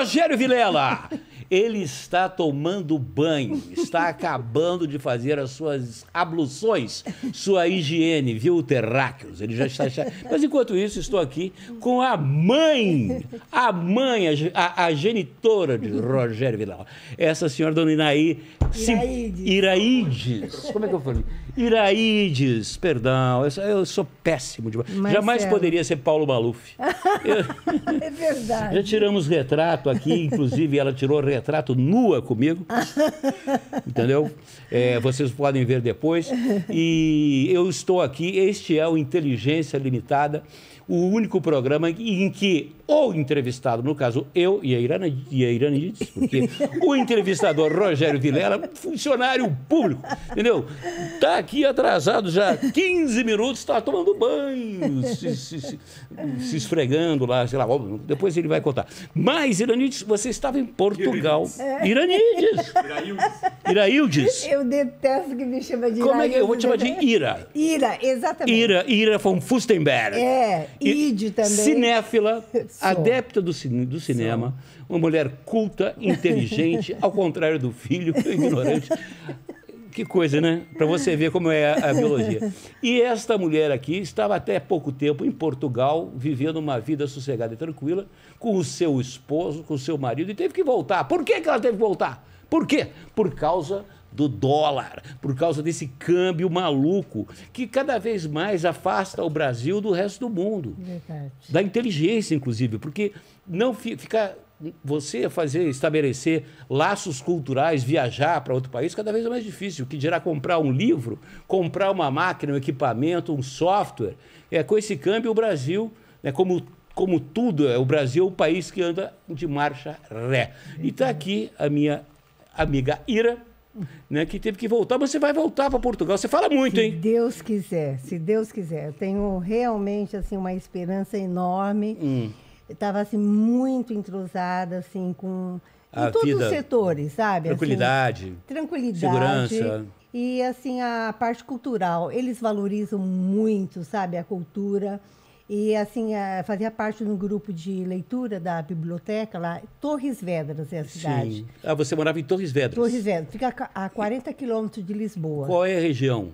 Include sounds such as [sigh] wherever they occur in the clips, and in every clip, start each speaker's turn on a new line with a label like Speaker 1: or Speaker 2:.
Speaker 1: Rogério Vilela. Ele está tomando banho, está acabando de fazer as suas abluções, sua higiene, viu, terráqueos? Ele já está. Mas enquanto isso, estou aqui com a mãe, a mãe, a, a genitora de Rogério Vidal. Essa senhora, dona Inaí. Iraides. Iraides. Como é que eu falei? Iraides, perdão, eu sou, eu sou péssimo demais. Marcelo. Jamais poderia ser Paulo Maluf. [laughs]
Speaker 2: Eu... É verdade. Já
Speaker 1: tiramos retrato aqui, inclusive ela tirou retrato retrato nua comigo. [laughs] entendeu? É, vocês podem ver depois. E eu estou aqui. Este é o Inteligência Limitada, o único programa em que o entrevistado, no caso eu e a Irana, e a Irani, porque o entrevistador Rogério Vilela, funcionário público, entendeu? Está aqui atrasado já 15 minutos, está tomando banho, se, se, se, se, esfregando lá, sei lá, depois ele vai contar. Mas, Iranides, você estava em Portugal. Iranides! Iraildes!
Speaker 2: Eu detesto que me chama de Como é que eu vou te chamar de Ira? Ira, exatamente. Ira,
Speaker 1: Ira von Fustenberg. É, Ide também. Cinéfila [laughs] adepta do, cin do cinema, uma mulher culta, inteligente, ao contrário do filho, que é ignorante. [laughs] Que coisa, né? Para você ver como é a, a, biologia. [laughs] E esta mulher aqui estava até pouco tempo em Portugal, vivendo uma vida sossegada e tranquila, com o seu esposo, com o seu marido, e teve que voltar. Por que, que ela teve que voltar? Por quê? Por causa do dólar, por causa desse câmbio maluco que cada vez mais afasta o Brasil do resto do mundo. Verdade. Da inteligência, inclusive, porque não fica você fazer estabelecer laços culturais, viajar para outro país, cada vez é mais difícil. O que dirá comprar um livro, comprar uma máquina, um equipamento, um software. É com esse câmbio o Brasil, né, como como tudo, é, o Brasil é o país que anda de marcha ré. E está aqui a minha amiga Ira, né, que teve que voltar, mas você vai voltar para Portugal. Você fala muito, se hein? Se
Speaker 2: Deus quiser, se Deus quiser. Eu tenho realmente assim uma esperança enorme. Hum. Estava assim muito entrosada assim com a em todos os setores, sabe? Assim, tranquilidade. Assim, tranquilidade. Segurança. E assim a parte cultural, eles valorizam muito, sabe, a cultura. E assim, eh, fazia parte de um grupo de leitura da biblioteca lá, Torres Vedras é a cidade. Sim.
Speaker 1: Ah, você morava em Torres Vedras? Torres
Speaker 2: Vedras, fica a 40 quilômetros de Lisboa. Qual é a região?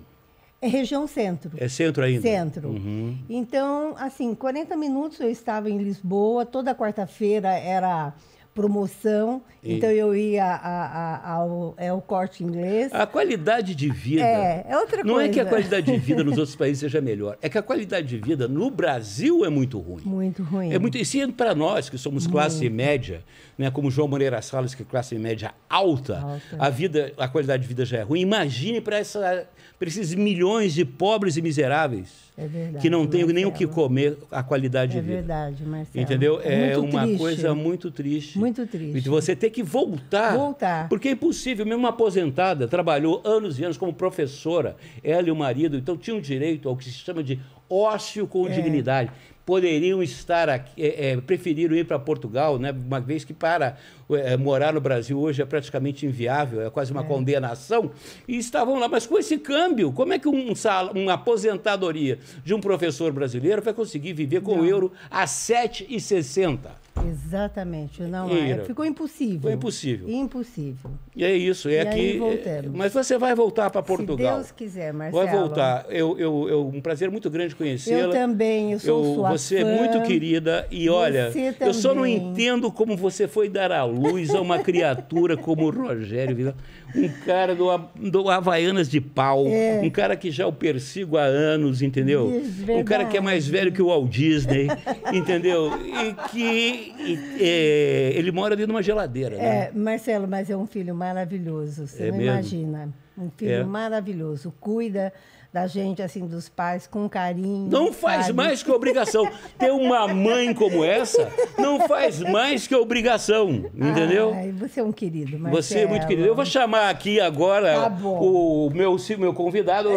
Speaker 2: É região centro.
Speaker 1: É centro ainda? Centro. Uhum.
Speaker 2: Então, assim, 40 minutos eu estava em Lisboa, toda quarta-feira era promoção. E... Então eu ia a, a, ao é o corte inglês. A
Speaker 1: qualidade de vida. É, é outra não coisa. Não é que a qualidade de vida nos [laughs] outros países seja melhor, é que a qualidade de vida no Brasil é muito ruim.
Speaker 2: Muito ruim. É muito
Speaker 1: e é para nós que somos classe muito. média, né, como João Moreira Salles que é classe média alta, alta, a vida, a qualidade de vida já é ruim. Imagine para essa para esses milhões de pobres e miseráveis é verdade, que não têm nem o que comer, a qualidade é de vida. É
Speaker 2: verdade, Marcelo. Entendeu? É, é uma triste. coisa
Speaker 1: muito triste. Muito triste. E você ter que voltar. Voltar. Porque é impossível. Mesmo uma aposentada trabalhou anos e anos como professora, ela e o marido, então tinham direito ao que se chama de ócio com é. dignidade. Poderiam estar aqui, é, é, preferiram ir para Portugal, né? uma vez que para é, é, morar no Brasil hoje é praticamente inviável, é quase uma é. condenação, e estavam lá. Mas com esse câmbio, como é que um sal, uma aposentadoria de um professor brasileiro vai conseguir viver com o euro a 7,60?
Speaker 2: Exatamente. Não Era. É? Ficou impossível. Foi impossível. Impossível.
Speaker 1: E é isso. É que, é, mas você vai voltar para Portugal. Se Deus
Speaker 2: quiser, Marcelo. Vai voltar.
Speaker 1: Eu, eu, eu um prazer muito grande conhecê-la. Eu também, eu sou eu, sua Você é fã. é muito querida e olha, eu só não entendo como você foi dar à luz a uma criatura como o Rogério Vidal, um cara do, do Havaianas de pau, é. um cara que já o persigo há anos, entendeu?
Speaker 2: Isso, um cara que
Speaker 1: é mais velho que o Walt Disney, entendeu? E que e, é, ele mora ali numa geladeira, né? É,
Speaker 2: Marcelo, mas é um filho maravilhoso, você é não mesmo? imagina. Um filho é. maravilhoso, cuida da gente, assim, dos pais, com carinho. Não faz sabe? mais
Speaker 1: que obrigação. [laughs] Ter uma mãe como essa não faz mais que obrigação, entendeu? Ai,
Speaker 2: você é um querido, Marcelo.
Speaker 1: Você é muito querido. Eu vou chamar aqui agora tá o meu, meu convidado,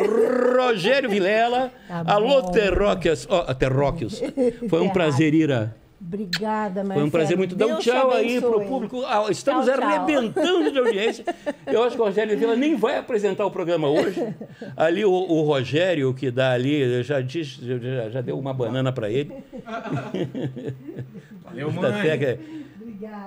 Speaker 1: Rogério Vilela. Tá Alô, Terróquias. Oh, Terróquios. Foi um prazer, a.
Speaker 2: Obrigada, Marcelo. Foi um prazer muito. Dá um tchau aí para o
Speaker 1: público. Ah, estamos tchau, tchau. arrebentando de audiência. Eu acho que o Rogério Vila nem vai apresentar o programa hoje. Ali o, o Rogério, que dá ali, já, disse, já, já deu uma banana para ele. Valeu, mãe.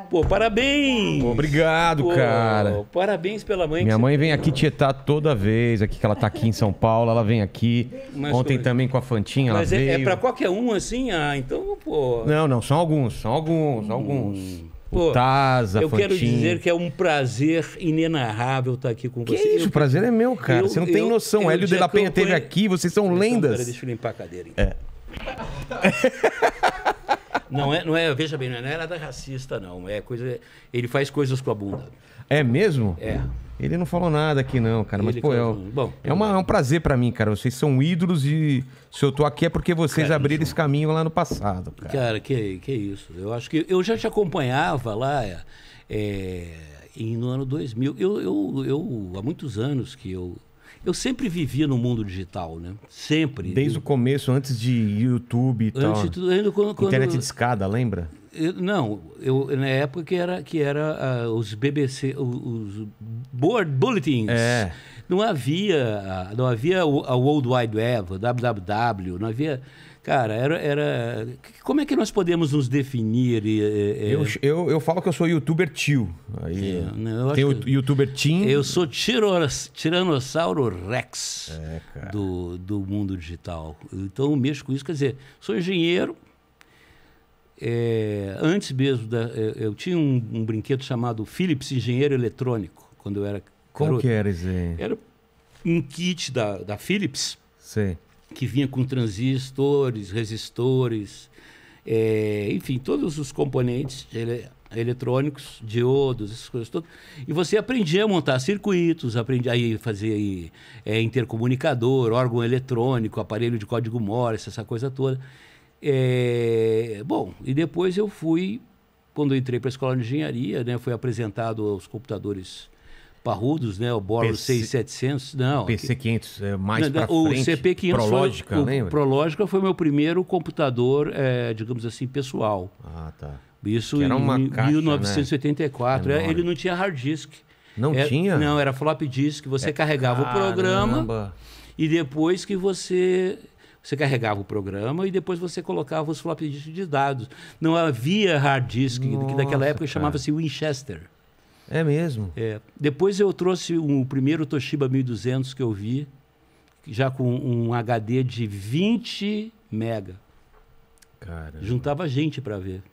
Speaker 1: Pô, parabéns! Obrigado, Pô, cara. Parabéns pela mãe. Minha mãe vem aqui
Speaker 3: tietar toda vez, aqui que ela tá aqui em São Paulo, ela vem aqui. Mas Ontem foi. também com a Fantinha, Mas ela é, é, veio. Mas é pra
Speaker 1: qualquer um, assim? Ah, então, pô... Não,
Speaker 3: não, são alguns, são alguns, hum. alguns. Pô, Taza, eu quero dizer
Speaker 1: que é um prazer inenarrável estar tá aqui com que você. Que isso, o
Speaker 3: prazer é meu, cara. Eu, você não eu, tem noção. Eu, Hélio de La Penha esteve aqui,
Speaker 1: vocês são lendas. Então, pera, deixa
Speaker 3: eu limpar a cadeira, então. É.
Speaker 1: [laughs] Não é, não é, veja bem, é, não é nada racista, não. É coisa. Ele faz coisas com a bunda.
Speaker 3: É mesmo? É. Ele não falou nada aqui, não, cara. Mas, ele pô, é, um... Bom, é, uma, é, um prazer para mim, cara. Vocês são ídolos e se eu tô aqui é porque vocês cara, abriram esse caminho lá no passado, cara. Cara,
Speaker 1: que, que isso. Eu acho que. Eu já te acompanhava lá é, no ano 2000. Eu, eu, eu, há muitos anos que eu eu sempre vivia no mundo digital, né? Sempre. Desde eu... o
Speaker 3: começo, antes de YouTube e antes tal. De tudo, ainda quando, quando... Internet de escada, lembra?
Speaker 1: Eu, não, eu, na época que era, que era uh, os BBC, os, os board bulletins. É. Não havia, ah, não havia a World Wide Web, www, não havia Cara, era, era. Como é que nós podemos nos definir? É, é... Eu, eu, eu, falo que eu sou youtuber tio. Aí, é, né, tem o que... youtuber team. Eu sou tiros, Tiranossauro Rex é, do, do mundo digital. Então eu mexo com isso. Quer dizer, sou engenheiro. É, antes mesmo, da, eu tinha um, um, brinquedo chamado Philips Engenheiro Eletrônico, quando eu era. Como garoto. que era, Zé? Era um kit da, da Philips. Sim que vinha com transistores, resistores, é, enfim, todos os componentes ele, eletrônicos, diodos, essas coisas todas. E você aprendia a montar circuitos, aprendia a fazer aí, é, intercomunicador, órgão eletrônico, aparelho de código Morse, essa coisa toda. É, bom, e depois eu fui, quando eu entrei para a escola de engenharia, né, fui apresentado aos computadores parrudos, né? O Boros 6700, não. PC500, é mais não, não, O CP500 Prológica, foi, lembra? O Prológica foi meu primeiro computador, é, digamos assim, pessoal. Ah, tá. Isso era uma em caixa, 1984. Né? É, ele não tinha hard disk. Não era, é, tinha? Não, era flop disk. Você é, carregava caramba. o programa e depois que você você carregava o programa e depois você colocava os flop disks de dados. Não havia hard disk Nossa, que daquela época chamava-se Winchester. É mesmo? É. Depois eu trouxe um, o primeiro Toshiba 1200 que eu vi, já com um HD de 20 mega. Cara. Juntava gente para ver.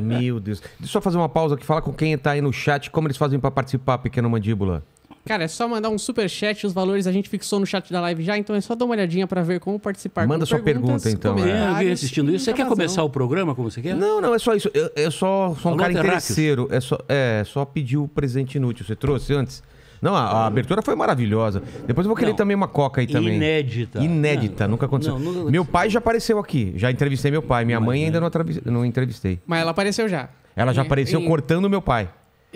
Speaker 1: Meu Deus. Deixa eu só fazer uma pausa aqui, fala com quem está aí no
Speaker 3: chat, como eles fazem para participar, Pequeno Mandíbula.
Speaker 4: Cara, é só mandar um super chat, os valores a gente fixou no chat da live já, então é só dar uma olhadinha para ver como participar. Manda sua pergunta, então. É, eu assistindo isso. Você quer começar o
Speaker 3: programa como você quer? Não, não, é só isso. Eu, é só sou um cara interesseiro. É só, é só pedir o presente inútil. Você trouxe antes? Não, a, a, abertura foi maravilhosa. Depois eu vou querer não, também uma coca aí também. Inédita. Inédita, não, nunca aconteceu. Não, nunca aconteceu. Meu pai já apareceu aqui. Já entrevistei meu pai. Minha Mas, mãe ainda não, não entrevistei.
Speaker 4: Mas ela apareceu já.
Speaker 3: Ela já é, apareceu e... cortando meu pai.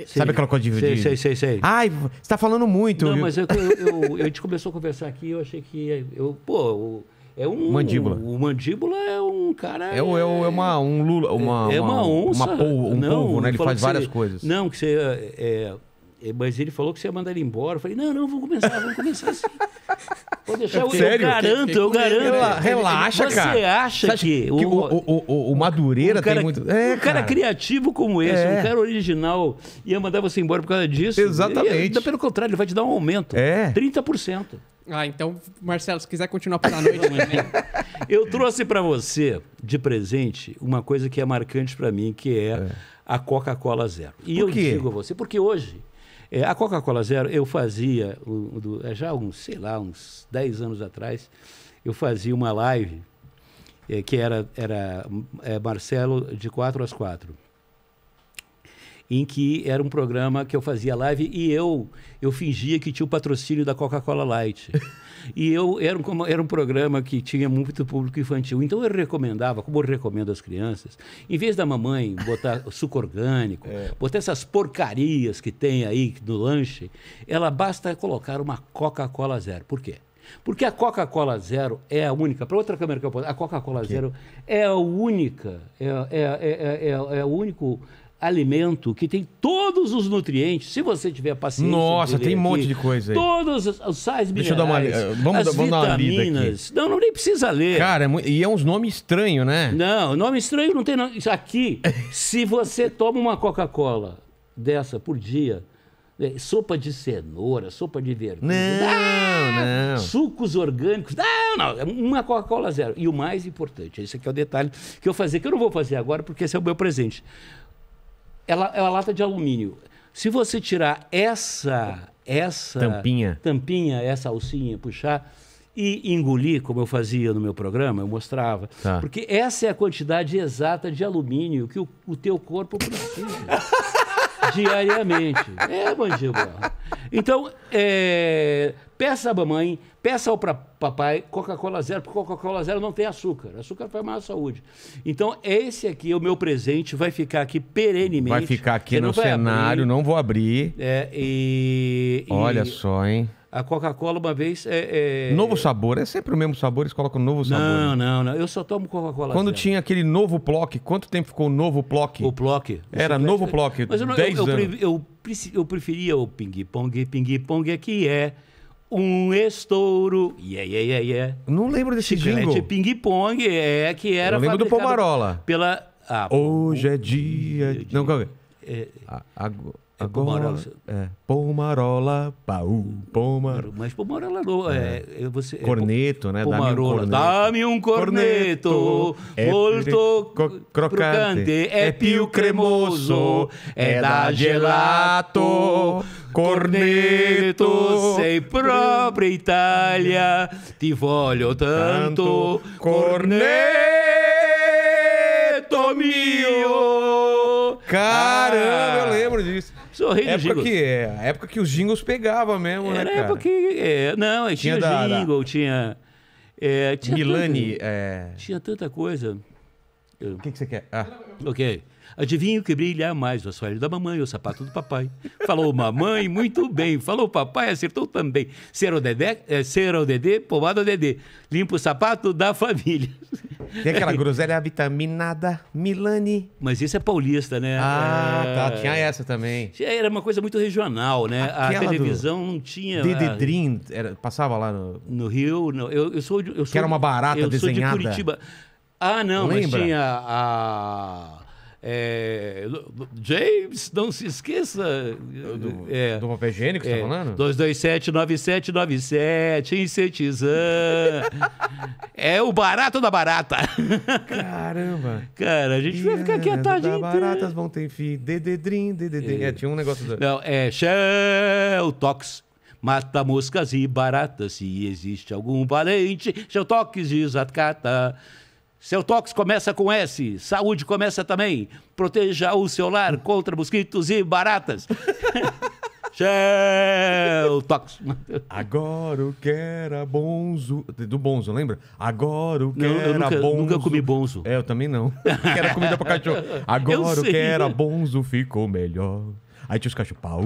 Speaker 1: Sabe aquela coisa de. Sei, sei,
Speaker 3: sei, sei. Ai, você está falando muito. Não, viu? mas eu,
Speaker 1: eu, eu, a gente começou a conversar aqui, eu achei que. Eu, pô, é um. Mandíbula. O, mandíbula é um cara. É, é, é
Speaker 3: uma. Um lula, uma, é, é uma, uma onça. Uma polvo, um não, polvo, né? Ele faz várias você, coisas.
Speaker 1: Não, que você. É, é eh, mas ele falou que você ia mandar ele embora. Eu falei, não, não, vamos começar, vamos começar assim. Vou deixar eu, Sério? eu garanto, eu garanto. Relaxa, você cara. Você acha que, que o, o,
Speaker 3: o, o, Madureira um cara, tem muito. É, um cara, cara,
Speaker 1: criativo como esse, é. um cara original, ia mandar você embora por causa disso. Exatamente. Ainda pelo contrário, ele vai te dar um aumento. É. 30%. Ah,
Speaker 4: então, Marcelo, se quiser continuar por a noite.
Speaker 1: [laughs] eu trouxe para você, de presente, uma coisa que é marcante para mim, que é, é. a Coca-Cola Zero. E eu digo a você, porque hoje é, a Coca-Cola Zero, eu fazia, o, do, é já uns, sei lá, uns 10 anos atrás, eu fazia uma live é, que era, era é, Marcelo de 4 às 4 em que era um programa que eu fazia live e eu eu fingia que tinha o patrocínio da Coca-Cola Light. e eu era um, era um programa que tinha muito público infantil. Então eu recomendava, como eu recomendo às crianças, em vez da mamãe botar suco orgânico, é. botar essas porcarias que tem aí no lanche, ela basta colocar uma Coca-Cola zero. Por quê? Porque a Coca-Cola Zero é a única. Para outra câmera que eu posso. A Coca-Cola Zero é a única. É, é, é, é, é, o único alimento que tem todos os nutrientes. Se você tiver paciência. Nossa, tem um monte de coisa aí. Todos os sais minerais. Deixa eu dar uma lida. Eh, vamos, as vamos vitaminas. Dar uma Não, não nem precisa ler. Cara, é, e é uns nomes estranhos, né? Não, nome estranho não tem. Não. Aqui, [laughs] se você toma uma Coca-Cola dessa por dia, é, sopa de cenoura, sopa de verdura. Não, ah, não. Sucos orgânicos. Não, não. É uma Coca-Cola zero. E o mais importante, esse aqui é o detalhe que eu vou fazer, que eu não vou fazer agora, porque esse é o meu presente ela é uma lata de alumínio. Se você tirar essa essa tampinha, tampinha essa alcinha, puxar e engolir, como eu fazia no meu programa, eu mostrava, tá. porque essa é a quantidade exata de alumínio que o, o teu corpo precisa [laughs] diariamente. É, Bandibola. Então, é, peça à mamãe, peça ao papai Coca-Cola Zero, porque Coca-Cola Zero não tem açúcar. Açúcar faz mal à saúde. Então, esse aqui, é o meu presente, vai ficar aqui perenemente. Vai ficar aqui no cenário, abrir. não
Speaker 3: vou abrir. É, e, Olha só, hein?
Speaker 1: A Coca-Cola uma vez é, é,
Speaker 3: Novo sabor, é sempre o mesmo sabor, eles colocam novo sabor. Não, né? não, não. Eu
Speaker 1: só tomo Coca-Cola. Quando zero. Assim, tinha aquele novo Plock, quanto tempo ficou o novo Plock? O Plock. Era novo é... Plock, Mas eu, não, 10 eu, eu, anos. Eu, eu preferia o Ping Pong, Ping Pong, é que é um estouro. Yeah, yeah, yeah, yeah. Não lembro desse Chiclete jingle. Ping Pong, é, que era... Eu lembro do Pomarola. Pela...
Speaker 3: Ah, Hoje é dia... É dia não, calma aí. É... Agora... É é Pomarola. É. Pomarola, baú,
Speaker 1: Mas Pomarola não, é, é, é você... Corneto,
Speaker 3: né? Pomarola. Dá-me
Speaker 1: um corneto, é, molto crocante, é più cremoso, é da gelato. Corneto, sei própria Itália, ti voglio tanto, corneto
Speaker 3: mio.
Speaker 1: Ah. Caramba, eu lembro
Speaker 3: disso. Sou é rei época Que, é, a
Speaker 1: época que os jingles pegavam
Speaker 3: mesmo, né, Era né, cara? época que...
Speaker 1: É, não, tinha, tinha da, jingle, da... tinha... É, tinha Milani... é... Tinha tanta coisa... O que, que você quer? Ah. Ok. Adivinha o que brilha mais? O assoalho da mamãe, o sapato do papai. Falou mamãe, muito bem. Falou papai, acertou também. Ser o dedé, é, ser o dedê, pomada o dedê. Limpa o sapato da família.
Speaker 3: Tem aquela groselha
Speaker 1: vitaminada, Milani.
Speaker 3: Mas isso é paulista, né? Ah, é... tá. Tinha
Speaker 1: essa também. Era uma coisa muito regional, né? Aquela a televisão não tinha. Dededrim, era... passava lá no. No Rio, não. Eu, eu sou. Eu sou que era uma barata eu desenhada. Sou de Curitiba. Ah, não, Lembra? mas tinha a. É, James, não se esqueça. Do, é, do papel higiênico, você tá é, tá falando? 2279797, insetizan. é o barato da barata. Caramba. Cara, a gente e vai ficar aqui a tarde inteira. Baratas
Speaker 3: vão ter fim. Dededrim, dededrim. É. é. tinha um negócio... Do...
Speaker 1: Não, é... Shell Tox mata moscas e baratas. Se existe algum valente, seu diz a Zatcata. Seu tox começa com S, saúde começa também. Proteja o seu lar contra mosquitos e baratas. [laughs] Shell tox. Agora o que era
Speaker 3: bonzo. Do bonzo, lembra? Agora o que não, era eu nunca, bonzo. nunca comi bonzo. É, eu também não. [laughs] que era comida pra cachorro. [laughs] Agora o que era bonzo ficou melhor. Aí tinha os
Speaker 1: cachorros. Pau,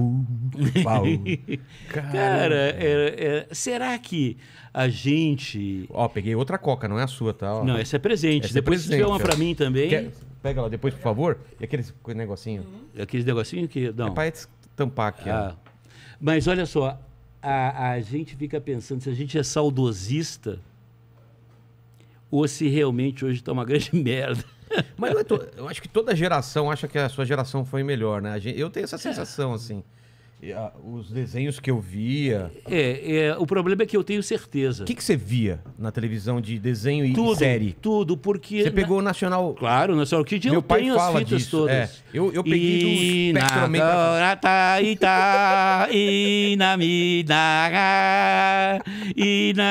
Speaker 1: pau. [laughs] Cara, é, é, será que a gente. Ó, peguei outra coca, não é a sua, tá? Ó. Não, essa é presente. Essa é depois é presente, uma pra mim também. Quer... Pega lá depois, por favor. E aqueles negocinho? Uhum. Aqueles negocinho que. Não. É pra tampar aqui, ah. Mas olha só, a, a gente fica pensando se a gente é saudosista ou se realmente hoje está uma grande [laughs] merda.
Speaker 3: [laughs] Mas é to... eu acho que toda geração acha que a sua geração foi melhor, né? Gente... Eu tenho essa é. sensação, assim. A... Ah, os desenhos que eu via.
Speaker 1: É, é, o problema é que eu tenho certeza. O que, que você
Speaker 3: via na televisão de desenho e tudo, série?
Speaker 1: Tudo, porque. Você pegou o Nacional. Claro, o Nacional Kid Meu eu pai tenho fala as fitas disso, todas. É. Eu, eu peguei e tá, tá, [laughs]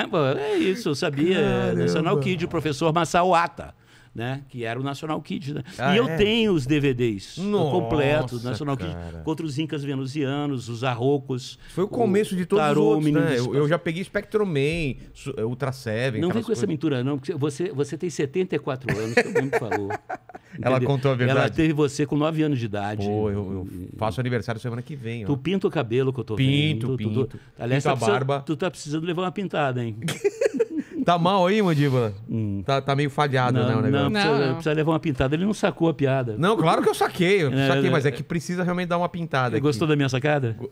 Speaker 1: do É isso, eu sabia. Caramba. Nacional Kid, o professor Massaoata né? Que era o National Kid. Né? Ah, e eu é? tenho os DVDs completos, National cara. Kid, contra os Incas venusianos, os Arrocos. Foi o começo o de todos tarô, os outros, né? eu, eu, já peguei Spectrum Man, eh, Ultra Seven. Não vem com coisas... essa mentura, não, porque você, você tem 74 anos, todo me falou. [laughs] [laughs] Ela contou a verdade. Ela teve você com 9 anos de idade. Pô, eu, eu faço aniversário semana que vem. Ó. Tu pinta o cabelo que eu tô pinto, vendo. Pinto, tu, tu, pinto. Aliás, pinto tá a barba. Tu tá precisando levar uma pintada, hein? [laughs]
Speaker 3: Tá mal aí, mandíbula? Hum. Tá, tá meio falhado, não, né? O negócio. Não, precisa, não, precisa levar
Speaker 1: uma pintada. Ele não sacou a piada. Não, claro que eu saquei. Eu é, saquei, né? mas é que precisa realmente dar uma pintada. Gostou da minha sacada? [laughs]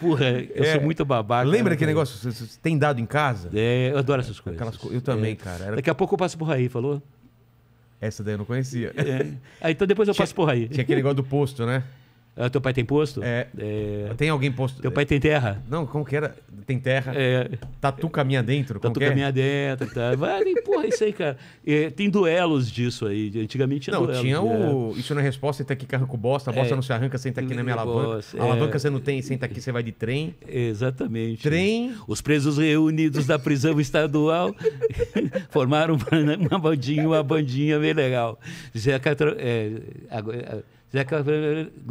Speaker 1: Porra, eu é. sou muito babaca. Lembra né, aquele negócio?
Speaker 3: Você, você tem dado em casa? É, eu adoro essas coisas. Aquelas, eu também, é. cara. Era... Daqui a pouco
Speaker 1: eu passo por aí, falou? Essa daí eu não conhecia. É. Ah, então depois eu tinha, passo por aí. Tinha aquele negócio
Speaker 3: do posto, né? Ah, teu pai tem posto? É, é. Tem alguém posto? Teu pai tem terra? Não, como que era? Tem terra? É. Tatu caminha dentro? Tatu é? caminha é? dentro. Tá. Vai, porra, isso aí, cara.
Speaker 1: É, tem duelos disso aí. Antigamente tinha Não, duelos, tinha né? o.
Speaker 3: Isso é resposta, senta aqui, carro com
Speaker 1: bosta. A bosta é. não se arranca, senta aqui na minha alavanca. A alavanca é. você não tem, senta aqui, você vai de trem. Exatamente. Trem. Os presos reunidos da prisão estadual [laughs] formaram uma, né, uma bandinha, uma bandinha bem legal. Dizia, é, Zeca,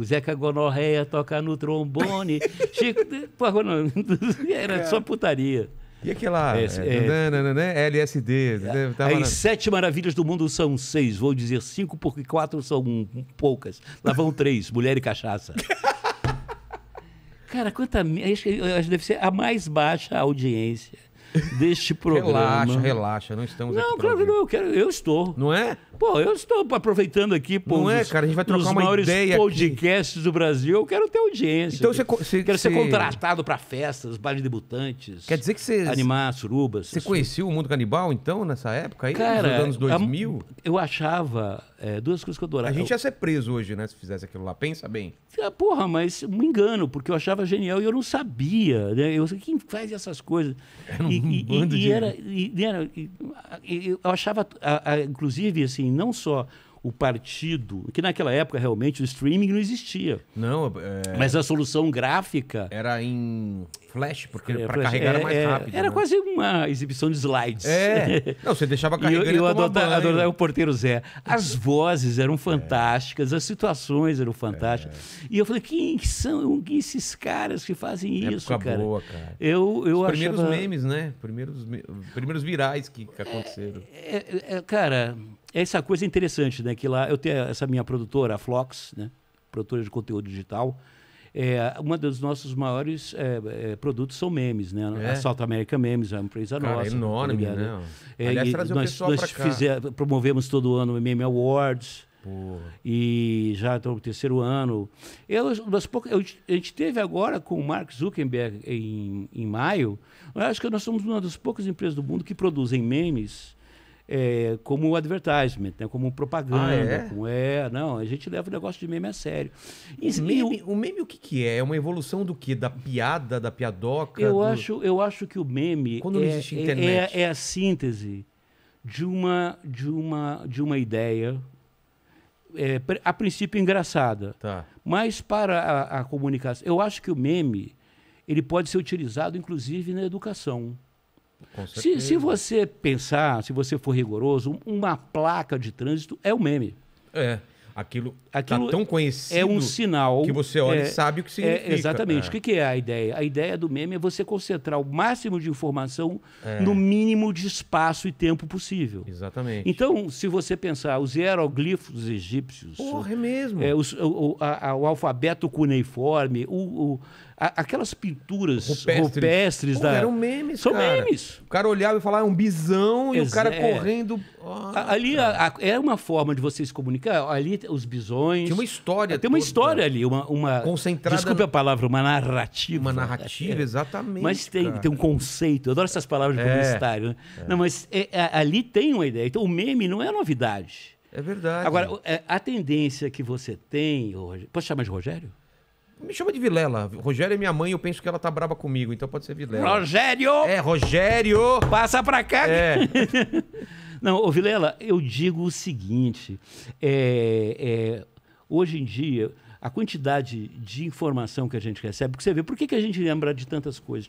Speaker 1: Zeca Gonorreia toca no trombone. [laughs] Chico, porra, não, era é. só putaria. E aquela
Speaker 3: Esse, é, é, LSD. Né, é, as né, né, é.
Speaker 1: sete maravilhas do mundo são seis, vou dizer cinco, porque quatro são poucas. Lá vão três, [laughs] mulher e cachaça. [laughs] Cara, quanta. Acho que deve ser a mais baixa audiência [laughs] deste programa. Relaxa, relaxa, não estamos não, aqui. Não, claro que não, eu, quero, eu estou. Não é? Pô, eu estou aproveitando aqui. Pô, não é, cara, a gente vai trocar uma ideia. Os podcasts aqui. do Brasil, eu quero ter audiência. Então você. você quero você... ser contratado para festas, bares de debutantes.
Speaker 3: Quer dizer que você. Animar surubas. Você assim. conhecia o mundo canibal, então, nessa época aí? Cara, nos anos 2000? A, eu achava é, duas coisas que eu adorava. A gente ia ser preso hoje, né? Se fizesse aquilo lá. Pensa bem.
Speaker 1: Ah, porra, mas me engano, porque eu achava genial e eu não sabia. Né? Eu sei quem faz essas coisas. [laughs] Era um e, bando e, de... E era, e, era, e, eu achava, a, a, inclusive, assim, não só o partido, que naquela época realmente o streaming não existia. Não, é... mas a solução gráfica era em flash, porque é, para carregar é, era mais é, rápido. Era né? quase uma exibição de slides. É. [laughs] Não, você deixava carregando. e eu, eu adorava, o porteiro Zé. As [laughs] vozes eram é. fantásticas, as situações eram fantásticas. É. E eu falei, quem são quem esses caras que fazem isso, cara? Boa, cara? Eu, eu Os primeiros achava... memes,
Speaker 3: né? Primeiros, primeiros virais que, que aconteceram.
Speaker 1: cara essa coisa é interessante, né? Que lá eu tenho essa minha produtora, a Flox, né? Produtora de conteúdo digital. É, uma dos nossos maiores é, é, produtos são memes, né? É. A South America Memes é uma empresa Cara, é nossa. É enorme, tá né? É, Aliás, nós, o pessoal nós fizer, promovemos todo ano o Meme Awards. E já estou tá no terceiro ano. Eu, nós, eu, a gente teve agora com o Mark Zuckerberg em, em maio. Eu acho que nós somos uma das poucas empresas do mundo que produzem memes é, como advertisement, né? como propaganda. Ah, é? Como é, não, a gente leva o negócio de meme a sério.
Speaker 3: E o, meme, o meme o que,
Speaker 1: que é? É uma evolução do que? Da piada, da piadoca? Eu, do... acho, eu acho que o meme Quando é, existe é, é internet. É, é, a síntese de uma, de uma, de uma ideia, é, a princípio engraçada, tá. mas para a, a comunicação. Eu acho que o meme ele pode ser utilizado, inclusive, na educação. Se, se você pensar, se você for rigoroso, uma placa de trânsito é um meme. É. Aquilo, tá Aquilo tá tão conhecido. É um sinal. Que você olha é, e sabe o que significa. É, exatamente. É. O que, é a ideia? A ideia do meme é você concentrar o máximo de informação é. no mínimo de espaço e tempo possível. Exatamente. Então, se você pensar, os hieroglifos egípcios. Porra, é mesmo. É, os, o, o, a, o, alfabeto cuneiforme, o, o aquelas pinturas rupestres, rupestres Pô, da... eram
Speaker 3: memes, São cara. memes. O cara olhava e falava, é um bisão, e o cara é. correndo...
Speaker 1: Ah, ali é uma forma de vocês se comunicar. Ali os bisões... Tinha uma história. Tem uma história ali, uma... uma Concentrada... Desculpe a palavra, uma narrativa. Uma narrativa, é. exatamente. Mas tem, tem um conceito. Eu adoro essas palavras de é. publicitário. Né? É. Não, mas é, é, ali tem uma ideia. Então o meme não é novidade. É verdade. Agora, a tendência que você tem
Speaker 3: hoje. Posso chamar de Rogério? Me chama de Vilela. Rogério é minha mãe, eu penso que ela tá brava comigo, então pode ser Vilela.
Speaker 1: Rogério! É, Rogério! Passa pra cá! É. [laughs] Não, ô Vilela, eu digo o seguinte: é, é, hoje em dia, a quantidade de informação que a gente recebe, porque você vê, por que, que a gente lembra de tantas coisas?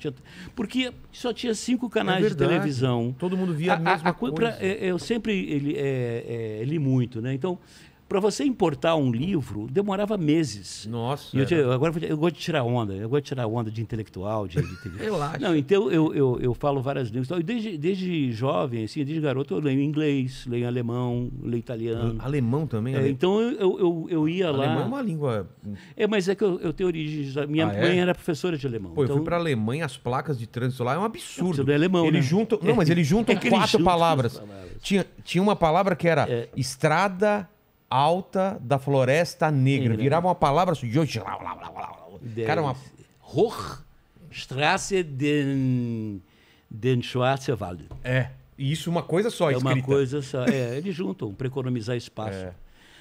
Speaker 1: porque só tinha cinco canais é de televisão. Todo mundo via a, a mesma a, coisa. Pra, é, eu sempre li, é, é, li muito, né? Então, para você importar um livro, demorava meses. Nossa. Eu, eu, agora eu gosto de tirar onda. Eu gosto de tirar onda de intelectual. De, de... [laughs] Relaxa. Não, então eu, eu, eu falo várias línguas. Então, desde, desde jovem, assim, desde garoto, eu leio inglês, leio alemão, leio italiano. Alemão também? É, ale... Então eu, eu, eu, ia alemão lá. Alemão é uma língua. É, mas é que eu, eu tenho origens. Minha ah, mãe é? era professora de alemão. Pô, então... eu fui então para
Speaker 3: Alemanha, as placas de trânsito lá é um absurdo. É alemão. Ele né? junta... Não, mas [laughs] eles juntam é quatro palavras. palavras. Tinha, tinha uma palavra que era é. estrada Alta da Floresta Negra. Negra. Virava uma palavra assim.
Speaker 1: Cara, é uma. Hochstraße den, den Schwarzwald. É. E isso uma coisa só, É escrita. uma coisa só. É, eles juntam para economizar espaço. É.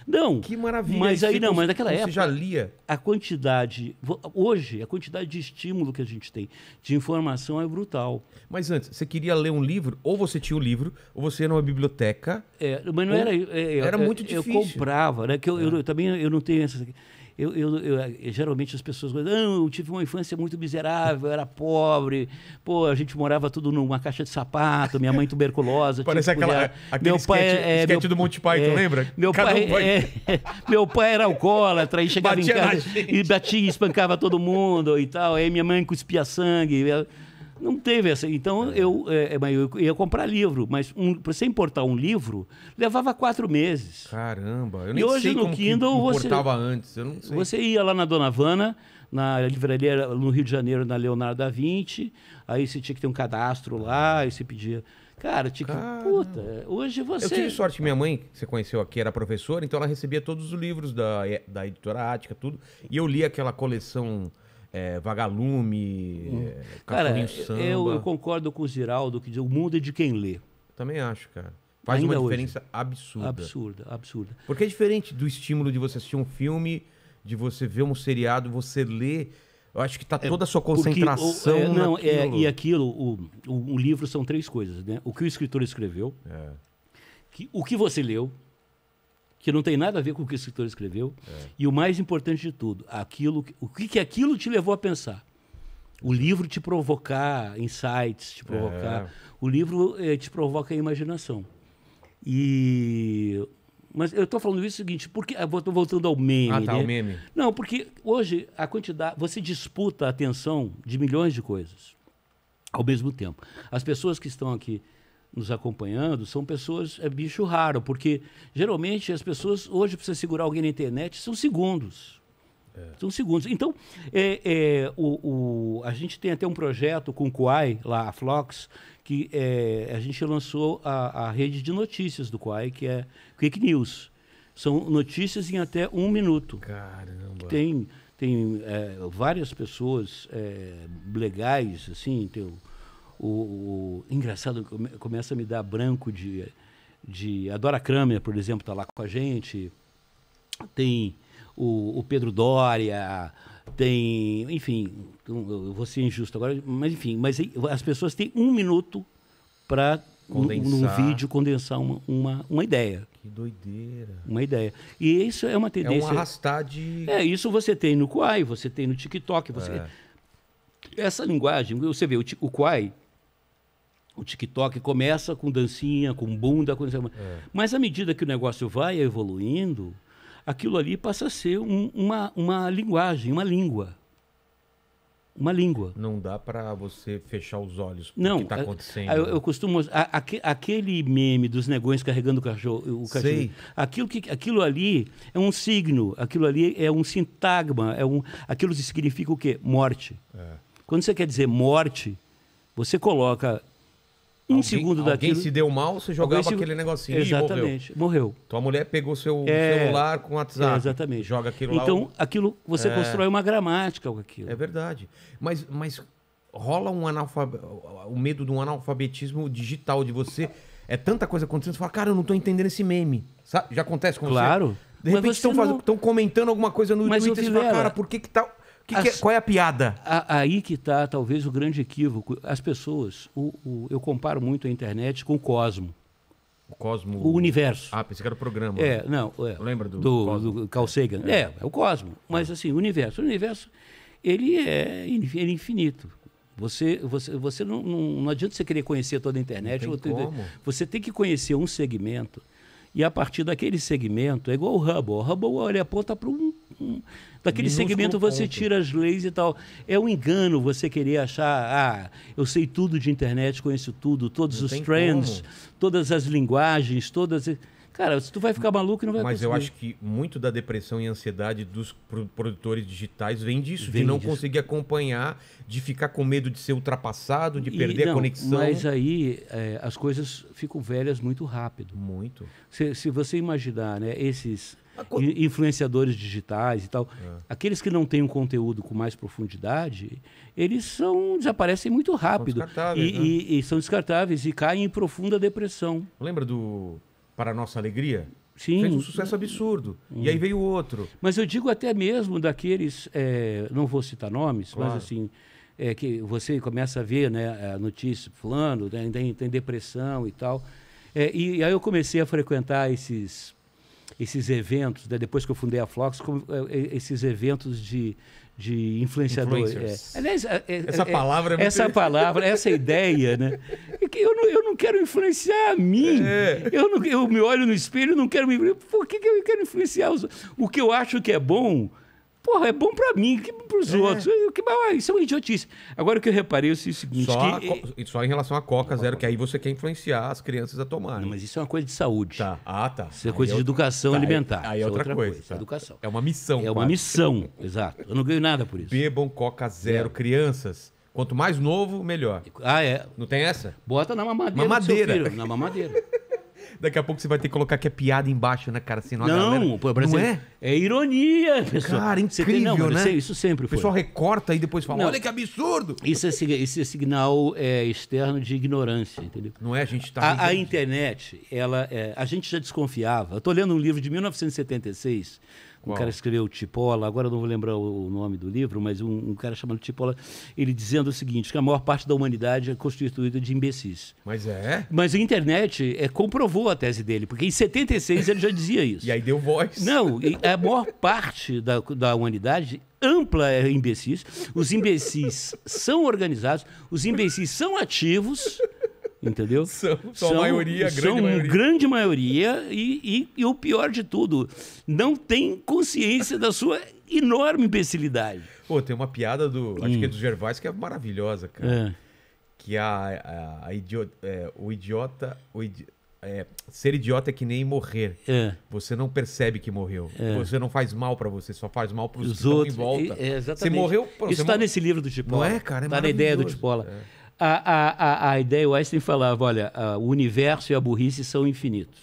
Speaker 1: Não. Que maravilha. Mas aí, não, mas naquela época. Você já lia? A quantidade. Hoje, a quantidade de estímulo que a gente tem, de informação é brutal. Mas antes, você queria ler um livro, ou você tinha um livro, ou você ia numa biblioteca. É, mas não era. É, é era é, muito difícil. Eu comprava, né? Que eu, eu, eu é. também eu não tenho essa. Eu, eu, eu, eh, geralmente as pessoas dizem, ah, eu tive uma infância muito miserável, eu era pobre, pô, a gente morava tudo numa caixa de sapato, minha mãe tuberculosa. Parece tipo, aquela, aquele meu pai, é, é meu, do Monty Python, é, lembra? Meu pai, um é, [laughs] meu pai era alcoólatra e chegava batia em casa e batia, espancava todo mundo e tal. Aí minha mãe cuspia sangue. Eu, não teve essa. Então é. eu, é, é eu ia comprar livro, mas um, para você importar um livro, levava quatro meses. Caramba, eu nem e hoje sei no como Kindle você antes. Eu não sei. Você ia lá na Dona Havana, na livraria no Rio de Janeiro, na Leonardo da Vinci, aí você tinha que ter um cadastro lá, aí você pedia. Cara, tinha que. Puta, hoje você. Eu tive
Speaker 3: sorte, minha mãe, que você conheceu aqui, era professora, então ela recebia todos os livros da, da editora Ática, tudo. E eu li aquela coleção é, vagalume, hum. É, cara, samba. Eu, eu,
Speaker 1: concordo com o Ziraldo que diz, o mundo é de quem lê. Também acho, cara. Faz Ainda uma diferença hoje. absurda. Absurda, absurda.
Speaker 3: Porque é diferente do estímulo de você assistir um filme, de você ver um seriado, você lê. Eu acho que está é, toda a sua concentração. Porque, é, não, é, e
Speaker 1: aquilo, o, o, o, livro são três coisas, né? O que o escritor escreveu, é. que, o que você leu, que não tem nada a ver com o que o escritor escreveu. É. E o mais importante de tudo, aquilo, o que, que aquilo te levou a pensar. O livro te provocar insights, te provocar. É. O livro eh, te provoca a imaginação. E. Mas eu estou falando isso o seguinte, porque. Estou ah, voltando ao meme. Ah, tá, né? o meme. Não, porque hoje a quantidade. Você disputa a atenção de milhões de coisas ao mesmo tempo. As pessoas que estão aqui nos acompanhando são pessoas, é bicho raro, porque geralmente as pessoas, hoje, para você segurar alguém na internet, são segundos. É. São segundos. Então, é, é, o, o, a gente tem até um projeto com o Kuai, lá, a Flox, que é, a gente lançou a, a, rede de notícias do Kuai, que é Quick News. São notícias em até um minuto. Caramba. Tem, tem é, várias pessoas é, legais, assim, tem o o, o engraçado, come, começa a me dar branco de, de. A Dora Kramer, por exemplo, está lá com a gente. Tem o, o Pedro Dória, tem. Enfim, eu vou ser injusto agora, mas enfim, mas as pessoas têm um minuto para num vídeo condensar uma, uma, uma ideia. Que doideira. Uma ideia. E isso é uma tendência. É um arrastar de. É, isso você tem no Quai, você tem no TikTok. Você... É. Essa linguagem, você vê, o, o Quai o TikTok começa com dancinha, com bunda, com... É. mas à medida que o negócio vai evoluindo, aquilo ali passa a ser um, uma, uma linguagem, uma língua. Uma língua. Não dá para você
Speaker 3: fechar os olhos Não, que está é, acontecendo. Eu, né?
Speaker 1: eu costumo. A, aquele meme dos negões carregando o cachorro. O cachorro Sei. Aquilo, que, aquilo ali é um signo, aquilo ali é um sintagma, é um, aquilo significa o quê? Morte. É. Quando você quer dizer morte, você coloca um segundo alguém daquilo. Alguém se deu mal, você jogava se... aquele negocinho Exatamente,
Speaker 3: morreu. morreu. Tua mulher pegou seu é... celular com WhatsApp. É, exatamente. Joga aquilo então, lá. Então, aquilo, você é... constrói uma gramática com aquilo. É verdade. Mas, mas rola um analfab... o medo de um analfabetismo digital de você. É tanta coisa acontecendo, você fala, cara, eu não tô entendendo esse meme. Sabe? Já acontece com claro. você? Claro. De repente estão não... comentando alguma coisa no mas Twitter, você fala, cara,
Speaker 1: por que que tá que As, que é, qual é a piada? A, aí que está talvez o grande equívoco. As pessoas, o, o, eu comparo muito a internet com o Cosmo. O Cosmo. O universo. Ah, pensei que era o programa. É, não. É, Lembra do. Do, do Carl Sagan. É. é. é, o Cosmo. Mas assim, o universo. O universo, é ele é infinito. Você, você, você não, não, não adianta você querer conhecer toda a internet. Tem você, tem que conhecer um segmento e a partir daquele segmento, é igual o Hubble. O Hubble a aponta para um, um, Daquele segmento você ponto. tira as leis e tal. É um engano você querer achar, ah, eu sei tudo de internet, conheço tudo, todos Não os trends, como. todas as linguagens, todas. Cara, se tu vai ficar maluco não vai Mas conseguir. eu acho
Speaker 3: que muito da depressão e ansiedade dos produtores digitais vem disso, vem de não disso. conseguir acompanhar, de ficar com medo de ser ultrapassado, de e, perder não, a conexão. Mas
Speaker 1: aí é, as coisas ficam velhas muito rápido. Muito. Se, se você imaginar, né, esses co... influenciadores digitais e tal, é. aqueles que não têm um conteúdo com mais profundidade, eles são desaparecem muito rápido. São descartáveis, e, né? e, e são descartáveis e caem em profunda depressão. Lembra do para nossa alegria, Sim. fez um sucesso absurdo. Hum. E aí veio outro. Mas eu digo até mesmo daqueles, é, não vou citar nomes, claro. mas assim, é, que você começa a ver né, a notícia, fulano, né, tem, tem depressão e tal. É, e, e, aí eu comecei a frequentar esses, esses eventos, né, depois que eu fundei a Flox, com, é, é, esses eventos de de influenciadores. É. Aliás, é, é essa é, palavra é muito... Essa palavra, essa ideia, né? É que eu, não, eu não quero influenciar a mim. Eu, não, eu me olho no espelho e não quero me. Por que, que eu quero influenciar os O que eu acho que é bom Porra, é bom pra mim, que bom pros é. outros. Que, ah, isso é uma idiotice. Agora o que eu reparei é o seguinte.
Speaker 3: Só, que, só em relação à Coca Zero, que aí você quer influenciar as crianças a tomar. mas isso é uma coisa de saúde. Tá. Ah, tá. Isso é aí coisa é de educação tá. alimentar. Aí, aí é, é outra, outra coisa. coisa. Tá. Educação. É uma missão. É uma quase. missão, [laughs] exato. Eu não ganho nada por isso. Bebam Coca Zero, é. crianças. Quanto mais novo, melhor.
Speaker 1: Ah, é. Não tem essa? Bota na mamadeira. Mamadeira. na mamadeira. [laughs]
Speaker 3: Daqui a pouco você vai ter que colocar que é piada embaixo, né, cara? Senão assim, não, galera... pô, não é?
Speaker 1: É ironia, pessoal. Cara, incrível, tem... não, mano, né? Isso é- sempre foi. O pessoal recorta e depois fala, não. olha que absurdo! Isso é, isso é sinal é, externo de ignorância, entendeu? Não é? A gente tá... A, a internet, ela... É, a gente já desconfiava. Eu tô lendo um livro de 1976 um cara escreveu Tipola, agora não vou lembrar o nome do livro, mas um, um, cara chamado Tipola, ele dizendo o seguinte, que a maior parte da humanidade é constituída de imbecis. Mas é? Mas a internet é, comprovou a tese dele, porque em 76 ele já dizia isso. [laughs] e aí deu voz. Não, a maior parte da, da humanidade ampla é imbecis, os imbecis são organizados, os imbecis são ativos... Entendeu? São, [laughs] são, são a maioria, grande são maioria. grande maioria e, e, e o pior de tudo, não tem consciência da sua enorme imbecilidade. Pô, tem uma piada do. Acho hum. que é hum. do Gervais que é maravilhosa, cara. É.
Speaker 3: Que a, a, a idiota, é, o idiota. O é, ser idiota é que nem morrer. É. Você não percebe que morreu. É. Você não faz mal para você, só faz mal pros Os que outros. estão em volta. É, você morreu. Pô, Isso tá nesse livro do Tipola. Não é, cara? É tá na ideia do Tipola.
Speaker 1: É a, a, a ideia, o Einstein falava, olha, a, o universo e a burrice são infinitos.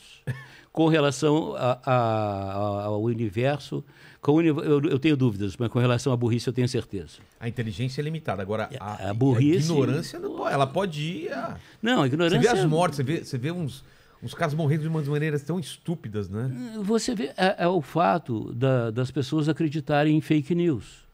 Speaker 1: Com relação a, a, ao universo, com, eu, eu, tenho dúvidas, mas com relação à burrice eu tenho certeza.
Speaker 3: A inteligência é limitada. Agora, é,
Speaker 1: a, a burrice, ignorância,
Speaker 3: não, ela pode ir. A... Não, a ignorância. Você vê é as mortes, você vê, você vê uns, uns caras morrendo de umas
Speaker 1: maneiras tão estúpidas, né? Você vê é, é o fato da, das pessoas acreditarem em fake news.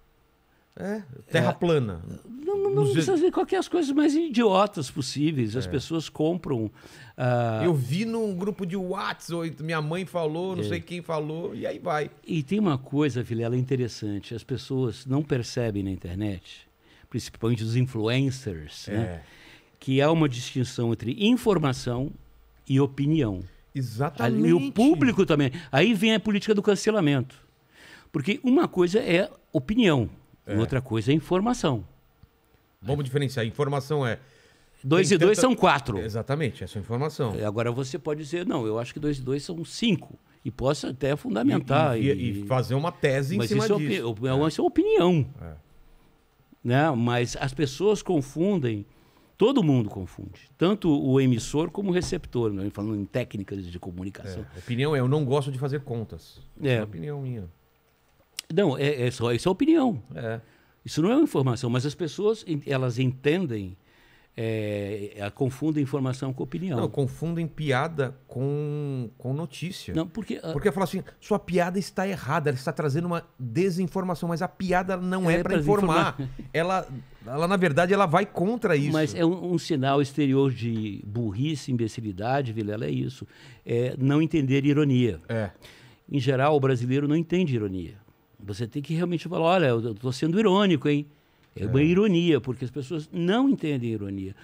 Speaker 1: É, terra é. plana. Não, não, não precisa ver qualquer as coisas mais idiotas possíveis. As é. pessoas compram. Uh... Eu vi
Speaker 3: num grupo de WhatsApp, então minha mãe falou, não é. sei
Speaker 1: quem falou, e aí vai. E tem uma coisa, Vilela, interessante. As pessoas não percebem na internet, principalmente os influencers, é. né? que há uma distinção entre informação e opinião. Exatamente. E o público também. Aí vem a política do cancelamento. Porque uma coisa é opinião. É. Outra coisa é informação. Vamos diferenciar. Informação é. dois e dois tanta... são quatro Exatamente, essa é informação. É, agora você pode dizer, não, eu acho que dois e dois são cinco E posso até fundamentar. E, e, e, e, fazer uma tese mas em cima isso é disso. É, opi... é. é opinião. É. Né? Mas as pessoas confundem, todo mundo confunde, tanto o emissor como o receptor, né? falando em técnicas de comunicação. É.
Speaker 3: Opinião é, eu não gosto de fazer contas. Essa é, é uma opinião minha.
Speaker 1: Não, é, é só isso é opinião. É. Isso não é uma informação, mas as pessoas elas entendem, é, é, confundem informação com opinião. Não, confundem piada com, com notícia. Não, porque a... porque
Speaker 3: fala assim, sua piada está errada, ela está trazendo uma desinformação, mas a piada não é, é para informar. informar.
Speaker 1: [laughs] ela, ela na verdade ela vai contra isso. Mas é um, um sinal exterior de burrice, imbecilidade, Vilela é isso, é não entender ironia. É. Em geral, o brasileiro não entende ironia. Você tem que realmente falar, olha, eu estou sendo irônico, hein? É uma é. ironia, porque as pessoas não entendem ironia.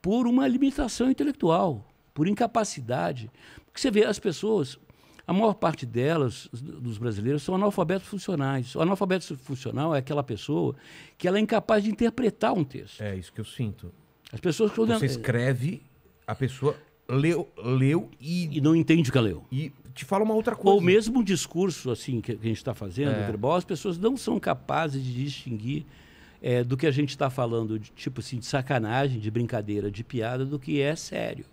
Speaker 1: Por uma limitação intelectual, por incapacidade. Porque você vê, as pessoas, a maior parte delas, dos brasileiros, são analfabetos funcionais. O analfabeto funcional é aquela pessoa que ela é incapaz de interpretar um texto. É isso que eu sinto. As pessoas que... Você escreve, a pessoa leu, leu e... E não entende o que ela leu. E te fala uma outra coisa. Ou mesmo um discurso assim que, a gente está fazendo, é. as pessoas não são capazes de distinguir é, do que a gente está falando, de, tipo assim, de sacanagem, de brincadeira, de piada, do que é sério.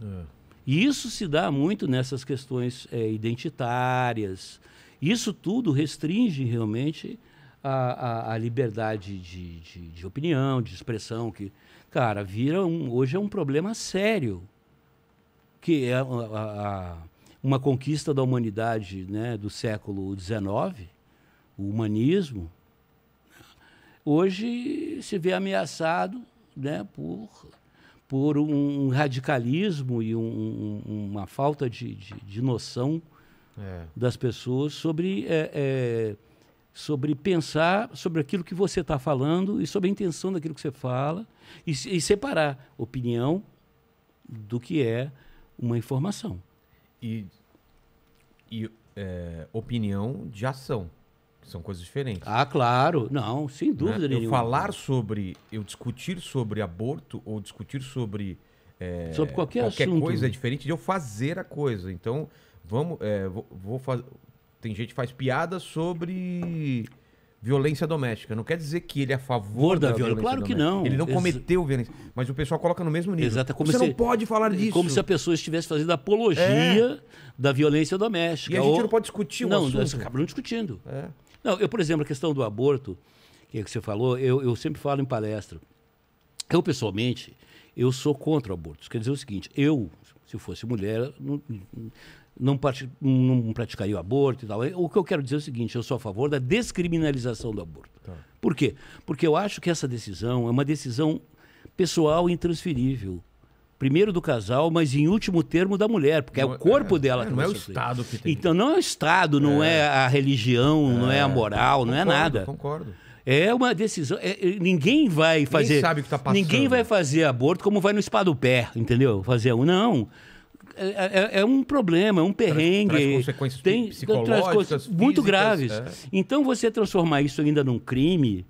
Speaker 1: É. E isso se dá muito nessas questões é, identitárias. Isso tudo restringe realmente a, a, a liberdade de, de, de, opinião, de expressão, que, cara, vira um, hoje é um problema sério. Que é a, a uma conquista da humanidade né, do século XIX, o humanismo, hoje se vê ameaçado né, por, por um radicalismo e um, uma falta de, de, de noção é. das pessoas sobre, é, é, sobre pensar sobre aquilo que você está falando e sobre a intenção daquilo que você fala e, e separar opinião do que é uma informação e, e é, opinião de ação. são
Speaker 3: coisas diferentes. Ah, claro. Não, sem né? dúvida né? nenhuma. Eu falar sobre, eu discutir sobre aborto ou discutir sobre, é, sobre qualquer, qualquer assunto. coisa né? é diferente de eu fazer a coisa. Então, vamos, é, vou, vou Tem gente que faz piada sobre violência doméstica. Não quer dizer que ele é a favor da, da, é violência. Claro doméstica. que não. Ele não cometeu
Speaker 1: violência. Mas o pessoal coloca no mesmo nível. Exato. É como Você se, não pode falar é disso. Como se a pessoa estivesse fazendo apologia é. da violência doméstica. E a gente ou... não pode discutir o não, assunto. Não, acabam não discutindo. É. Não, eu, por exemplo, a questão do aborto, que, é que você falou, eu, eu sempre falo em palestra. Eu, pessoalmente, eu sou contra o aborto. Isso quer dizer o seguinte, eu, se eu fosse mulher, não, não, não praticaria o aborto e tal. É, o que eu quero dizer é o seguinte: eu sou a favor da descriminalização do aborto. Tá. Por quê? Porque eu acho que essa decisão é uma decisão pessoal e intransferível. Primeiro do casal, mas em último termo da mulher, porque é não, é o corpo é, dela é, que Não é o Estado que tem. Então não é o Estado, não é, é a religião, não é a é, moral, concordo, não é nada. Concordo. É uma decisão. É, ninguém vai fazer. Ninguém sabe o que está passando. Ninguém vai fazer aborto como vai no spa do pé, entendeu? Fazer um. Não. É, é, é, um problema, é um perrengue. Traz, traz consequências tem, então, psicológicas, traz muito graves. É. Então, você transformar isso ainda num crime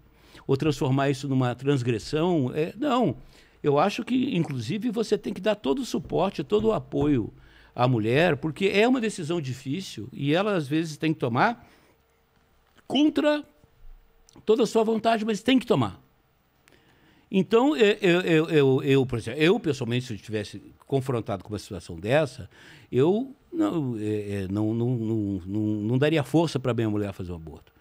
Speaker 1: ou transformar isso numa transgressão, é, não. Eu acho que, inclusive, você tem que dar todo o suporte, todo o apoio à mulher, porque é uma decisão difícil e ela, às vezes, tem que tomar contra toda a sua vontade, mas tem que tomar. Então, eu, eu, eu, eu, por exemplo, eu pessoalmente, se eu estivesse confrontado com uma situação dessa, eu não, é, é não, não, não, não, daria força para a minha mulher fazer o um aborto.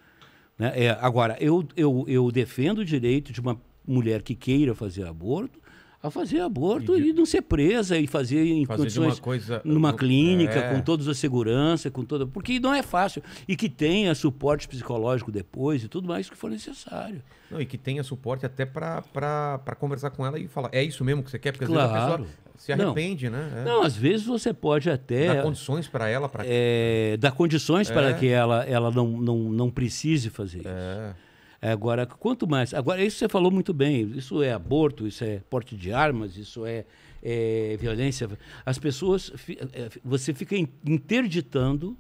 Speaker 1: Né? É, agora, eu, eu, eu defendo o direito de uma mulher que queira fazer aborto a fazer aborto e, de... e não ser presa e fazer em fazer condições coisa... numa clínica é. com toda a segurança, com toda porque não é fácil e que tenha suporte psicológico depois e tudo mais que for necessário. Não, e que tenha suporte até para conversar com ela
Speaker 3: e falar é isso mesmo que você quer porque claro. às vezes a pessoa se arrepende, não. né? É. Não, às
Speaker 1: vezes você pode até dar condições para ela para é, dar condições é. para que ela ela não, não não precise fazer é. isso. Agora, quanto mais. Agora, isso você falou muito bem. Isso é aborto, isso é porte de armas, isso é, é violência. As pessoas. É, você fica interditando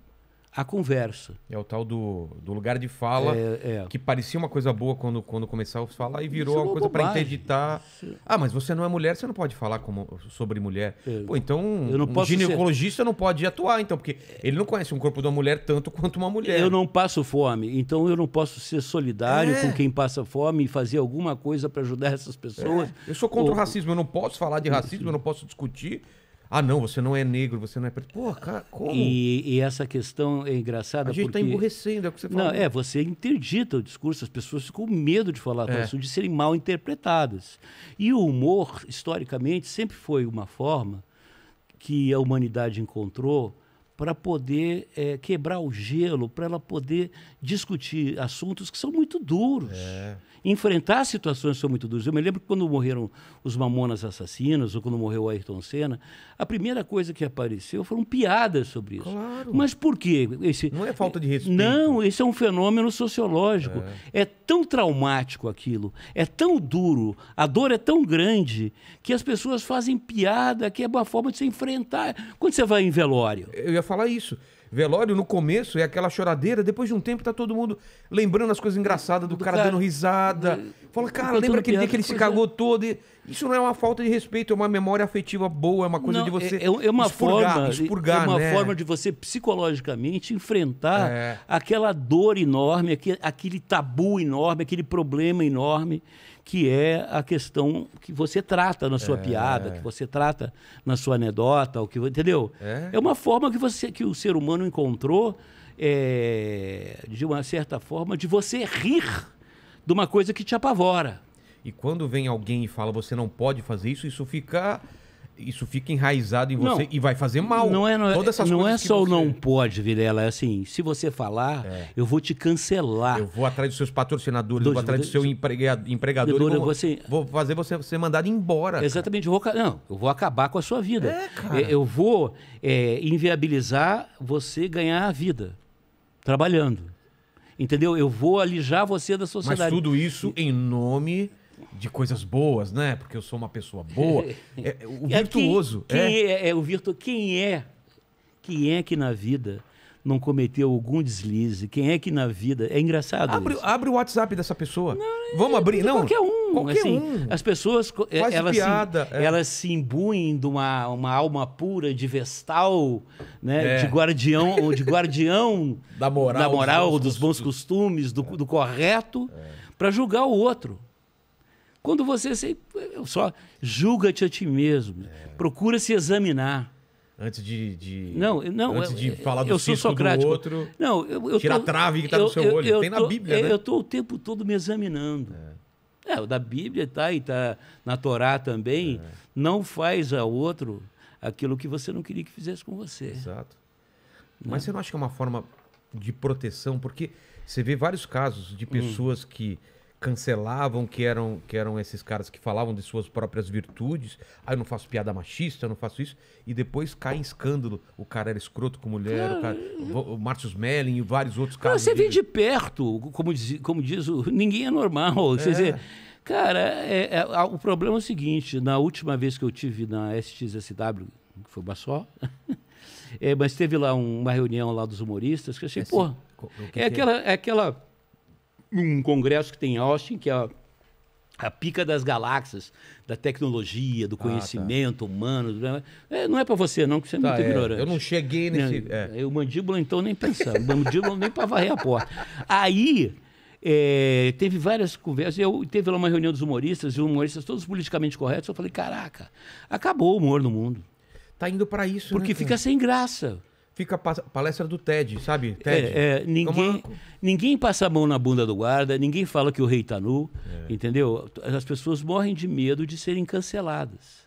Speaker 1: a conversa. É o tal do, do lugar de fala,
Speaker 3: é, é. que parecia uma coisa boa quando, quando começava a falar e virou é uma, uma coisa para interditar. Isso... Ah, mas você não é mulher, você não pode falar como, sobre mulher. É. Pô, então um ginecologista ser... não pode
Speaker 1: atuar, então, porque ele não conhece um corpo de uma mulher tanto quanto uma mulher. Eu não passo fome, então eu não posso ser solidário é. com quem passa fome e fazer alguma coisa para ajudar essas pessoas. É. Eu sou contra Ou... o
Speaker 3: racismo, eu não posso falar de racismo, eu não posso discutir
Speaker 1: ah, não, você não é negro, você não é preto. Porra, cara, como? E, e essa questão é engraçada. A gente está porque... emburrecendo, é o que você falou. Não, é, você interdita o discurso, as pessoas ficam com medo de falar é. isso, de serem mal interpretadas. E o humor, historicamente, sempre foi uma forma que a humanidade encontrou para poder é, quebrar o gelo, para ela poder discutir assuntos que são muito duros. É enfrentar situações que são muito duras. Eu me lembro que quando morreram os Mamonas Assassinos, ou quando morreu o Ayrton Senna, a primeira coisa que apareceu foram piadas sobre isso. Claro. Mas por quê? Esse, não é falta de respeito. Não, esse é um fenômeno sociológico. É. é tão traumático aquilo, é tão duro, a dor é tão grande, que as pessoas fazem piada, que é uma forma de se enfrentar. Quando você vai em velório.
Speaker 3: Eu ia falar isso. Velório, no começo, é aquela choradeira, depois de um tempo tá todo mundo lembrando as coisas engraçadas do, do cara, cara, dando risada. Fala, cara, lembra aquele dia que ele se é. cagou é. todo? E... Isso não é uma falta de respeito, é uma memória afetiva boa, é uma coisa não, de é- você é, é uma expurgar, forma, expurgar, É uma né? forma
Speaker 1: de você psicologicamente enfrentar é. aquela dor enorme, aquele, aquele tabu enorme, aquele problema enorme que é a questão que você trata na sua é. piada, que você trata na sua anedota, o que entendeu? É. é uma forma que você que o ser humano encontrou é, de uma certa forma de você rir de uma coisa que te apavora. E quando vem alguém e fala você não
Speaker 3: pode fazer isso, isso fica isso fica enraizado em você não, e vai fazer mal. Não é, não é, Todas essas não é só
Speaker 1: o você... não pode, Virela. É assim, se você falar, é. eu vou te cancelar. Eu vou atrás dos seus patrocinadores, Dois, vou atrás do seu empregado, empregador. vou,
Speaker 3: você... vou, fazer você ser mandado
Speaker 1: embora. Exatamente. Eu vou, não, eu vou acabar com a sua vida. É, cara. É, eu vou é, inviabilizar você ganhar a vida trabalhando. Entendeu? Eu vou alijar você da sociedade. Mas tudo
Speaker 3: isso em nome de coisas boas, né? Porque eu sou uma
Speaker 1: pessoa boa. [laughs] É, é, o é virtuoso. Quem, quem é. é... é, o virtu... quem é quem é que na vida não cometeu algum deslize? Quem é que na vida. É engraçado. Abre, isso. abre o WhatsApp dessa pessoa. Não, Vamos é, abrir, não? Qualquer um. Qualquer assim, um. As pessoas. Faz elas piada. Se, é. Elas se imbuem de uma, uma alma pura de vestal, né? É. De guardião, ou de guardião [laughs] da moral, da moral dos, dos bons costumes, do, do correto, para julgar o outro. Quando você se, só julga-te a ti mesmo, é. procura se examinar. Antes
Speaker 3: de, de
Speaker 1: não, não, antes de falar do eu sou outro, não, eu, eu tira tô, a trave que está no seu olho. Tem tô, na Bíblia, é, né? Eu estou o tempo todo me examinando. É, é o da Bíblia tá e tá na Torá também. É. Não faz a outro aquilo que você não queria que fizesse com você. Exato.
Speaker 3: Não. Né? Mas você não acha que é uma forma de proteção? Porque você vê vários casos de hum. pessoas hum. que cancelavam, que eram, que eram esses caras que falavam de suas próprias virtudes. Ah, eu não faço piada machista, eu não faço isso. E depois cai em escândalo. O cara era
Speaker 1: escroto com mulher, o, cara, o, Melling e vários outros caras. Você vê de perto, como diz, como diz o, ninguém é normal. É. Quer dizer, cara, é, é, o problema é o seguinte: na última vez que eu tive na SXSW, que foi Bassó, [laughs] é, mas teve lá um, uma reunião lá dos humoristas, que eu achei, é, pô, é, é, aquela, é aquela um congresso que tem em Austin, que é a, a pica das galáxias, da tecnologia, do conhecimento ah, tá. humano. Né? É, não é para você, não, que você é tá, muito é. ignorante. Eu não cheguei nesse. Não, né? é. Eu, é, mandíbula, então, nem pensando. mandíbula nem para varrer a porta. Aí. É, teve várias conversas. Eu teve lá uma reunião dos humoristas, e humoristas todos politicamente corretos. Eu falei, caraca, acabou o humor no mundo. Tá indo para isso, Porque né, fica sem graça
Speaker 3: fica palestra do TED, sabe? É,
Speaker 1: TED. É, é, ninguém, Como... É ninguém passa a mão na bunda do guarda, ninguém fala que o rei está nu, é. entendeu? As pessoas morrem de medo de serem canceladas.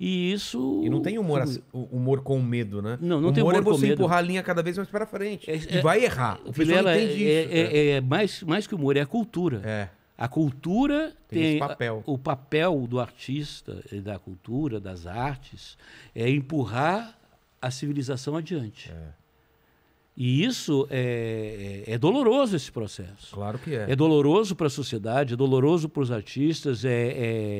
Speaker 1: E isso. E não tem humor,
Speaker 3: hum. humor com medo, né? Não, não humor tem humor é você com empurrar a linha cada vez mais para frente. É, e é, vai errar. O Vilela entende é, isso. Né?
Speaker 1: É, mais, mais que humor, é a cultura. É. A cultura tem, tem papel. A, o papel do artista, da cultura, das artes, é empurrar a civilização adiante. É. E isso é, é, é, doloroso esse processo. Claro que é. É doloroso para a sociedade, é doloroso para os artistas, é,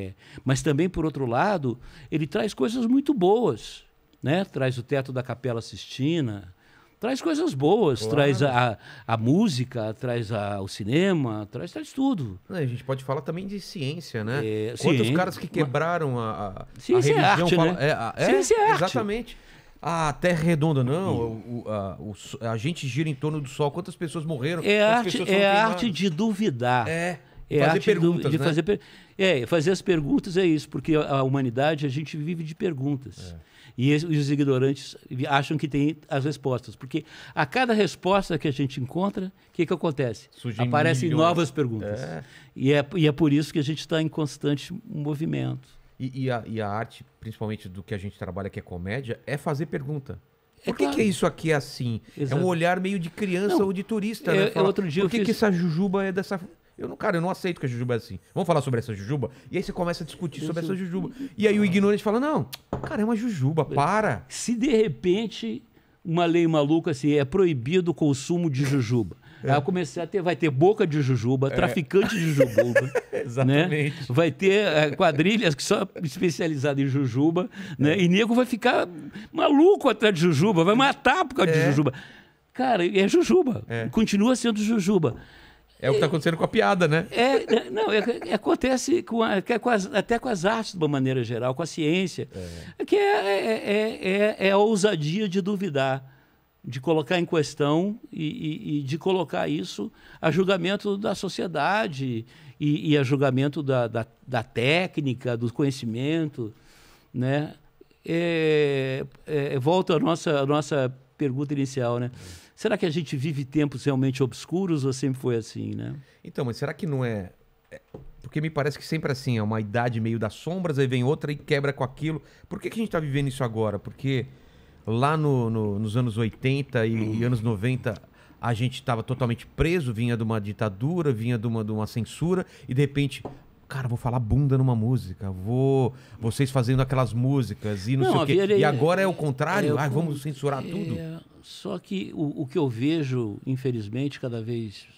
Speaker 1: é, mas também por outro lado ele traz coisas muito boas, né? Traz o teto da Capela Sistina, traz coisas boas, claro. traz a, a, música, traz a, o cinema, traz, traz tudo.
Speaker 3: a gente pode falar também de ciência, né? É, Quantos sim, caras que quebraram a, a, ciência a é religião? É arte, né? é, é, ciência é arte. Exatamente. Ah, a Terra é redonda. Não, o, o, a, o, a, gente gira em torno do Sol. Quantas pessoas morreram? É Quantas arte, é arte
Speaker 1: de duvidar. É. É fazer arte perguntas, de, de né? fazer é fazer as perguntas é isso porque a humanidade a gente vive de perguntas é. e, os ignorantes acham que tem as respostas porque a cada resposta que a gente encontra o que que acontece Surgem aparecem milhões. novas perguntas é. E, é, e é por isso que a gente está em constante movimento e, e, a, e, a, arte, principalmente do que a gente trabalha, que é comédia, é fazer pergunta. É por é que,
Speaker 3: claro. que, isso aqui é assim? Exato. É um olhar meio de criança não, ou de turista, né? É, é fala, outro dia por que, fiz... que essa jujuba é dessa. Eu não, cara, eu não aceito que a jujuba é assim. Vamos falar sobre essa jujuba? E aí você começa a discutir sobre essa jujuba.
Speaker 1: E aí o ignorante fala: não, cara, é uma jujuba, para. Se de repente uma lei maluca assim, é proibido o consumo de jujuba. É. Aí eu comecei a ter, vai ter boca de jujuba, é. traficante de jujuba. [laughs] Né? Exatamente. Né? Vai ter eh, quadrilhas que só especializadas em jujuba, né? É. E nego vai ficar maluco atrás de jujuba, vai matar por causa de jujuba. Cara, é jujuba. Continua sendo jujuba. É o que está acontecendo com a piada, né? É, né? não, é, acontece com, a, com as, até com as artes de uma maneira geral, com a ciência, é. que é, é, é, a ousadia de duvidar de colocar em questão e, e, e de colocar isso a julgamento da sociedade e, e a julgamento da, da, da, técnica, do conhecimento, né? É, é, é à nossa, à nossa pergunta inicial, né? Será que a gente vive tempos realmente obscuros ou sempre foi assim, né? Então, mas será que não é... é porque me parece que sempre assim, é uma idade meio das sombras,
Speaker 3: aí vem outra e quebra com aquilo. Por que, que a gente está vivendo isso agora? Porque lá no, no, nos anos 80 e, e uhum. anos 90 a gente estava totalmente preso, vinha de uma ditadura, vinha de uma, de uma censura, e de repente, cara, vou falar bunda numa música, vou. vocês fazendo aquelas músicas e não, não sei o quê. e agora é o contrário, é, Ai, ah, vamos censurar é, tudo.
Speaker 1: Só que o, o, que eu vejo, infelizmente, cada vez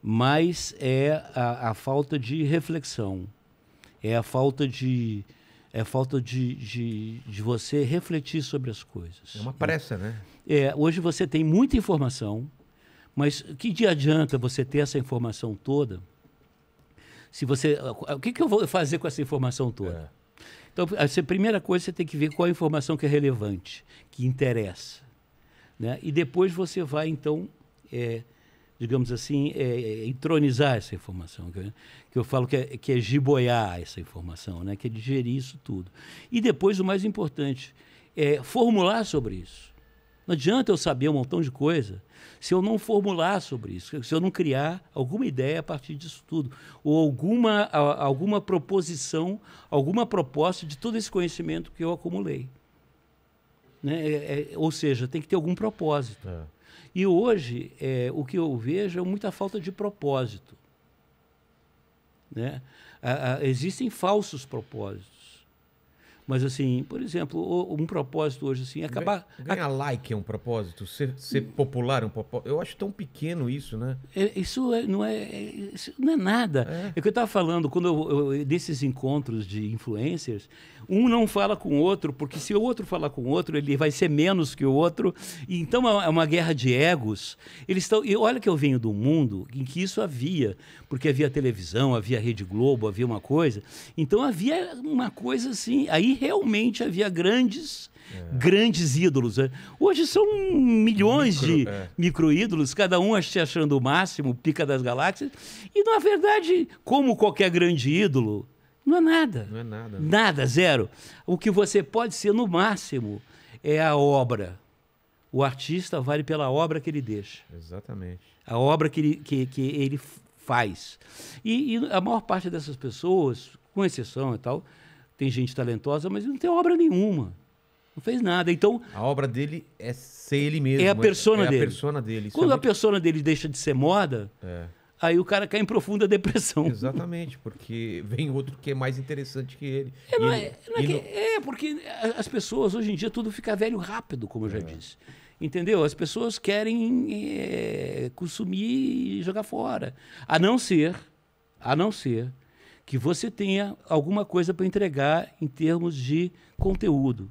Speaker 1: mais é a, a falta de reflexão, é a falta de é falta de, de, de, você refletir sobre as coisas. É uma pressa, né? É, hoje você tem muita informação, mas que dia adianta você ter essa informação toda? Se você, o que, que eu vou fazer com essa informação toda? É. Então, a primeira coisa você tem que ver qual a informação que é relevante, que interessa, né? E depois você vai então é, digamos assim, é, é, é entronizar essa informação. Que eu, que eu falo que é, que é giboiar essa informação, né? que é digerir isso tudo. E depois, o mais importante, é formular sobre isso. Não adianta eu saber um montão de coisa se eu não formular sobre isso, se eu não criar alguma ideia a partir disso tudo, ou alguma, alguma proposição, alguma proposta de todo esse conhecimento que eu acumulei. Né? É, é, ou seja, tem que ter algum propósito. É. E hoje, é, o que eu vejo é muita falta de propósito. Né? existem falsos propósitos. Mas, assim, por exemplo, um propósito hoje, assim, é acabar. Ganhar
Speaker 3: like é um propósito? Ser, ser hum. popular é um propósito? Eu acho tão pequeno isso, né?
Speaker 1: É, isso, é, não é, é isso não é nada. É, é o que eu estava falando, quando eu, eu, desses encontros de influencers, um não fala com o outro, porque se o outro falar com o outro, ele vai ser menos que o outro. E então é, é uma guerra de egos. Eles estão. E olha que eu venho do mundo em que isso havia, porque havia televisão, havia Rede Globo, havia uma coisa. Então havia uma coisa assim. Aí realmente havia grandes é. grandes ídolos. Né? Hoje são milhões micro, de é. microídolos, cada um se achando o máximo, pica das galáxias. E, na verdade, como qualquer grande ídolo, não é nada. Não é nada. Né? Nada, zero. O que você pode ser, no máximo, é a obra. O artista vale pela obra que ele deixa. Exatamente. A obra que ele, que, que ele faz. E, e a maior parte dessas pessoas, com exceção e tal, tem gente talentosa, mas não tem obra nenhuma. Não fez nada. Então. A obra dele é ser ele mesmo. É a persona é, é dele. A persona dele. É Quando é a muito... persona dele deixa de ser moda, é. aí o cara cai em profunda depressão. Exatamente, porque vem outro que é mais interessante que ele. É, não é, ele, não Que... é, porque as pessoas hoje em dia tudo fica velho rápido, como eu já disse. Entendeu? As pessoas querem eh, consumir e jogar fora. A não ser, a não ser que você tenha alguma coisa para entregar em termos de conteúdo.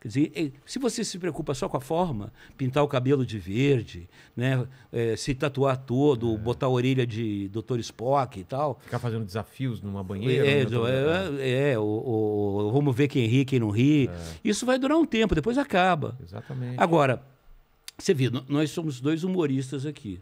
Speaker 1: Quer dizer, é, se você se preocupa só com a forma, pintar o cabelo de verde, né, é, se tatuar todo, é. botar a orelha de Dr. Spock e tal. Ficar fazendo desafios numa banheira. É, né, então, é, é, é o, o, vamos ver quem ri, quem não ri. É. Isso vai durar um tempo, depois acaba. Exatamente. Agora, você viu, nós somos dois humoristas aqui.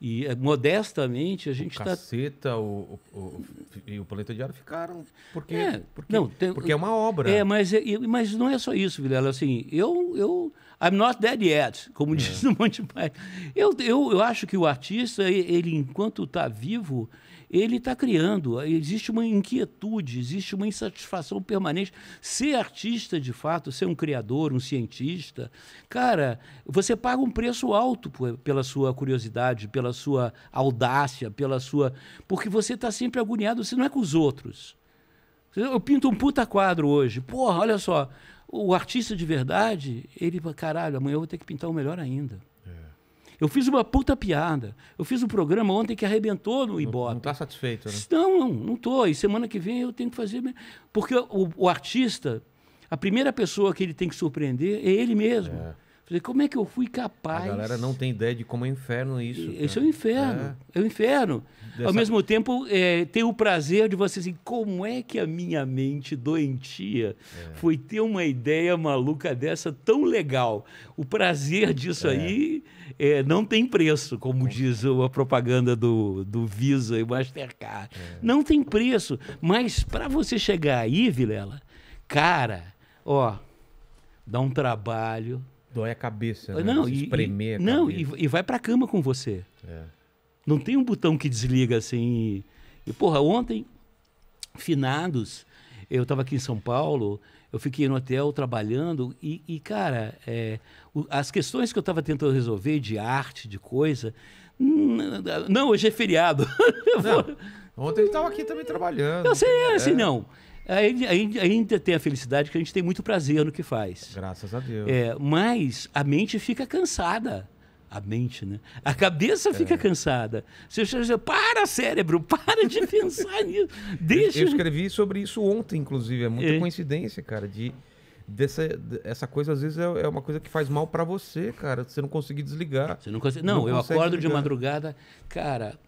Speaker 1: E eh, modestamente a gente está. Caceta tá... o, o, o, e o Planeta Diário
Speaker 3: ficaram. Porque é, porque, não, tem, porque é uma obra. É,
Speaker 1: mas, é, mas não é só isso, Vilela. Assim, eu, eu. I'm not dead yet, como é. diz no Monte Pai. Eu, eu, eu acho que o artista, ele, enquanto está vivo, ele está criando. Existe uma inquietude, existe uma insatisfação permanente. Ser artista, de fato, ser um criador, um cientista, cara, você paga um preço alto pela sua curiosidade, pela sua audácia, pela sua. Porque você está sempre agoniado, você não é com os outros. Eu pinto um puta quadro hoje. Porra, olha só. O artista de verdade, ele, caralho, amanhã eu vou ter que pintar o melhor ainda. Eu fiz uma puta piada. Eu fiz um programa ontem que arrebentou no Ibope. Não está satisfeito, né? Não, não, estou. E semana que vem eu tenho que fazer. Porque o, o artista, a primeira pessoa que ele tem que surpreender é ele mesmo. É. Falei, como é que eu fui capaz? A galera não tem ideia de como é inferno isso. É cara. Isso é um inferno. É, é inferno. Dessa... Ao mesmo tempo, é, ter o prazer de você assim, como é que a minha mente doentia é. foi ter uma ideia maluca dessa tão legal? O prazer disso é. aí é, não tem preço, como diz a propaganda do, do Visa e Mastercard. Não tem preço. Mas para você chegar aí, Vilela, cara, ó, dá um trabalho Dói a cabeça, ah, né? Não, e, espremer. não, e, e, vai pra cama com você. É. Não tem um botão que desliga assim. E, porra, ontem, finados, eu tava aqui em São Paulo, eu fiquei no hotel trabalhando e, e cara, é, o, as questões que eu tava tentando resolver de arte, de coisa. Não, hoje é feriado. [laughs]
Speaker 3: Não, ontem eu estava aqui também trabalhando. sei, assim, é, assim, não.
Speaker 1: Ainda, ainda, ainda tem a felicidade que a gente tem muito prazer no que faz. Graças a Deus. É, mas a mente fica cansada. A mente, né? A cabeça fica é. cansada. Você já para, cérebro, [laughs] para de pensar nisso. Deixa. Eu, escrevi sobre isso ontem, inclusive.
Speaker 3: É muita é. coincidência, cara, de dessa essa coisa às vezes é, é uma coisa que faz mal para
Speaker 1: você, cara. Você não conseguir desligar. Você não consegue. Não, não eu acordo desligar. de madrugada, cara.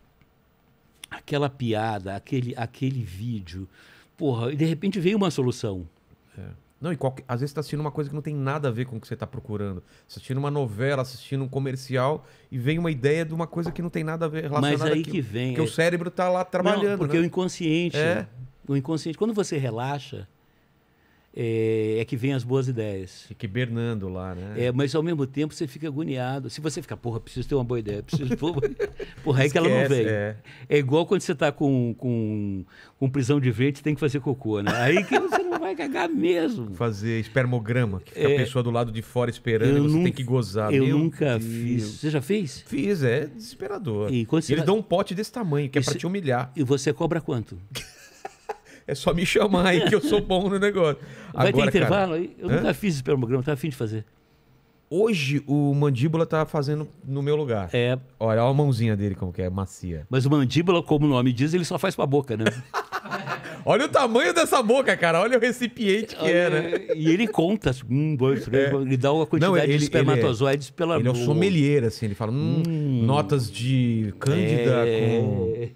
Speaker 1: Aquela piada, aquele aquele vídeo Porra, e de repente veio uma
Speaker 3: solução. É. Não, e qualquer... às vezes você está assistindo uma coisa que não tem nada a ver com o que você está procurando. Tá assistindo uma novela, tá assistindo um comercial e vem uma ideia de uma coisa que não tem nada a ver relacionada Mas aí que vem. Porque é... o cérebro está lá trabalhando. Não, porque né? o inconsciente. É.
Speaker 1: O inconsciente, quando você relaxa, é, é, que vem as boas ideias. e é que Bernando lá, né? É, mas ao mesmo tempo você fica agoniado. Se você ficar, porra, preciso ter uma boa ideia, preciso. [laughs] porra, é que ela não vem. É, é igual quando você está com, com, com prisão de ventre tem que fazer cocô, né? Aí que você não vai cagar mesmo. [laughs] Fazer espermograma, que fica é, a pessoa do lado de fora esperando você nunca, tem que
Speaker 3: gozar. Eu Meu nunca Deus. fiz. Você já fez? Fiz, é desesperador. E, e eles dá... dão um pote desse
Speaker 1: tamanho, que é para te humilhar. E você cobra quanto? [laughs] É só me chamar aí que eu sou
Speaker 3: bom no negócio. Vai Agora, ter intervalo aí? Eu nunca fiz
Speaker 1: esse programa, tá afim de fazer.
Speaker 3: Hoje o mandíbula tá fazendo no meu lugar. É. Olha, olha a mãozinha dele como que é, macia. Mas o
Speaker 1: mandíbula, como o nome diz, ele só faz com a boca, né? [laughs] olha o tamanho dessa boca, cara. Olha o recipiente que era. é, né? E ele conta, assim, um, dois, três, é. ele dá uma quantidade Não, ele, de espermatozoides ele é, pela Ele é um sommelier,
Speaker 3: assim. Ele fala, hum, hum. notas de cândida é.
Speaker 1: com...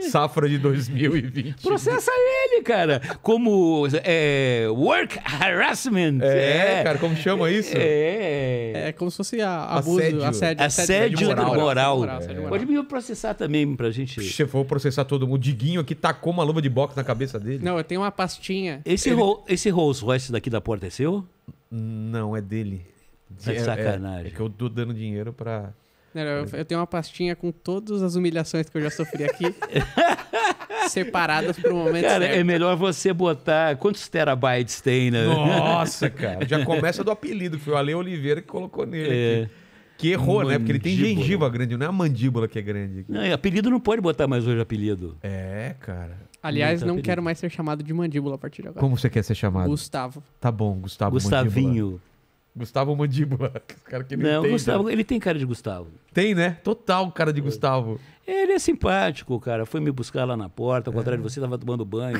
Speaker 1: [laughs] safra de 2020. Processa ele, cara. Como é, work harassment. É, é, cara, como chama isso?
Speaker 4: É. É como se fosse a, abuso, assédio. Assédio, assédio, assédio moral. moral. moral é. Pode me processar também
Speaker 1: pra gente. Se
Speaker 3: vou processar todo mundo. O Diguinho aqui tacou uma luva de boxe na cabeça dele.
Speaker 4: Não, eu tenho uma pastinha. Esse, ele...
Speaker 1: Ro... esse Rolls Royce daqui da porta é seu? Não, é dele. Tá é, é,
Speaker 3: sacanagem. É, é que eu tô dando dinheiro pra
Speaker 4: eu, eu tenho uma pastinha com todas as humilhações que eu já sofri aqui, [laughs] separadas para o momento Cara, certo. é
Speaker 1: melhor você botar... Quantos terabytes tem, né? Nossa, [laughs] cara. Já começa
Speaker 3: do apelido, foi o Ale Oliveira que
Speaker 4: colocou nele
Speaker 3: é. aqui. Que errou, mandíbula. né? Porque ele tem gengiva grande, não é a mandíbula que é grande. Aqui. Não,
Speaker 1: apelido não pode botar mais hoje apelido. É, cara. Aliás, não apelido. quero
Speaker 4: mais ser chamado de mandíbula a partir de agora. Como você quer ser chamado? Gustavo.
Speaker 3: Tá bom, Gustavo Gustavinho. Mandíbula. Gustavo Mandíbula.
Speaker 4: [laughs] Cara que ele não, entende. Gustavo, ele
Speaker 1: tem cara de Gustavo. Tem, né? Total cara de é. Gustavo. Ele é simpático, cara. Foi me buscar lá na porta, ao é. contrário de você, tava tomando banho.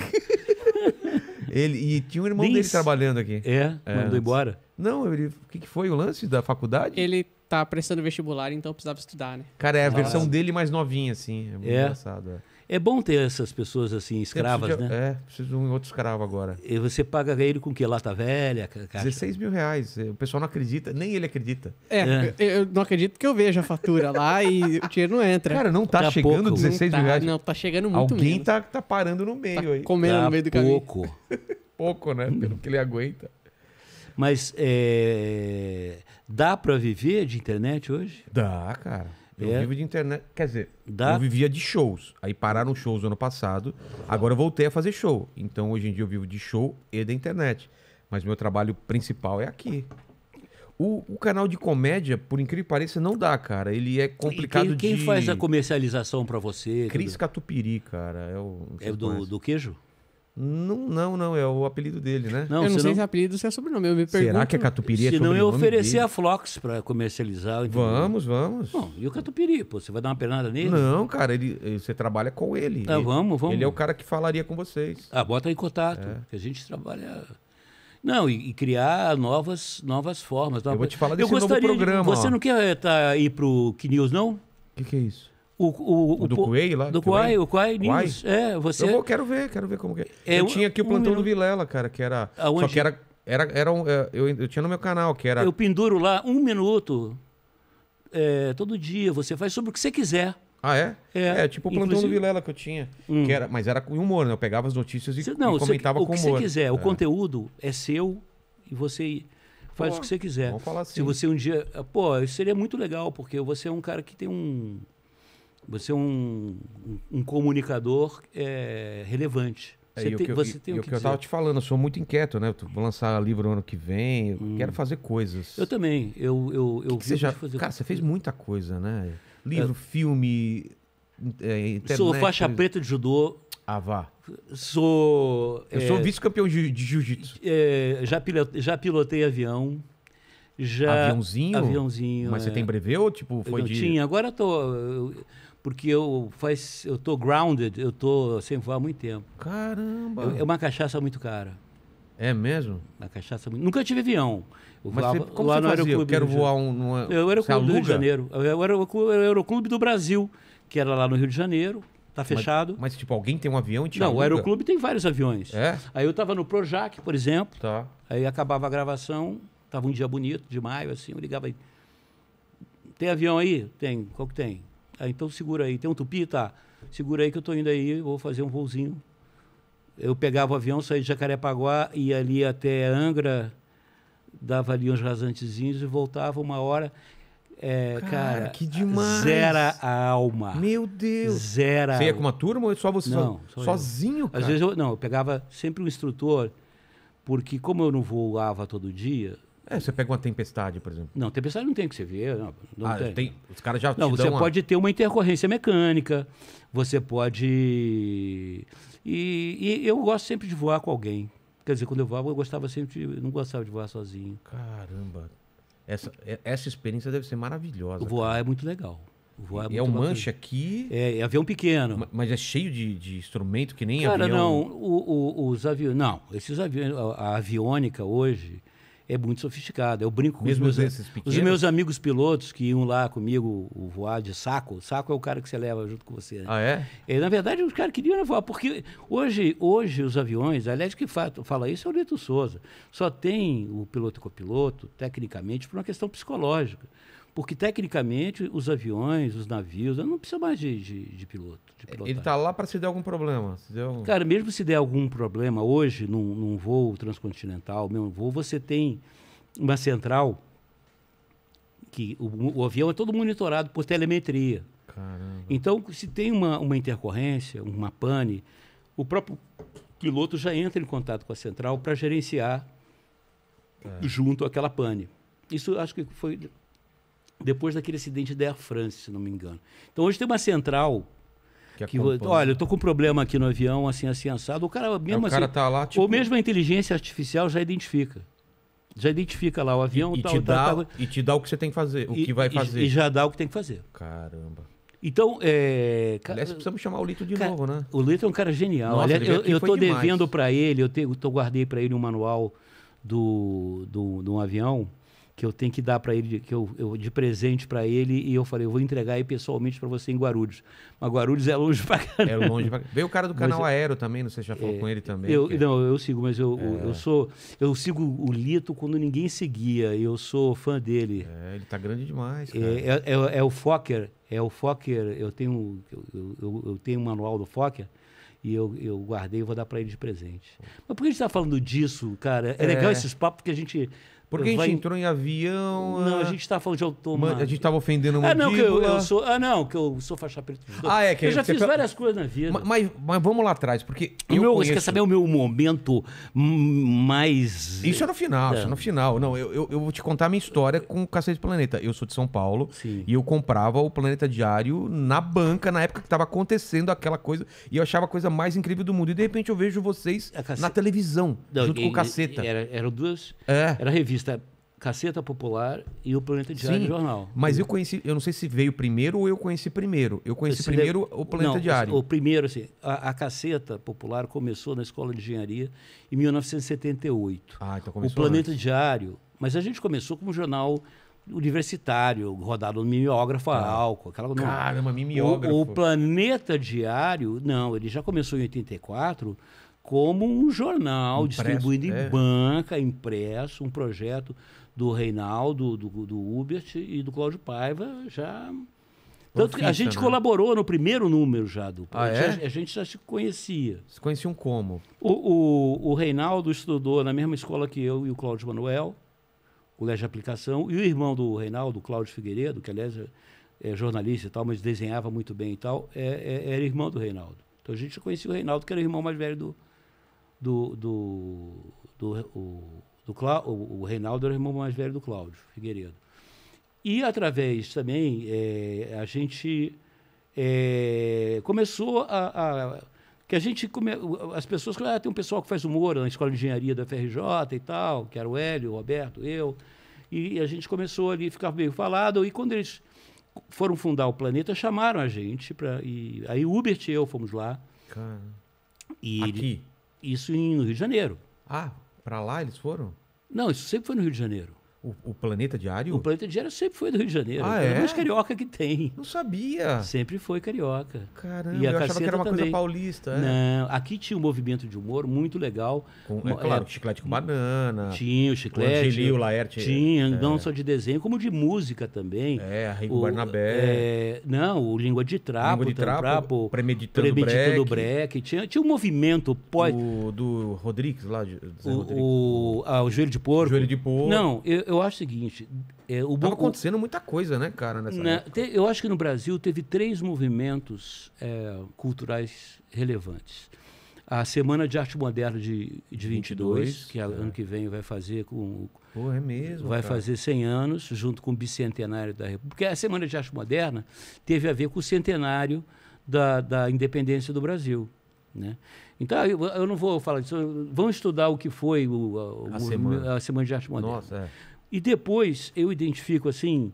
Speaker 1: [laughs] ele, e tinha um irmão
Speaker 3: dele trabalhando aqui. É, é mandou embora.
Speaker 4: Não, ele, o que, que foi o lance da faculdade? Ele tá prestando vestibular, então precisava estudar, né? Cara, é a
Speaker 3: versão dele mais novinha, assim. É muito é. engraçado.
Speaker 1: É. É bom ter essas pessoas assim, escravas, de, né? É, preciso de um outro escravo agora. E você paga ele com que? Lata velha? Caixa? 16
Speaker 3: mil reais. O pessoal não acredita, nem ele acredita. É, é.
Speaker 4: eu não acredito que eu veja a fatura lá e o dinheiro não entra. Cara, não tá Daqui chegando pouco. 16 não mil tá, reais. Não, tá chegando muito Alguém menos. Tá,
Speaker 3: tá parando no meio tá aí. Comendo no tá meio do caminho. Pouco.
Speaker 1: [laughs] pouco, né? Pelo que ele aguenta. Mas é... dá para viver de internet hoje?
Speaker 3: Dá, cara. Eu é. vivo
Speaker 1: de internet. Quer dizer, eu
Speaker 3: vivia de shows. Aí pararam shows ano passado. Agora eu voltei a fazer show. Então hoje em dia eu vivo de show e da internet. Mas meu trabalho principal é aqui. O, o canal de comédia, por incrível que pareça, não dá, cara. Ele é complicado e quem, quem de... faz a comercialização para você? Cris Catupiri, Catupiry, cara. É o, é do, do queijo? Não, não, não,
Speaker 1: é o apelido dele, né? Não, eu não sei não... se é
Speaker 4: apelido se é sobrenome. Eu me pergunto, Será que a é catupiry é Se não, eu oferecer dele? a
Speaker 1: Flox para comercializar. Vamos, vamos. Bom, e o catupiry, pô? Você vai dar uma pernada nele? Não, cara, ele, você trabalha com ele. Ah, ele, vamos, vamos. Ele é o cara que falaria com vocês. Ah, bota em contato, é. que a gente trabalha... Não, e, e, criar novas, novas formas. Eu vou te falar desse eu gostaria novo programa. De, você não quer ir eh, tá pro o News, não? O que, que é isso? O, o, o do Coei lá? Do Coei, o Coei News. É, você... Eu
Speaker 3: quero ver, quero
Speaker 1: ver como é. é eu um, tinha aqui o plantão um... do Vilela, cara, que era... Aonde? Só que era...
Speaker 3: era, era um, é, eu,
Speaker 1: eu tinha no meu canal, que era... Eu penduro lá um minuto é, todo dia. Você faz sobre o que você quiser. Ah, é? É, é tipo o plantão inclusive... do Vilela que eu tinha.
Speaker 3: Hum. Que era, mas era com humor, né? Eu pegava as notícias e, não, e comentava com humor. O que você quiser. O é.
Speaker 1: conteúdo é seu e você faz pô, o que você quiser. Vamos falar assim. Se você um dia... Pô, isso seria muito legal, porque você é um cara que tem um você é um, um comunicador é, relevante. É, você, é, tem, eu, você tem e, o que, que eu estava te
Speaker 3: falando, eu sou muito inquieto, né? Eu vou lançar livro ano que vem, eu hum. quero fazer coisas. Eu também. Eu, eu, eu que que você já... Cara, coisa. você fez muita coisa, né? Livro, é. filme, é, internet, Sou faixa preta
Speaker 1: de judô. Ah, vá. Sou... Eu sou é, vice-campeão de, de jiu-jitsu. É, já, pilotei, já pilotei avião. Já... Aviãozinho? Aviãozinho, Mas você tem breveu tipo, foi eu de... tinha, agora eu tô... Eu porque eu faz eu tô grounded, eu tô sem voar há muito tempo. Caramba. Eu, é uma cachaça muito cara. É mesmo? Uma cachaça muito... Nunca tive avião. Eu Mas voava, você, como lá você no fazia? eu quero voar um... Numa... Eu era o Clube do Rio de Janeiro. Eu era o Aeroclube do Brasil, que era lá no Rio de Janeiro. Tá fechado. Mas, mas, tipo, alguém tem um avião e te Não, aluga? o aeroclube tem vários aviões. É? Aí eu tava no Projac, por exemplo. Tá. Aí acabava a gravação, tava um dia bonito de maio, assim, eu ligava aí. Tem avião aí? Tem. Qual que tem? Aí, então segura aí, tem um tupi? Tá. Segura aí que eu tô indo aí, vou fazer um voozinho. Eu pegava o avião, saía de Jacarepaguá, ia ali até Angra, dava ali uns rasantezinhos e voltava uma hora. É, cara, cara, que demais. Zera a alma. Meu Deus. Zera. Você ia com uma turma ou só você? Não, sozinho, cara? Às vezes eu, não, eu pegava sempre um instrutor, porque como eu não voava todo dia, é, você pega uma tempestade, por exemplo. Não, tempestade não tem que você ver. Não, não ah, tem. tem. Os caras já Não, você pode uma... ter uma intercorrência mecânica, você pode. E, e, eu gosto sempre de voar com alguém. Quer dizer, quando eu voava, eu gostava sempre de. Não gostava de voar sozinho. Caramba.
Speaker 3: Essa, essa experiência deve ser maravilhosa. O voar cara. é muito legal. Voar é, é um manche aqui. É, é, avião pequeno. Mas é cheio de, de instrumento que nem Cara, avião. Cara, não,
Speaker 1: o, o, os aviões. Não, esses aviões. A, a aviônica hoje é muito sofisticado. Eu brinco com os meus, os meus amigos pilotos que iam lá comigo voar de saco. Saco é o cara que você leva junto com você. Né? Ah, é? E, na verdade, os caras queriam voar, né, porque hoje, hoje os aviões, aliás, que fala, isso é o Lito Souza, só tem o piloto copiloto, tecnicamente, por uma questão psicológica. Porque, tecnicamente, os aviões, os navios, não precisa mais de, de, de piloto. De Ele está lá para se der algum problema. Se der algum... Cara, mesmo se der algum problema hoje, num, num voo transcontinental, mesmo voo, você tem uma central que o, o avião é todo monitorado por telemetria. Caramba. Então, se tem uma, uma intercorrência, uma pane, o próprio piloto já entra em contato com a central para gerenciar é. junto àquela pane. Isso acho que foi depois daquele acidente da Air France, se não me engano. Então hoje tem uma central que, que olha, eu tô com um problema aqui no avião, assim, assim, assado. O cara mesmo é, o assim, cara tá lá, tipo... ou mesmo a inteligência artificial já identifica. Já identifica lá o avião, e, tal, te dá, tal, e te dá o que você tem que fazer, o e, que vai fazer. E, já dá o que tem que fazer. Caramba. Então, é. Aliás, precisamos chamar o Lito de cara, novo, né? O Lito é um cara genial. Nossa, Aliás, eu, eu tô demais. devendo para ele, eu, te, eu tô, guardei para ele um manual do, do, do, do um avião que eu tenho que dar para ele, que eu, eu de presente para ele, e eu falei, eu vou entregar aí pessoalmente para você em Guarulhos. Mas Guarulhos é longe para. cá É longe pra Veio o cara do canal mas, Aero também, não sei se já falou é, com ele também. Eu, é- Não, eu sigo, mas eu, é. eu sou. Eu sigo o Lito quando ninguém seguia, e eu sou fã dele. É, ele tá grande demais. É, é, é, é, o Fokker, é o Fokker, eu tenho, eu, eu, eu tenho um manual do Fokker e eu, eu guardei e vou dar para ele de presente. Mas por que a gente está falando disso, cara? É, é, legal esses papos que a gente porque a gente entrou em avião. Não, a, a gente estava falando de automático. A gente estava ofendendo um Ah, não, que eu, sou. Ah, não, que eu sou faixa preta. Ah, é, que Eu é já fiz tá várias
Speaker 3: coisas na vida. Mas, mas, mas, vamos lá atrás, porque. eu meu, conheço... Você quer saber o meu momento mais. Isso é no final, é. isso é no é. final. Não, eu, eu, eu, vou te contar a minha história com o Cacete Planeta. Eu sou de São Paulo Sim. e eu comprava o Planeta Diário na banca, na época que estava acontecendo aquela coisa, e eu achava a coisa mais incrível do mundo. E de repente eu vejo vocês é, Cacete... na televisão,
Speaker 1: não, junto e, com o Caceta. Era, duas. É. Era revista revista Caceta Popular e o Planeta Diário Sim, Jornal. Mas eu
Speaker 3: conheci, eu não sei se veio primeiro ou eu conheci primeiro. Eu conheci primeiro deve... o Planeta não, Diário. O
Speaker 1: primeiro, assim, a, a, Caceta Popular começou na Escola de Engenharia em 1978. Ah, então começou. O Planeta antes. Diário. Mas a gente começou como jornal universitário, rodado no mimeógrafo tá. a álcool. Aquela, Caramba, não. mimeógrafo. O, o Planeta Diário, não, ele já começou em 84 como um jornal impresso, distribuído é. em banca, impresso, um projeto do Reinaldo, do, do Ubert e do Cláudio Paiva já. Tanto que a gente né? colaborou no primeiro número já do ah, é? a, gente já se conhecia. Se conheciam como? O, o, o Reinaldo estudou na mesma escola que eu e o Cláudio Manuel, colégio de aplicação, e o irmão do Reinaldo, Cláudio Figueiredo, que aliás é, é jornalista e tal, mas desenhava muito bem e tal, é, é era irmão do Reinaldo. Então a gente conhecia o Reinaldo, que era o irmão mais velho do, do, do, do, o, do Clá, o, o Reinaldo era o irmão mais velho do Cláudio Figueiredo. E através também é, a gente é, começou a, a, que a gente come, as pessoas ah, tem um pessoal que faz humor na escola de engenharia da FRJ e tal, que era o Hélio, o Roberto, eu e a gente começou ali ficar meio falado e quando eles foram fundar o planeta chamaram a gente para aí Hubert e eu fomos lá. Cara. E aqui. Ele, isso em, no Rio de Janeiro. Ah, para lá eles foram? Não, isso sempre foi no Rio de Janeiro. O, o, Planeta Diário? O Planeta Diário sempre foi do Rio de Janeiro. Ah, é, é? mais carioca que tem. Não sabia. Sempre foi carioca. Caramba, e a eu achava que era uma também. coisa paulista. É? Não, aqui tinha um movimento de humor muito legal. Com, é, é claro, é, chiclete com banana.
Speaker 3: Tinha o chiclete. O Angeli, o Laerte. Tinha, é. não
Speaker 1: só de desenho, como de música também. É, a Rico o, é, não, o Língua de Trapo. Língua de Trapo, trapo Premeditando, Premeditando Breck. Tinha, tinha um movimento. Pode... O do Rodrigues lá. De, o, Rodrigues. O, ah, o Joelho de Porco. Joelho de Porco. Não, eu eu acho o seguinte. É, o Tava acontecendo muita coisa, né, cara, nessa né, te, Eu acho que no Brasil teve três movimentos é, culturais relevantes. A Semana de Arte Moderna de, de 22, 22 que é. ano que vem vai fazer com. Pô, é mesmo. Vai cara. fazer 100 anos, junto com o bicentenário da República. Porque a Semana de Arte Moderna teve a ver com o centenário da, da independência do Brasil. Né? Então, eu, eu, não vou falar disso. Vamos estudar o que foi o, o a, semana. a, semana. de Arte Moderna. Nossa, é. E depois eu identifico assim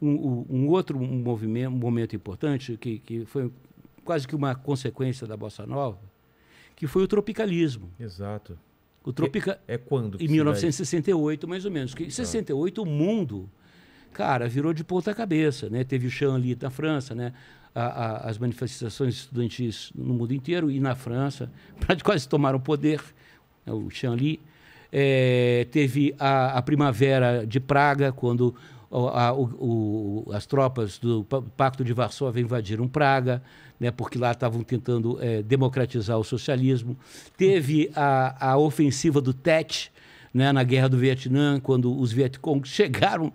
Speaker 1: um, um outro movimento, um momento importante que, que foi quase que uma consequência da bossa nova, que foi o tropicalismo. Exato. O tropica... é, é quando? Em 1968, mais ou menos. Que, em 68 tá. o mundo, cara, virou de ponta cabeça, né? Teve o chão ali na França, né? A, a, as manifestações estudantis no mundo inteiro e na França, [laughs] quase tomaram poder, né? o Chanli. É, teve a, a, primavera de Praga, quando a, a, o, o, as tropas do Pacto de Varsóvia invadiram Praga, né, porque lá estavam tentando é, democratizar o socialismo. Teve a, ofensiva do Tet né, na Guerra do Vietnã, quando os Vietcong [laughs] chegaram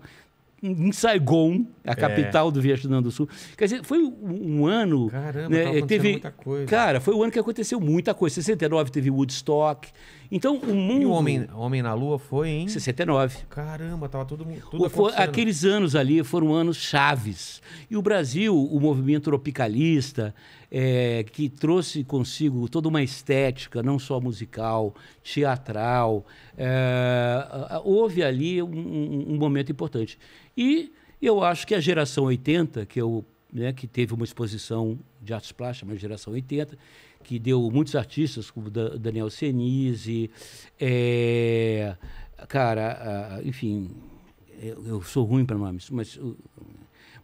Speaker 1: em Saigon, a é. capital é. do Vietnã do Sul. Quer dizer, foi um, ano. Caramba, né, teve muita coisa. Cara, foi um ano que aconteceu muita coisa. 69 teve Woodstock, então, o mundo. E o Homem, homem na Lua foi em. 69. Caramba, tava todo mundo. Aqueles anos ali foram anos chaves. E o Brasil, o movimento tropicalista, é, que trouxe consigo toda uma estética, não só musical, teatral, é, houve ali um, um, momento importante. E eu acho que a geração 80, que eu né, que teve uma exposição de artes plásticas, mas geração 80, que deu muitos artistas, como Daniel Senise, é, cara, enfim, eu, sou ruim para nomes, mas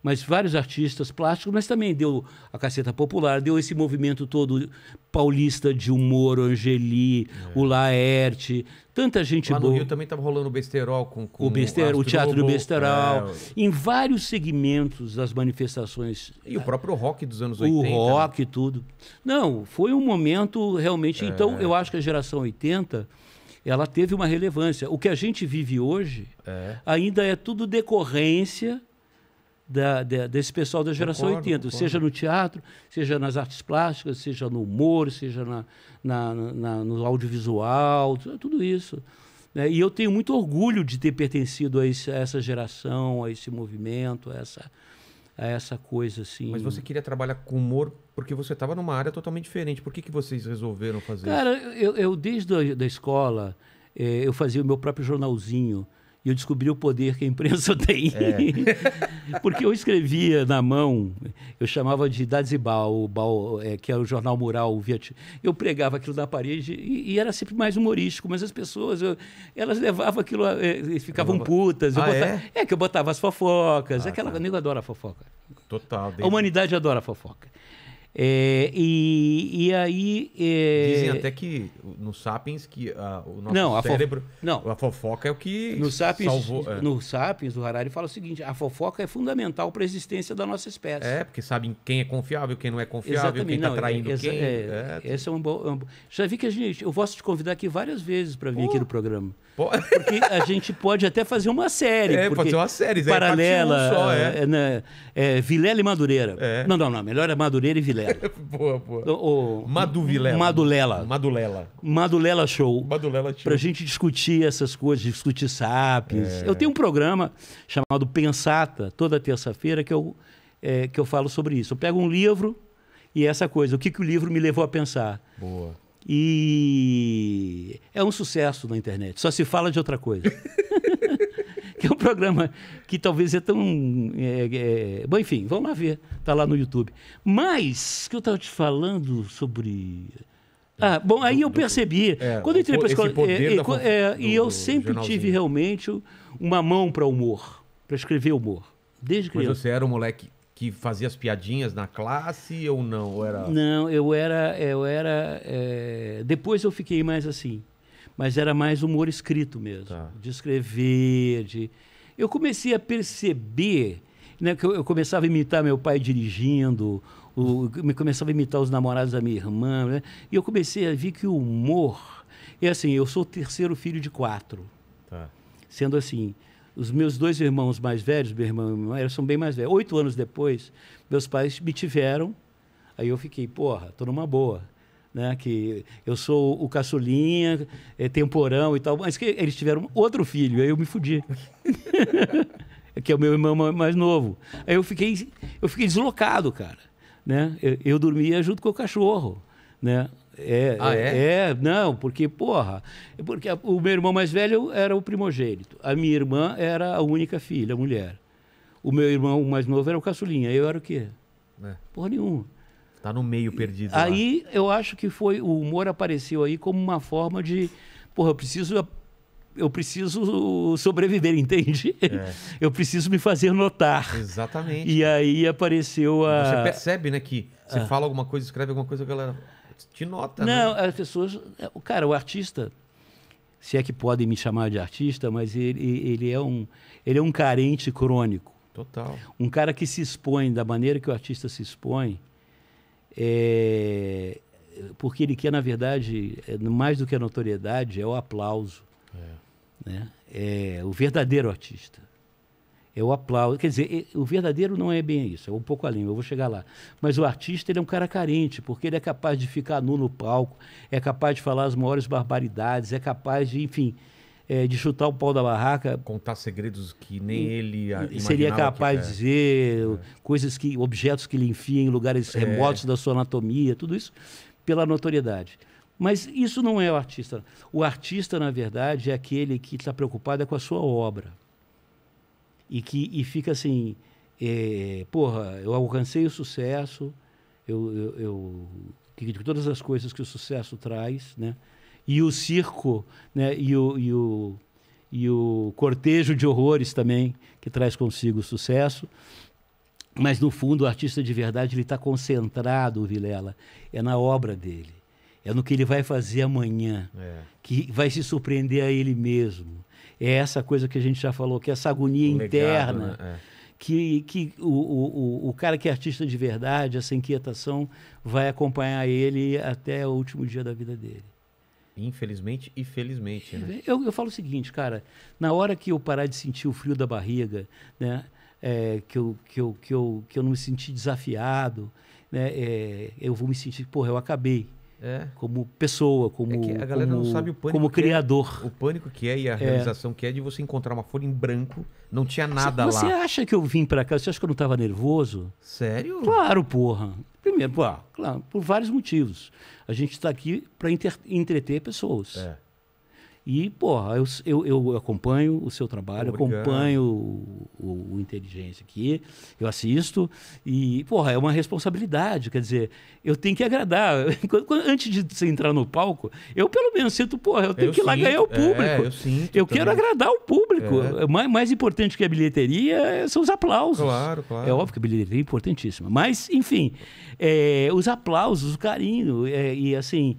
Speaker 1: mas vários artistas plásticos, mas também deu a Caceta Popular, deu esse movimento todo paulista de humor, Angeli, é. o Laerte, tanta gente Lá boa. no Rio
Speaker 3: também estava rolando o Besterol com, com o, Bester, o Teatro do Besterol, é.
Speaker 1: em vários segmentos das manifestações. E o próprio rock dos anos 80. O né? rock e tudo. Não, foi um momento realmente... É. Então, eu acho que a geração 80 ela teve uma relevância. O que a gente vive hoje é. ainda é tudo decorrência da, da, desse pessoal da geração concordo, 80, concordo. seja no teatro, seja nas artes plásticas, seja no humor, seja na, na, na, no audiovisual, tudo isso. Né? E eu tenho muito orgulho de ter pertencido a, esse, a essa geração, a esse movimento, a essa, a essa coisa assim. Mas você queria trabalhar com humor porque
Speaker 3: você estava numa área totalmente diferente. Por que, que vocês resolveram fazer Cara, isso?
Speaker 1: Cara, eu, eu, desde a da escola, eh, eu fazia o meu próprio jornalzinho e eu descobri o poder que a imprensa [laughs] tem. É. [laughs] Porque eu escrevia na mão, eu chamava de Dazibal, Bal, é, que era o jornal mural. Eu pregava aquilo na parede e, e era sempre mais humorístico, mas as pessoas, eu, elas levavam aquilo, é, ficavam putas. Ah, botava, é? é? que eu botava as fofocas, ah, aquela. Tá. O adora fofoca. Total. Desde... A humanidade adora fofoca. É, e, e aí. É... Dizem até
Speaker 3: que no Sapiens que a, ah, o nosso não, cérebro.
Speaker 1: A Não, a fofoca é o que no Sapiens, salvou. É. No Sapiens, o Harari fala o seguinte: a fofoca é fundamental para a existência da nossa espécie.
Speaker 3: É, porque sabem quem é confiável, quem não é confiável, Exatamente. quem está traindo exa, quem.
Speaker 1: É, é, Esse é um bom. É um... Já vi que a gente. Eu posso te convidar aqui várias vezes para vir oh. aqui no programa. Pode. Porque a gente pode até fazer uma série. É, fazer uma série. É, paralela. Um só, é. É, né, Vilela e Madureira. Não, não, não. Melhor é Madureira e Vilela. [laughs] boa, boa. O, então, o, Maduvilela. Madulela. Madulela. Madulela Show. Madulela Show. Pra gente discutir essas coisas, discutir sapiens. É. Eu tenho um programa chamado Pensata, toda terça-feira, que, eu, é, que eu falo sobre isso. Eu pego um livro e essa coisa, o que, que o livro me levou a pensar. Boa. E é um sucesso na internet, só se fala de outra coisa. [laughs] [laughs] que é um programa que talvez é tão. É, é... Bom, enfim, vamos lá ver, está lá no YouTube. Mas, que eu estava te falando sobre. Ah, bom, aí eu percebi. É, quando eu entrei para a escola. É, da... e é, eu sempre tive realmente uma mão para humor, para escrever humor. Desde criança. Mas você
Speaker 3: era um moleque que fazia as piadinhas na classe ou não? Ou era...
Speaker 1: Não, eu era. Eu era é... Depois eu fiquei mais assim mas era mais humor escrito mesmo, tá. de escrever. De... Eu comecei a perceber, né, que eu, eu começava a imitar meu pai dirigindo, o, eu começava a imitar os namorados da minha irmã, né, e eu comecei a ver que o humor. e assim, eu sou o terceiro filho de quatro. Tá. Sendo assim, os meus dois irmãos mais velhos, meu irmão e minha irmã, eles são bem mais velhos. Oito anos depois, meus pais me tiveram. Aí eu fiquei, porra, tô numa boa né? Que eu sou o caçulinha, é, temporão e tal. Mas que eles tiveram outro filho, aí eu me fudi. [laughs] que é o meu irmão mais novo. Aí eu fiquei, eu fiquei deslocado, cara. Né? Eu, eu dormia junto com o cachorro, né? É, ah, é? é, é não, porque, porra, porque o meu irmão mais velho era o primogênito, a minha irmã era a única filha, a mulher. O meu irmão mais novo era o caçulinha, eu era o quê? É. Porra nenhuma. Tá no meio perdido. Aí lá. eu acho que foi o humor apareceu aí como uma forma de, porra, eu preciso eu preciso sobreviver, [laughs] entende? É. Eu preciso me fazer notar.
Speaker 3: Exatamente. E
Speaker 1: aí apareceu a Você percebe,
Speaker 3: né, que você ah. fala alguma coisa, escreve alguma coisa, a galera te nota,
Speaker 1: né? Não, né? as pessoas, cara, o artista se é que podem me chamar de artista, mas ele, ele é um ele é um carente crônico. Total. Um cara que se expõe da maneira que o artista se expõe, é, porque ele quer, na verdade, é, mais do que a notoriedade, é o aplauso. É. Né? É o verdadeiro artista. É o aplauso. Quer dizer, o verdadeiro não é bem isso, é um pouco além, eu vou chegar lá. Mas o artista ele é um cara carente, porque ele é capaz de ficar nu no palco, é capaz de falar as maiores barbaridades, é capaz de, enfim, é, de chutar o pau da barraca. Contar segredos que nem e, ele Seria capaz de dizer, é. coisas que, objetos que ele enfia em lugares é. remotos da sua anatomia, tudo isso pela notoriedade. Mas isso não é o artista. O artista, na verdade, é aquele que está preocupado é com a sua obra. E que e fica assim, é, porra, eu alcancei o sucesso, eu, eu, eu que, todas as coisas que o sucesso traz, né? e o circo, né? E o, e o, e o cortejo de horrores também, que traz consigo sucesso. Mas, no fundo, o artista de verdade ele está concentrado, Vilela, é na obra dele. É no que ele vai fazer amanhã, é. que vai se surpreender a ele mesmo. É essa coisa que a gente já falou, que é essa agonia Legado, interna. Né? É que, que o, o, o cara que é artista de verdade, essa inquietação, vai acompanhar ele até o último dia da vida dele. Infelizmente e felizmente, né? Eu, eu falo o seguinte, cara, na hora que eu parar de sentir o frio da barriga, né? É, que, eu, que, eu, que, eu, que eu não me senti desafiado, né? É, eu vou me sentir, porra, eu acabei. É. Como pessoa, como. É a galera como, não sabe o pânico. Como é. criador.
Speaker 3: É, o pânico que é e a é. realização que é de você encontrar uma folha em branco, não tinha nada você, lá. Você acha
Speaker 1: que eu vim para cá? Você acha que eu não estava nervoso? Sério? Claro, porra. Primeiro, pô, claro, por vários motivos. A gente está aqui para entreter pessoas. É. E, porra, eu, eu, eu acompanho o seu trabalho, Obrigado. acompanho o, o, o, Inteligência aqui, eu assisto. E, porra, é uma responsabilidade. Quer dizer, eu tenho que agradar. [laughs] Antes de você entrar no palco, eu pelo menos sinto, porra, eu tenho eu que ir lá ganhar o é, público. É, eu sinto eu quero agradar o público. É. é mais, mais importante que a bilheteria são os aplausos. Claro, claro. É óbvio que a bilheteria é importantíssima. Mas, enfim, é, os aplausos, o carinho, é, e assim.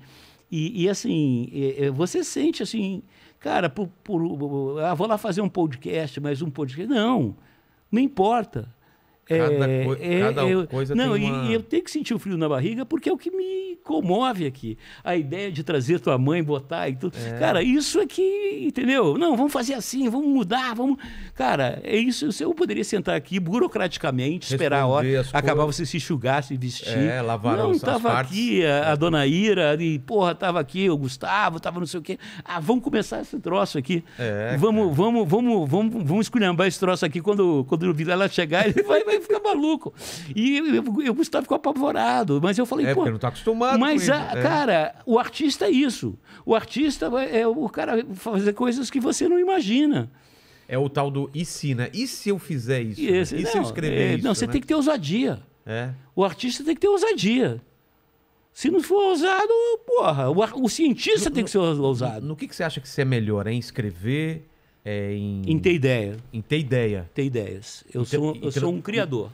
Speaker 1: E, e assim, você sente assim, cara, por, por, ah, vou lá fazer um podcast, mas um podcast. Não, não importa. Cada, é, coi é, cada coisa não, tem uma... e eu tenho que sentir o frio na barriga porque é o que me comove aqui. A ideia de trazer tua mãe, botar e tudo. É. Cara, isso é que, entendeu? Não, vamos fazer assim, vamos mudar, vamos. Cara, é isso. Eu poderia sentar aqui burocraticamente, Responder esperar a hora, acabar coisas. você se enxugar, se vestir. É, lavar Não, tava partes. aqui a, a, dona Ira, e porra, tava aqui o Gustavo, tava não sei o quê. Ah, vamos começar esse troço aqui. É, vamos, vamos, vamos, vamos, vamos esculhambar esse troço aqui quando, quando o Vila chegar, ele vai, vai vai ficar maluco. E o Gustavo ficou apavorado. Mas eu falei, é, pô. não está acostumado. Mas, a, é. cara, o artista é isso. O artista é o cara
Speaker 3: fazer coisas que você não imagina. É o tal do e se, né? E se eu fizer isso? Né? E, esse, né? e não, se eu escrever é, isso? Não, você né? tem que
Speaker 1: ter ousadia. É. O artista tem que ter ousadia. Se não for ousado, porra, o, o cientista no, tem que ser ousado. No, no, que, que você acha que você é
Speaker 3: melhor? É em escrever, é em... em ter ideia. Em ter ideia. Ter ideias. Eu, sou, eu tra... sou um criador.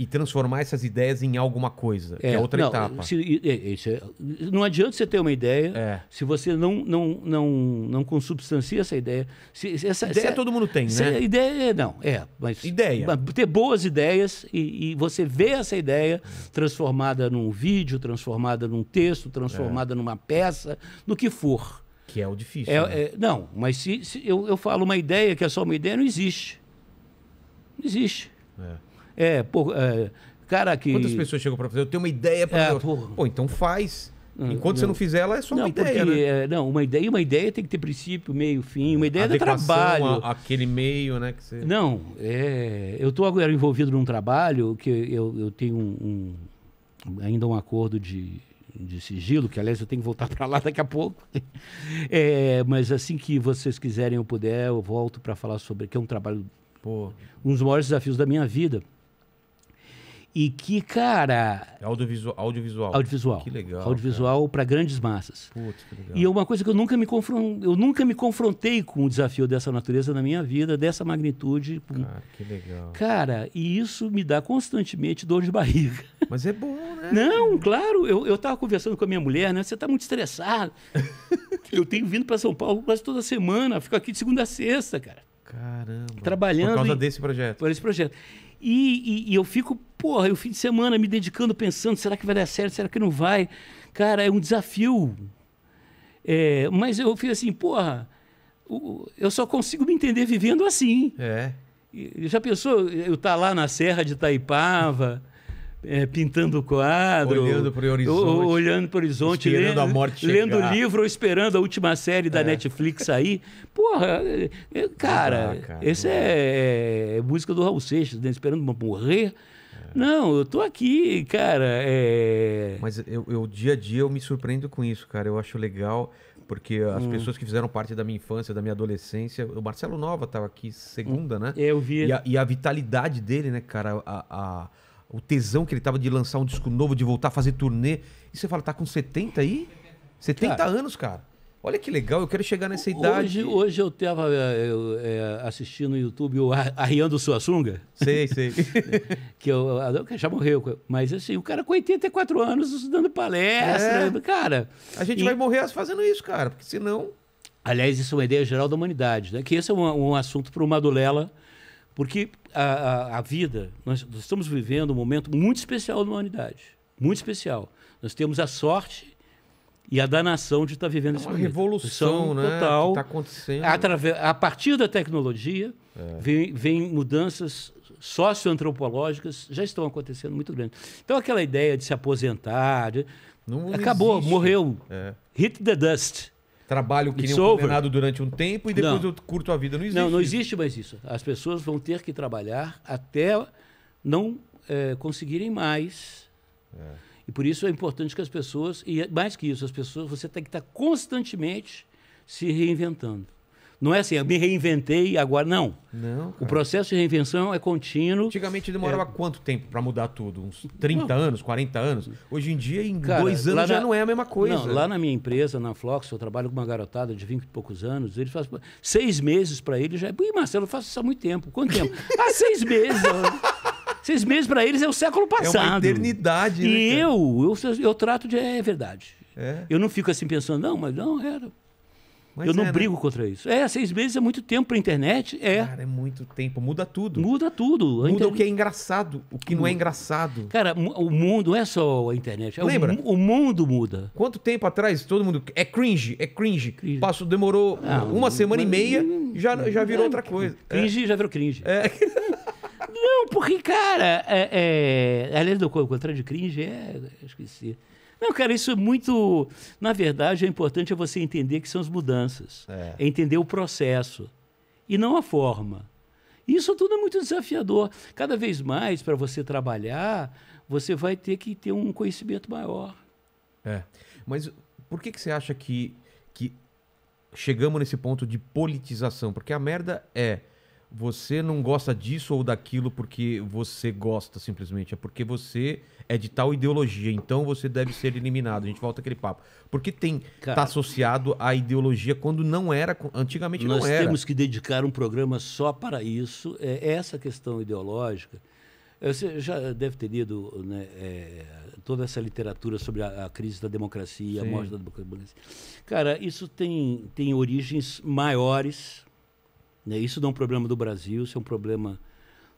Speaker 3: E, transformar essas ideias em alguma coisa, é, é outra não, etapa.
Speaker 1: Se, é, não adianta você ter uma ideia é. se você não, não, não, não consubstancia essa ideia. Se, se essa, ideia se, todo mundo tem, né? Ideia, é, não, é. Mas, ideia. Mas ter boas ideias e, e, você vê essa ideia é. transformada num vídeo, transformada num texto, transformada é. numa peça, no que for. Que é o difícil. É, né? é, não, mas se, se eu, eu, falo uma ideia que é só uma ideia, não existe. Não existe. É, é por, é, cara que. Quantas pessoas chegam para fazer? Eu tenho uma ideia para. É, por... Pô, então faz. Ah, Enquanto não. você não fizer, ela é só não, uma ideia. Porque, né? é, não, uma ideia, uma ideia tem que ter princípio, meio, fim. Uma ideia é trabalho. A, aquele meio, né? Que você... Não, é, eu estou agora envolvido num trabalho que eu, eu tenho um, um, ainda um acordo de de sigilo, que aliás eu tenho que voltar [laughs] para lá daqui a pouco. [laughs] É, mas assim que vocês quiserem eu puder, eu volto para falar sobre que é um trabalho, Pô. um dos maiores desafios da minha vida. E que, cara. É audiovisual. Audiovisual. audiovisual que legal. Audiovisual para grandes massas. Putz, que legal. E é uma coisa que eu nunca me confron... eu nunca me confrontei com um desafio dessa natureza na minha vida, dessa magnitude. Cara, que legal. Cara, e isso me dá constantemente dor de barriga. [laughs] Mas é bom, né? Não, claro. Eu, eu tava conversando com a minha mulher, né? Você tá muito estressado. [laughs] eu tenho vindo para São Paulo quase toda semana, fico aqui de segunda a sexta, cara.
Speaker 3: Caramba.
Speaker 1: Trabalhando. Por causa e, desse projeto. Por esse projeto. E, e, e, eu fico, porra, o fim de semana me dedicando, pensando, será que vai dar certo? Será que não vai? Cara, é um desafio. É, mas eu fico assim, porra, eu só consigo me entender vivendo assim. É. Já pensou eu estar tá lá na Serra de Itaipava, é, pintando o quadro, olhando para o horizonte, olhando o horizonte lendo, a morte lendo livro ou esperando a última série da é. Netflix sair. Porra, é, cara, ah, cara esse é, é, música do Raul Seixas, né? esperando morrer. É. Não, eu tô aqui, cara. É. Mas
Speaker 3: eu, eu, dia a dia eu me surpreendo com isso, cara. Eu acho legal porque as hum. pessoas que fizeram parte da minha infância, da minha adolescência, o Marcelo Nova estava aqui segunda, hum. né? Eu vi. E a, e a, vitalidade dele, né, cara? a, a o tesão que ele tava de lançar um disco novo, de voltar a fazer turnê. E você fala, tá com 70 aí? 70 cara, anos, cara. Olha que legal, eu quero chegar nessa hoje, idade.
Speaker 1: Hoje eu estava é, eh, eh, assistindo no YouTube o Arriando Sua Sunga. Sei, sei. [laughs] que eu, eu já morreu. Mas assim, o cara com 84 anos dando palestra, é. cara. A gente e... vai morrer fazendo isso, cara, porque senão. Aliás, isso é uma ideia geral da humanidade, né? Que esse é um, um assunto para o Madulela, porque a, a, vida, nós, nós estamos vivendo um momento muito especial na humanidade. Muito especial. Nós temos a sorte e a danação de estar vivendo é uma revolução né? total está acontecendo através a partir da tecnologia é. vem, vem mudanças socioantropológicas já estão acontecendo muito grandes então aquela ideia de se aposentar acabou existe. morreu é. hit the dust trabalho que It's nem um condenado durante um tempo e depois não. eu curto a vida. Não existe. Não, não existe mais isso. As pessoas vão ter que trabalhar até não é, conseguirem mais. É. E por isso é importante que as pessoas, e é mais que isso, as pessoas, você tem que estar constantemente se reinventando. Não é assim, eu me reinventei agora. Não. Não. O processo de reinvenção é contínuo. Antigamente demorava é... quanto tempo para mudar tudo? Uns 30 não. anos, 40 anos?
Speaker 3: Hoje em dia, em cara, dois anos na... já não é a mesma coisa. Não, lá
Speaker 1: na minha empresa, na Flox, eu trabalho com uma garotada de 20 e poucos anos. Ele faz assim, seis meses para ele já. É- Ih, Marcelo, eu faço isso há muito tempo. Quanto tempo? há [laughs] ah, seis meses. seis meses para eles é o século passado. É uma eternidade, né, E né, eu, eu, eu, eu trato de. É, é verdade. É. Eu não fico assim pensando, não, mas não, era. Mas eu é, não né? brigo contra isso. É, seis meses é muito tempo pra internet. É. Cara, é muito tempo. Muda tudo. Muda tudo. Muda o que é engraçado, o que não é engraçado. Cara, o mundo não é só a internet. É Lembra? O, o, mundo muda.
Speaker 3: Quanto tempo atrás todo mundo. É cringe, é cringe. cringe. Passo, demorou ah, uma semana mas... e meia, já, já virou é outra coisa.
Speaker 1: Cringe já virou cringe. É. [laughs] Não, porque, cara, é, é, a lei contrário de cringe é. Esqueci. Não, cara, isso é muito. Na verdade, o importante é você entender que são as mudanças. É. é entender o processo e não a forma. Isso tudo é muito desafiador. Cada vez mais, para você trabalhar, você vai ter que ter um conhecimento maior.
Speaker 3: É. Mas por que, que você acha que, que chegamos nesse ponto de politização? Porque a merda é você não gosta disso ou daquilo porque você gosta simplesmente, é porque você é de tal ideologia, então você deve ser eliminado. A gente volta aquele papo. Porque tem tá Cara, tá associado à ideologia quando não era,
Speaker 1: antigamente não era. Nós temos que dedicar um programa só para isso, é, é essa questão ideológica. Você já deve ter lido né, é, toda essa literatura sobre a, a crise da democracia, Sim. a morte da democracia. Cara, isso tem, tem origens maiores, né? Isso não é um problema do Brasil, isso é um problema.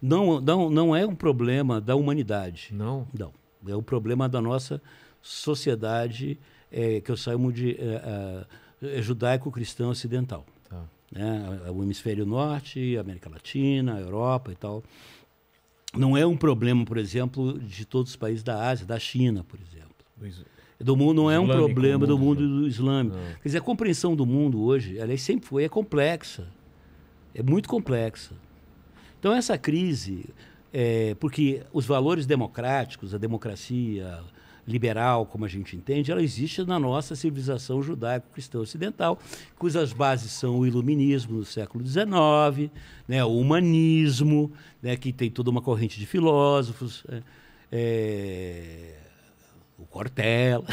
Speaker 1: Não, não, não é um problema da humanidade. Não. Não. É um problema da nossa sociedade, é, que eu saio de é, é, é, judaico-cristã ocidental. Tá. Né? O hemisfério norte, América Latina, Europa e tal. Não é um problema, por exemplo, de todos os países da Ásia, da China, por exemplo. do mundo não é um problema mundo, do mundo do islâmico. Não. Quer dizer, a compreensão do mundo hoje, ela é sempre foi, é complexa é muito complexa. Então, essa crise, é, porque os valores democráticos, a democracia liberal, como a gente entende, ela existe na nossa civilização judaico-cristã ocidental, cujas bases são o iluminismo do século XIX, né, o humanismo, né, que tem toda uma corrente de filósofos, é, é, o Cortella.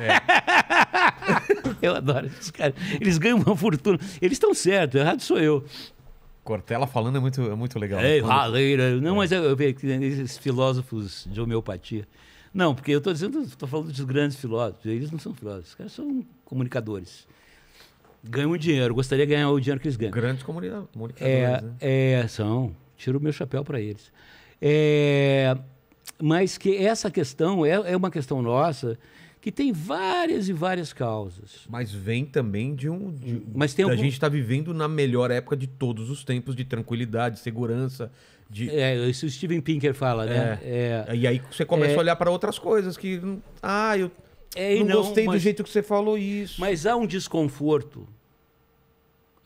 Speaker 1: É. [laughs] eu adoro esses caras. Eles ganham uma fortuna. Eles estão certos, errado sou eu. Cortella falando é muito, é muito legal. Né? É, Quando... raleira. Não, é. mas eu, vejo que né, esses filósofos de homeopatia. Não, porque eu estou dizendo, estou falando dos grandes filósofos. Eles não são filósofos, os caras são comunicadores. Ganham dinheiro, gostaria de ganhar o dinheiro que eles ganham. Grandes comunicadores. É, né? é são. Tiro o meu chapéu para eles. É, mas que essa questão é, é uma questão nossa que tem várias e várias causas. Mas vem também de um. De, hum, Mas tem algum... A gente está
Speaker 3: vivendo na melhor época de todos os tempos de tranquilidade, segurança. De... É, isso o
Speaker 1: Steven Pinker fala, né? É. é. E aí você começa é. a olhar
Speaker 3: para outras coisas que. Ah, eu
Speaker 1: é, não, não, gostei mas, do jeito que você falou isso. Mas há um desconforto,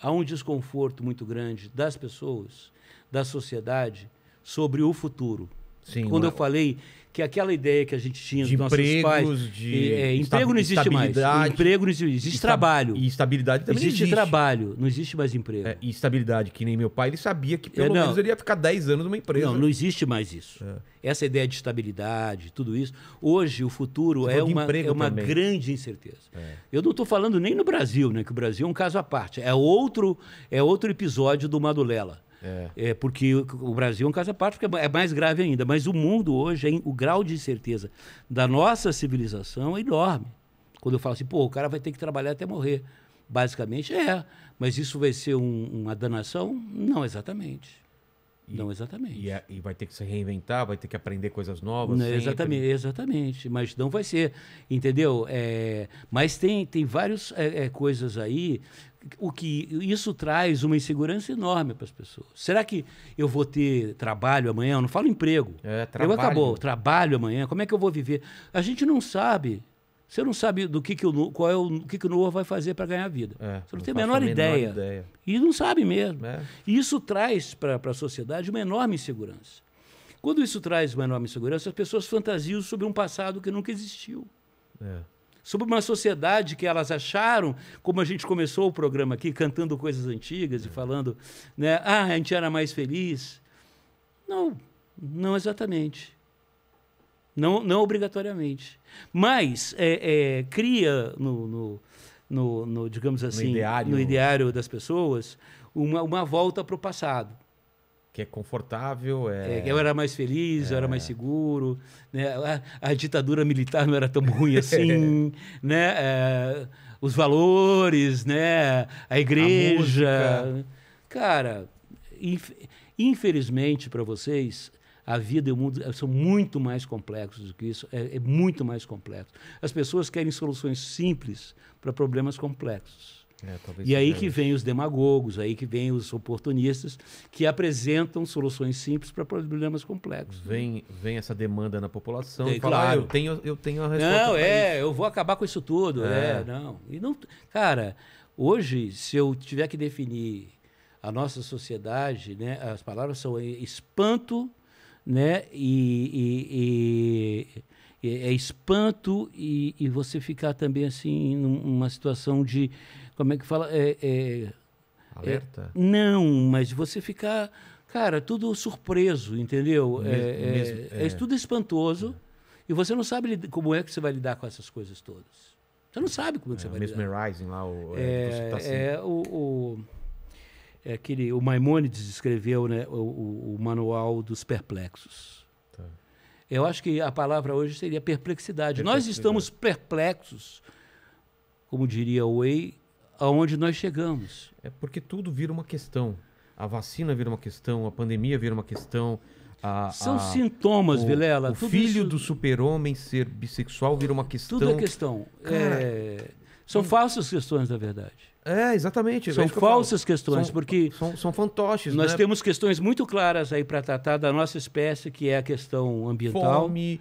Speaker 1: há um desconforto muito grande das pessoas, da sociedade, sobre o futuro. Sim, Quando mas... eu falei que aquela ideia que a gente tinha de dos empregos, pais, de é, emprego não existe mais. Emprego não existe, existe trabalho. E estabilidade também existe. Existe trabalho, não
Speaker 3: existe mais emprego. É, e estabilidade, que nem meu pai, ele sabia que é, pelo é, menos ele ia ficar
Speaker 1: 10 anos numa empresa. Não, não existe mais isso. É. Essa ideia de estabilidade, tudo isso. Hoje o futuro é uma, é uma também. grande incerteza. É. Eu não estou falando nem no Brasil, né, que o Brasil é um caso à parte. É outro é outro episódio do Madulela. É. é. porque o Brasil é um caso à parte, porque é, é mais grave ainda. Mas o mundo hoje, é, o grau de incerteza da nossa civilização é enorme. Quando eu falo assim, pô, o cara vai ter que trabalhar até morrer. Basicamente é. Mas isso vai ser um, uma danação? Não exatamente. E, não exatamente. E, a, é, e, vai ter que se reinventar, vai ter que aprender coisas novas. Não, né, exatamente, exatamente. Mas não vai ser, entendeu? É, mas tem, tem várias é, é, coisas aí o que isso traz uma insegurança enorme para as pessoas. Será que eu vou ter trabalho amanhã? Eu não falo emprego. É, trabalho. Eu acabou, trabalho amanhã. Como é que eu vou viver? A gente não sabe. Você não sabe do que, que o qual é o, o que, que o novo vai fazer para ganhar a vida. É, você não, não tem a menor, a menor ideia. ideia. E não sabe mesmo. É. E isso traz para a sociedade uma enorme insegurança. Quando isso traz uma enorme insegurança, as pessoas fantasiam sobre um passado que nunca existiu. É sobre uma sociedade que elas acharam, como a gente começou o programa aqui, cantando coisas antigas e falando, né, ah, a gente era mais feliz. Não, não exatamente. Não, não obrigatoriamente. Mas é, é, cria no, no, no, no, digamos assim, no ideário, no ideário das pessoas uma, uma volta para o passado que é confortável. É... É, eu era mais feliz, é... eu era mais é. seguro. Né? A, a, ditadura militar não era tão ruim [laughs] assim. né? É, os valores, né? a igreja. A Cara, inf... infelizmente para vocês, a vida e o mundo é, são muito mais complexos do que isso. É, é muito mais complexo. As pessoas querem soluções simples para problemas complexos. É, e aí que vem os demagogos, aí que vem os oportunistas que apresentam soluções simples para problemas complexos. Vem, vem essa demanda na população é, fala, claro. Ah, eu tenho,
Speaker 3: eu tenho a resposta. Não, é, isso. eu
Speaker 1: vou acabar com isso tudo. É. é, não. E não. Cara, hoje, se eu tiver que definir a nossa sociedade, né, as palavras são espanto, né, e, e, e é espanto e, e você ficar também assim numa situação de como é que fala? É, é, Alerta? É, não, mas você ficar. Cara, tudo surpreso, entendeu? Mes, é, é mesmo, é, é, tudo espantoso. E você não sabe como é que você vai lidar com essas coisas todas.
Speaker 3: Você não sabe como é que é, você vai mesmo lidar. Mesmerizing lá, o, é, tá assim. é,
Speaker 1: o, o é aquele o Maimonides escreveu né, o, o, o manual dos perplexos. Tá. Eu acho que a palavra hoje seria perplexidade. perplexidade. Nós estamos perplexos, como diria o Way, aonde nós chegamos. É
Speaker 3: porque tudo vira uma questão. A vacina vira uma questão, a pandemia vira uma questão. A, São a, sintomas, o, Vilela. O filho isso... do super-homem ser bissexual vira uma questão. Tudo é questão. Cara, é...
Speaker 1: São falsas questões, na verdade. É, exatamente. É são falsas que questões, são, porque. São, são, fantoches, Nós né? temos questões muito claras aí para tratar da nossa espécie, que é a questão ambiental. Fome,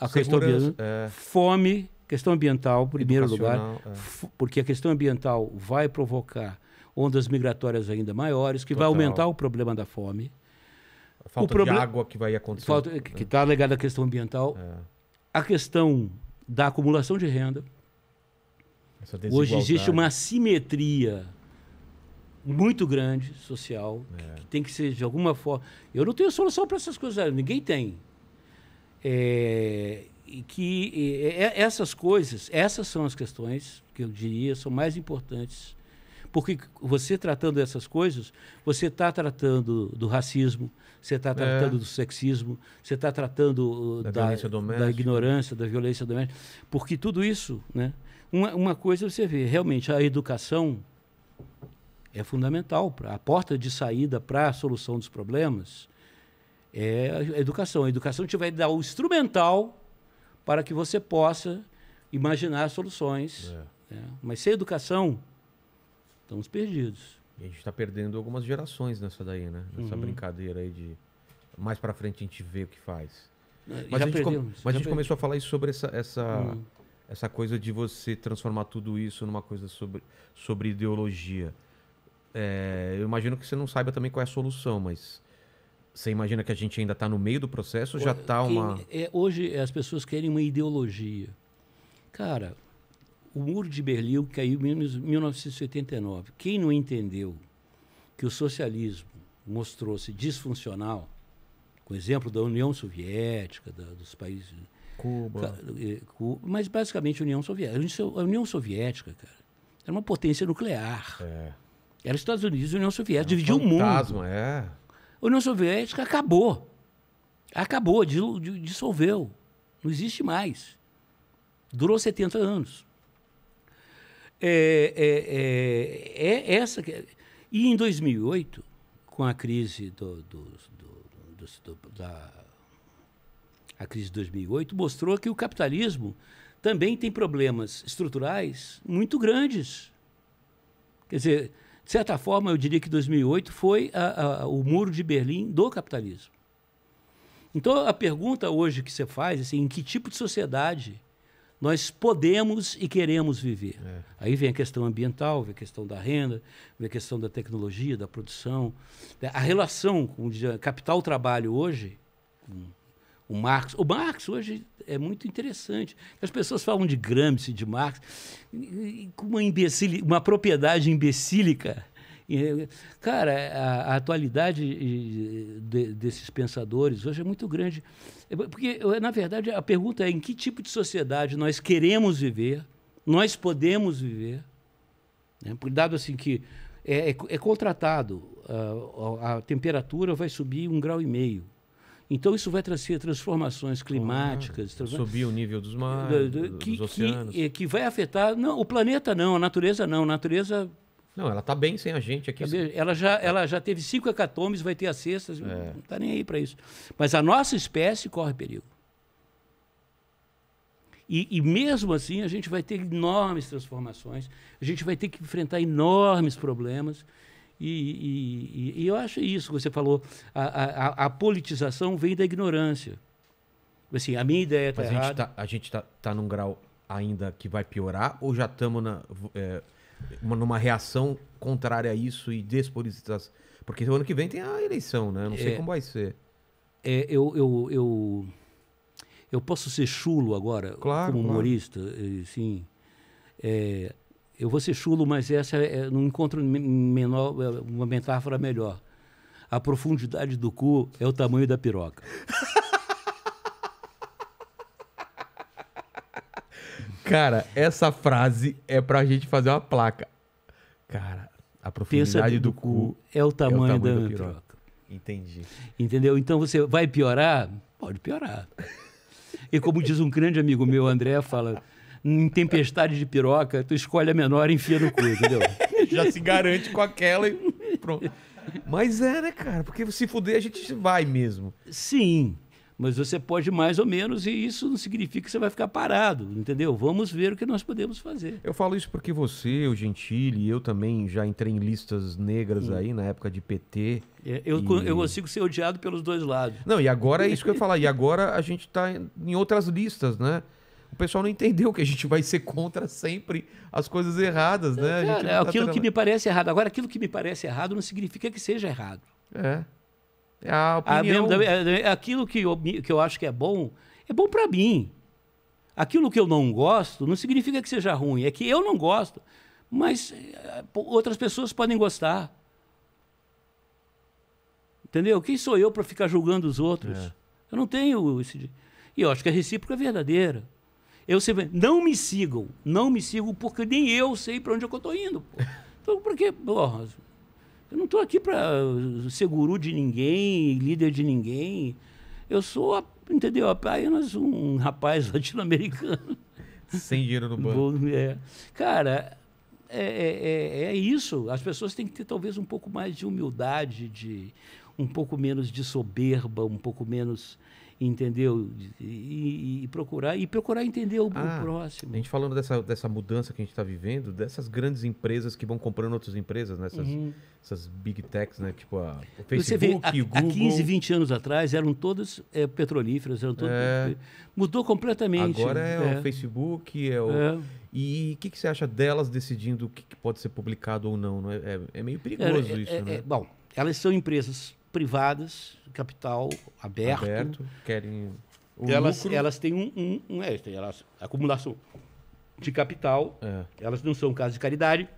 Speaker 1: a questão ambiental, é... fome, Questão ambiental, em primeiro lugar, é. porque a questão ambiental vai provocar ondas migratórias ainda maiores, que Total. vai aumentar o problema da fome. A falta o de água que vai acontecer. Falta, Que está ligada à questão ambiental. É. A questão da acumulação de renda. Hoje existe uma assimetria muito grande social, é. que, tem que ser de alguma forma. Eu não tenho solução para essas coisas, ninguém tem. É, e que e, essas coisas, essas são as questões que eu diria são mais importantes. Porque você tratando essas coisas, você está tratando do racismo, você está é. tratando é. do sexismo, você está tratando uh, da, da, da, ignorância, da violência doméstica. Porque tudo isso, né? Uma, uma coisa você vê, realmente a educação é fundamental. Pra, a porta de saída para a solução dos problemas é a educação. A educação te vai dar o instrumental para que você possa imaginar soluções. É. Né? Mas sem educação, estamos perdidos.
Speaker 3: E a gente está perdendo algumas gerações nessa daí, né? Nessa uhum. brincadeira aí de mais para frente a gente vê o que faz. Mas já a gente, mas a gente começou a falar sobre essa essa, uhum. essa coisa de você transformar tudo isso numa coisa sobre, sobre ideologia. É, eu imagino que você não saiba também qual é a solução, mas você imagina que a gente ainda está no meio do processo? Já está uma.
Speaker 1: É, hoje as pessoas querem uma ideologia. Cara, o muro de Berlim caiu em 1989. Quem não entendeu que o socialismo mostrou-se disfuncional, com exemplo da União Soviética, da, dos países.
Speaker 4: Cuba.
Speaker 1: Eh, mas basicamente a União Soviética. A União Soviética, cara, era uma potência nuclear. É. Era Estados Unidos e União Soviética, era um o mundo. É. A União Soviética acabou. Acabou, dissolveu. Não existe mais. Durou 70 anos. É, é, é, é essa que... É, e em 2008, com a crise do, do, do, do, da a crise de 2008 mostrou que o capitalismo também tem problemas estruturais muito grandes. Quer dizer, de certa forma, eu diria que 2008 foi a, a, o muro de Berlim do capitalismo. Então, a pergunta hoje que você faz, assim, em que tipo de sociedade nós podemos e queremos viver? É. Aí vem a questão ambiental, vem a questão da renda, vem a questão da tecnologia, da produção. A relação com o capital-trabalho hoje, o Marx. O Marx hoje é muito interessante. As pessoas falam de Gramsci, de Marx, com uma, uma propriedade imbecílica. Cara, a, a atualidade de, desses pensadores hoje é muito grande. É, porque, na verdade, a pergunta é em que tipo de sociedade nós queremos viver, nós podemos viver, né? dado assim que é, é, é contratado, a, a, temperatura vai subir um grau e meio então isso vai trazer transformações climáticas. Ah, uhum. transform... Subir o nível dos mares, que, dos oceanos. Que, é, que, vai afetar, não, o planeta não, a natureza não, a natureza... Não, ela está bem sem a gente aqui. Ela já, ela já teve cinco hecatomes, vai ter a sexta, é. não está nem aí para isso. Mas a nossa espécie corre perigo. E, e, mesmo assim, a gente vai ter enormes transformações, a gente vai ter que enfrentar enormes problemas. E, e, e, eu acho isso que você falou. A, a, a, politização vem da ignorância. Assim, a minha ideia está errada.
Speaker 3: A gente está tá, tá num grau ainda que vai piorar ou já estamos é, numa reação contrária a isso e despolitização? Porque ano que vem tem a eleição, né? não sei é, como vai ser. É, eu,
Speaker 1: eu, eu, eu posso ser chulo agora, claro, como humorista, claro. É, sim. É, eu vou ser chulo, mas essa é, é não encontro menor, é, uma metáfora melhor. A profundidade do cu é o tamanho da piroca. [laughs]
Speaker 3: Cara, essa frase é pra gente fazer uma placa. Cara, a profundidade do, do, cu é, é o tamanho, é o tamanho da, da piroca.
Speaker 1: piroca. Entendi. Entendeu? Então você vai piorar? Pode piorar. E como diz um grande amigo meu, André, fala: em tempestade de piroca, tu escolhe a menor e enfia no cu, entendeu? [laughs] Já se garante com aquela e pronto. Mas é, né, cara? Porque se fuder, a gente vai mesmo. Sim, mas você pode mais ou menos, e isso não significa que você vai ficar parado, entendeu? Vamos ver o que nós podemos fazer.
Speaker 3: Eu falo isso porque você, o Gentili, eu também já entrei em listas negras hum. aí na época de PT. É, eu, e... eu
Speaker 1: consigo ser odiado pelos dois lados. Não, e agora é isso que
Speaker 3: eu ia falar. E agora a gente está em outras listas, né? o pessoal não entendeu que a gente vai ser contra sempre as coisas erradas, né? é tá aquilo que me
Speaker 1: parece errado. Agora, aquilo que me parece errado não significa que seja errado. É. é a opinião... A, é, é, aquilo que eu, que eu acho que é bom, é bom para mim. Aquilo que eu não gosto não significa que seja ruim. É que eu não gosto, mas eh, outras pessoas podem gostar. Entendeu? Quem sou eu para ficar julgando os outros? É. Eu não tenho esse. E eu acho que a recíproca é verdadeira. Eu sempre, não me sigam, não me sigam, porque nem eu sei para onde é eu estou indo. Pô. Então, porque, porra, eu não estou aqui para ser guru de ninguém, líder de ninguém. Eu sou, entendeu, apenas um rapaz [laughs] latino-americano. Sem dinheiro no banco. É. Cara, é, é, é, é, isso. As pessoas têm que ter talvez um pouco mais de humildade, de um pouco menos de soberba, um pouco menos entendeu? E, e, procurar e procurar entender o, ah, o, próximo. A gente falando
Speaker 3: dessa, dessa mudança que a gente está vivendo, dessas grandes empresas que vão comprando outras empresas, né? Essas, uhum. essas big techs, né? Tipo a
Speaker 1: Facebook, Você vê, a, Google. Há 15, 20 anos atrás eram todas é, petrolíferas, eram todas, é... mudou completamente. Agora é, é, o Facebook, é o é.
Speaker 3: e o que, que, você acha delas decidindo o que, que pode ser publicado ou não? Né? é, é, meio perigoso é, é, isso, né?
Speaker 1: bom, elas são empresas privadas capital aberto. aberto querem o elas, lucro. elas têm um, um, um é, elas acumulação de capital, é. elas não são casos de caridade.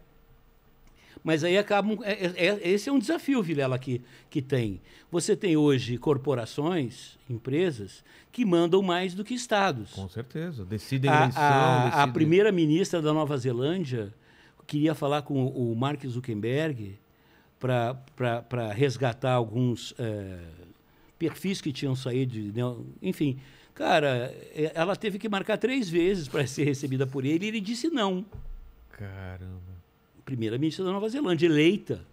Speaker 1: Mas aí acabam. É, é, é, esse é um desafio, Vilela, que, que tem. Você tem hoje corporações, empresas, que mandam mais do que estados. Com certeza. Decidem a eleição. A, decide... a primeira-ministra da Nova Zelândia queria falar com o Mark Zuckerberg para resgatar alguns. Uh, perfis que tinham saído, né? enfim. Cara, é, ela teve que marcar três vezes para ser recebida por ele e ele disse não. Caramba. Primeira-ministra da Nova Zelândia, eleita.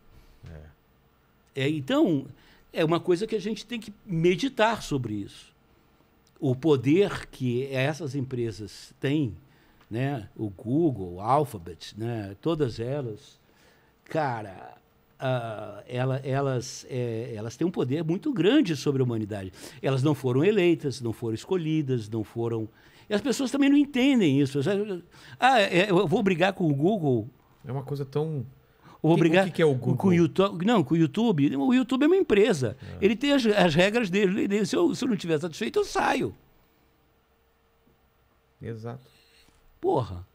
Speaker 1: É. é. Então, é uma coisa que a gente tem que meditar sobre isso. O poder que essas empresas têm, né? o Google, o Alphabet, né? todas elas, cara, ela, elas, é, elas têm um poder muito grande sobre a humanidade. Elas não foram eleitas, não foram escolhidas, não foram. E as pessoas também não entendem isso. Ah, é, eu vou brigar com o Google. É uma coisa tão. Eu vou brigar o que, que é o Google? Com o YouTube, não, com o YouTube. O YouTube é uma empresa. É. Ele tem as, as regras dele. Se eu, se eu não estiver satisfeito, eu saio. Exato. Porra.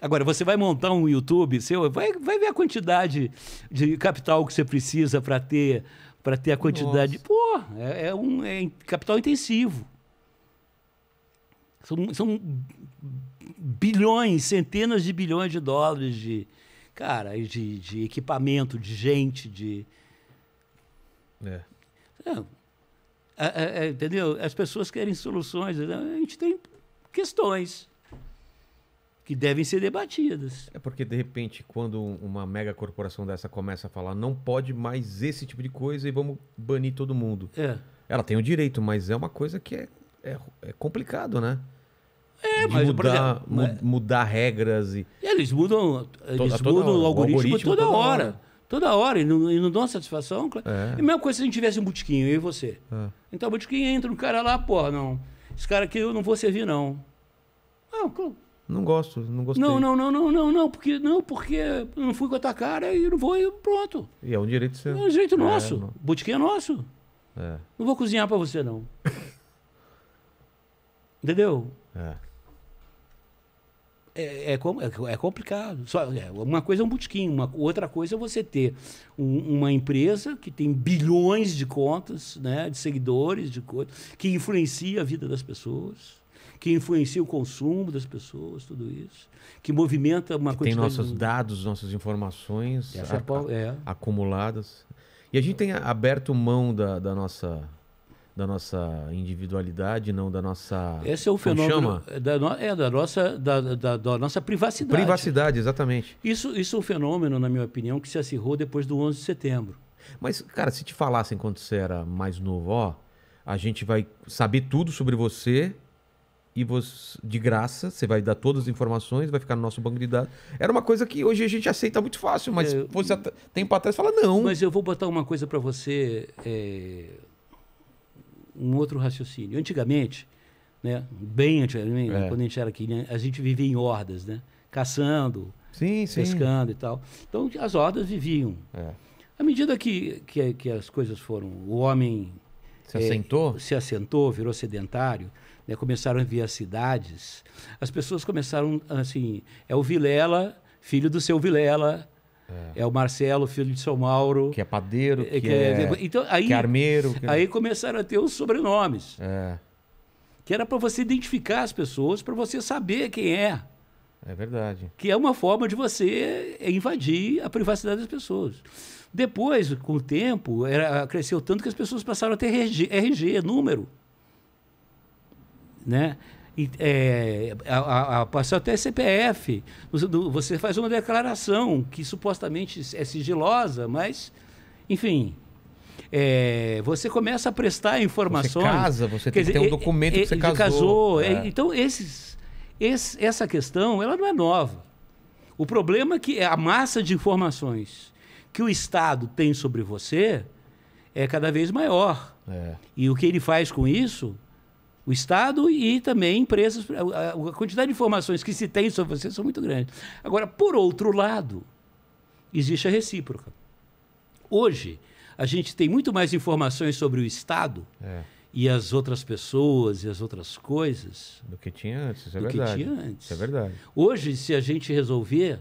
Speaker 1: Agora, você vai montar um YouTube seu, vai, vai ver a quantidade de capital que você precisa para ter para ter a quantidade. Nossa. Pô, é, é um é capital intensivo. São, são bilhões, centenas de bilhões de dólares de, cara, de, de equipamento, de gente, de. É. É. É, é. é, entendeu? As pessoas querem soluções. A gente tem questões
Speaker 3: que devem ser debatidas. É porque, de repente, quando uma mega corporação dessa começa a falar não pode mais esse tipo de coisa e vamos banir todo mundo. É. Ela tem o direito, mas é uma coisa que é,
Speaker 1: é, é complicado,
Speaker 3: né? É, de mas mudar, exemplo, mu é. mudar regras e.
Speaker 1: Eles mudam, eles toda, mudam toda o, algoritmo o, algoritmo toda, toda hora. hora. Toda hora, e não, e não dão satisfação. É. E é a mesma coisa se a gente tivesse um botiquinho, eu e você. É. Então, o botiquinho entra um cara lá, porra, não. Esse cara aqui eu não vou servir, não. Não, não gosto, não gostei. Não, não, não, não, não, não, porque não, porque não fui com a tua cara e não vou e pronto.
Speaker 3: E é um direito seu. É um direito é, nosso. É,
Speaker 1: Botequim é nosso. É. Não vou cozinhar para você, não. Entendeu? É. É, é, é, é, complicado. Só, é, uma coisa é um botequim, uma, outra coisa é você ter um, uma empresa que tem bilhões de contas, né, de seguidores, de coisas, que influencia a vida das pessoas que influencia o consumo das pessoas, tudo isso, que movimenta uma que Tem nossos de...
Speaker 3: dados, nossas informações a, é a, é. acumuladas. E a gente tem aberto mão da, da nossa da nossa individualidade, não da nossa. Esse é o fenômeno.
Speaker 1: É da no, é, da nossa, da, da, da, nossa privacidade. Privacidade, exatamente. Isso, isso é um fenômeno, na minha opinião, que se acirrou depois do
Speaker 3: 11 de setembro. Mas, cara, se te falassem quando você era mais novo, ó, a gente vai saber tudo sobre você e você, de graça, você vai dar todas as informações, vai ficar no nosso banco de dados. Era uma coisa que hoje a gente aceita muito fácil, mas é, você tempo atrás fala
Speaker 1: não. Mas eu vou botar uma coisa para você, é, um outro raciocínio. Antigamente, né, bem antigamente, é. quando a gente era aqui, né, a gente vivia em hordas, né, caçando, sim, sim. pescando e tal. Então as hordas viviam. É. À medida que, que, que as coisas foram, o homem se assentou, é, se assentou, virou sedentário né, começaram a vir as cidades, as pessoas começaram assim, é o Vilela, filho do seu Vilela, é. é, o Marcelo, filho de São Mauro. Que é padeiro, é, que, que é, é, então, aí, que é armeiro. Que... É- aí começaram a ter os sobrenomes. É. Que era para você identificar as pessoas, para você saber quem é.
Speaker 3: É verdade.
Speaker 1: Que é uma forma de você invadir a privacidade das pessoas. Depois, com o tempo, era, cresceu tanto que as pessoas passaram a ter RG, RG número né? É, a, a, passou até CPF. Você faz uma declaração que supostamente é sigilosa, mas, enfim, é, você começa a prestar informações. Você casa, você tem dizer, que ter um documento é, que você é, casou. casou. É, é. então, esses, esse, essa questão ela não é nova. O problema é que é a massa de informações que o Estado tem sobre você é cada vez maior. E o que ele faz com isso o Estado e também empresas. A, quantidade de informações que se tem sobre você são muito grandes. Agora, por outro lado, existe a recíproca. Hoje, a gente tem muito mais informações sobre o Estado. É e as outras pessoas e as outras coisas. Do que tinha antes, isso é do verdade. Que tinha antes. Isso é verdade. Hoje, se a gente resolver.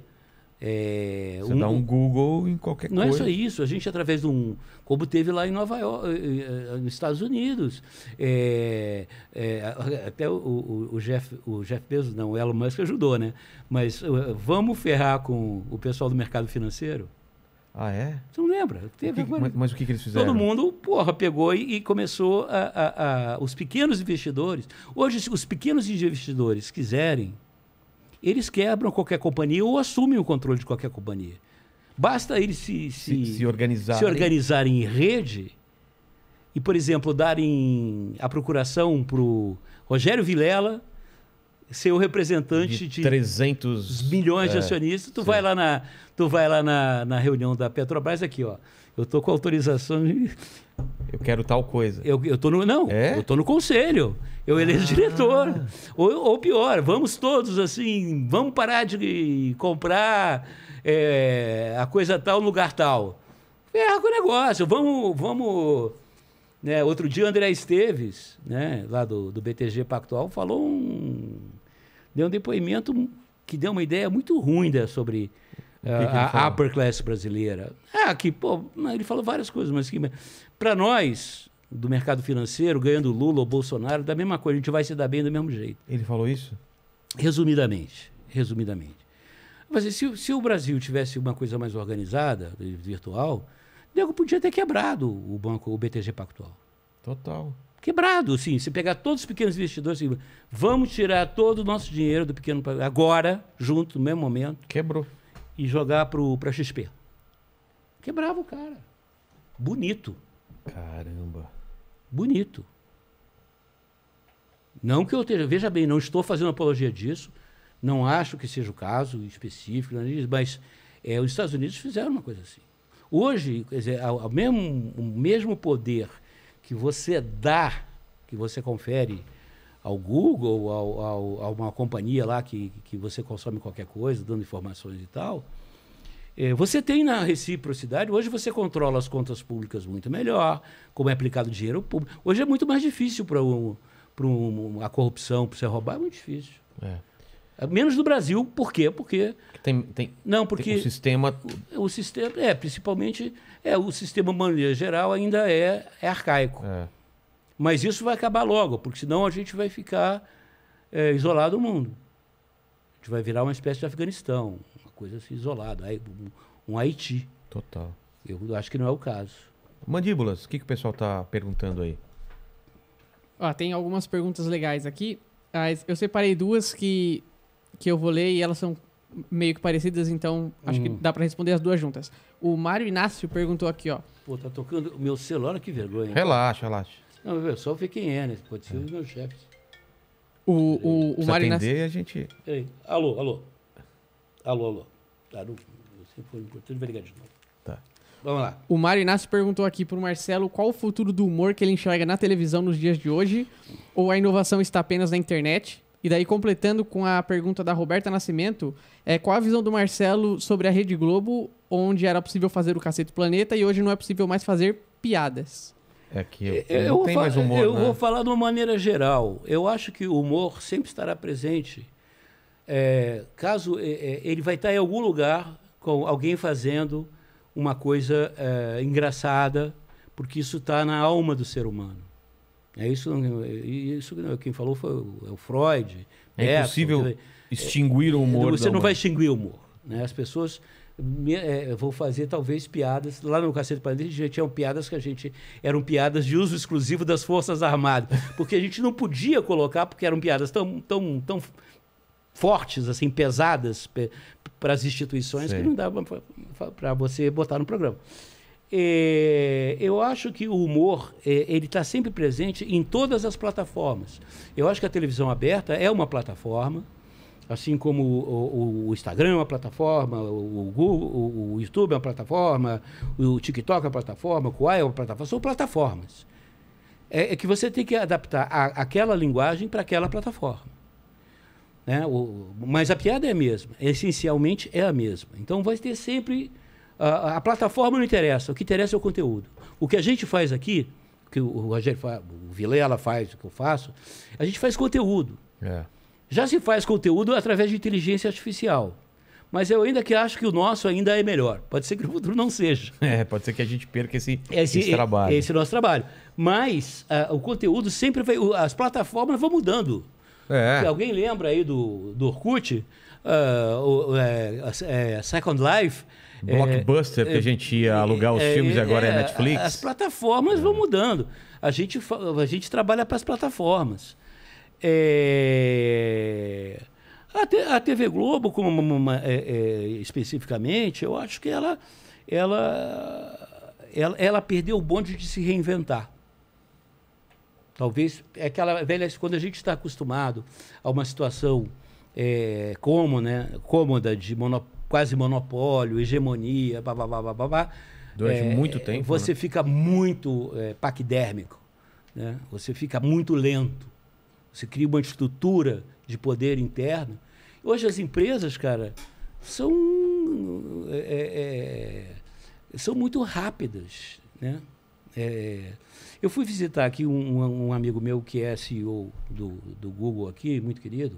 Speaker 1: É, Você um, dá um
Speaker 3: Google em qualquer não coisa. Não é
Speaker 1: só isso, a gente, através de um, como teve lá em Nova York, eh, eh, eh, nos Estados Unidos. É, é, até o, o, o, Jeff, o Jeff Bezos, não, o Elon Musk ajudou, né? Mas vamos ferrar com o pessoal do mercado financeiro? Ah, é? Você não lembra? Teve que, mas, mas, o que, que, eles fizeram? Todo mundo, porra, pegou e, e começou a, a, a, Os pequenos investidores. Hoje, se os pequenos investidores quiserem, eles quebram qualquer companhia ou assumem o controle de qualquer companhia. Basta eles se, se, se, se, organizarem. se organizarem em rede e, por exemplo, darem a procuração para o Rogério Vilela ser o representante de, de 300 milhões é, de acionistas. Tu sim. vai lá, na, tu vai lá na, na reunião da Petrobras aqui, ó. Eu tô com autorização de... Eu quero tal coisa. Eu, eu tô no. Não, é? eu tô no conselho. Eu eleito ah. diretor. Ou, ou pior, vamos todos assim, vamos parar de comprar é, a coisa tal, lugar tal. Ferra é, com o negócio, vamos. vamos né? Outro dia, André Esteves, né? lá do, do BTG Pactual, falou um. deu um depoimento que deu uma ideia muito ruim da, né, sobre que ah, a, que a upper class brasileira. Ah, que, pô, ele falou várias coisas, mas que. Para nós, do mercado financeiro, ganhando Lula ou Bolsonaro, da mesma coisa, a gente vai se dar bem do mesmo jeito. Ele falou isso? Resumidamente. Resumidamente. Mas se, se o Brasil tivesse uma coisa mais organizada, virtual, nego podia ter quebrado o banco, o BTG Pactual. Total. Quebrado, sim. Se pegar todos os pequenos investidores, assim, vamos tirar todo o nosso dinheiro do pequeno agora, junto, no mesmo momento. Quebrou. E jogar para XP. Quebrava o cara. Bonito. Caramba. Bonito. Não que eu esteja. Veja bem, não estou fazendo apologia disso. Não acho que seja o caso específico, mas é, os Estados Unidos fizeram uma coisa assim. Hoje, dizer, ao, mesmo, o mesmo poder que você dá, que você confere ao Google, ao, ao, a uma companhia lá que, que você consome qualquer coisa, dando informações e tal, é, você tem na reciprocidade, hoje você controla as contas públicas muito melhor, como é aplicado o dinheiro público. Hoje é muito mais difícil para um, um, a corrupção, para você roubar, é muito difícil. É. Menos do Brasil, por quê? Porque. Tem, tem, não, porque. Tem o sistema. O, o, sistema, é, principalmente. É, o sistema, de maneira geral, ainda é, é arcaico. É. Mas isso vai acabar logo, porque senão a gente vai ficar é, isolado do mundo. A gente vai virar uma espécie de Afeganistão, uma coisa assim, isolada, um, um Haiti. Total. Eu acho que não é o caso. Mandíbulas, o que, que o pessoal está perguntando aí?
Speaker 4: Ah, tem algumas perguntas legais aqui. Eu separei duas que que eu vou ler e elas são meio que parecidas, então acho hum. que dá para responder as duas juntas. O Mário Inácio perguntou aqui, ó.
Speaker 1: Pô, tá tocando o meu celular, que vergonha. Relaxa, relaxa. Não, eu só fiquei quem é, né? Pode ser é. os
Speaker 4: meus chefes. O, o, o, o Mário Inácio... a gente...
Speaker 1: Peraí. Alô, alô. Alô, alô. Tá, não, você foi importante, vai ligar de novo. Tá. Vamos lá.
Speaker 4: O Mário Inácio perguntou aqui pro Marcelo qual o futuro do humor que ele enxerga na televisão nos dias de hoje, ou a inovação está apenas na internet, e daí, completando com a pergunta da Roberta Nascimento, é, qual a visão do Marcelo sobre a Rede Globo, onde era possível fazer o Cacete Planeta e hoje não é possível mais fazer piadas? É que eu, eu, eu tem mais
Speaker 1: humor. Eu né? vou falar de uma maneira geral. Eu acho que o humor sempre estará presente. É, caso é, é ele vai estar em algum lugar com alguém fazendo uma coisa é, engraçada, porque isso está na alma do ser humano. É isso, é isso quem falou foi o, é Freud. É Beto, que, extinguir o humor. Você não vai extinguir o humor. Né? As pessoas me, é, vou fazer talvez piadas. Lá no Cacete Planeta já tinha piadas que a gente. eram piadas de uso exclusivo das Forças Armadas. Porque a gente não podia colocar, porque eram piadas tão, tão, tão fortes, assim, pesadas para as instituições, Sim. que não dava para você botar no programa. É, eu acho que o humor é, ele está sempre presente em todas as plataformas. Eu acho que a televisão aberta é uma plataforma, assim como o, o, o Instagram é uma plataforma, o, Google, o, YouTube é uma plataforma, o TikTok é uma plataforma, o Quai é uma plataforma. São plataformas. É, é que você tem que adaptar a, aquela linguagem para aquela plataforma. Né? mas a piada é a mesma, essencialmente é a mesma. Então vai ter sempre a, a, plataforma não interessa, o que interessa é o conteúdo. O que a gente faz aqui, que o Rogério faz, o Vilela faz, o que eu faço, a gente faz conteúdo. É. Já se faz conteúdo através de inteligência artificial. Mas eu ainda que acho que o nosso ainda é melhor. Pode ser que no futuro não seja. [laughs] É, pode ser que a gente perca esse, esse, esse trabalho. Esse nosso trabalho. Mas o conteúdo sempre vai. As plataformas vão mudando. É. Alguém lembra aí do, do Orkut? Uh, uh, uh, Second Life? É, Blockbuster, é, que a
Speaker 3: gente ia alugar os é, filmes e é, agora é, Netflix. As
Speaker 1: plataformas vão mudando. A gente, a gente trabalha para as plataformas. É... A, a, TV Globo, como uma, uma, é, é, especificamente, eu acho que ela, ela, ela, ela, perdeu o bonde de se reinventar. Talvez é aquela velha. Quando a gente está acostumado a uma situação é, né, cômoda de monopólio quase monopólio, hegemonia, blá, blá, blá, blá, blá, blá. Durante é, muito tempo. Você né? fica muito é, paquidérmico, né? você fica muito lento, você cria uma estrutura de poder interno. Hoje as empresas, cara, são, é, é, é são muito rápidas. Né? É, eu fui visitar aqui um, um, amigo meu que é CEO do, do Google aqui, muito querido,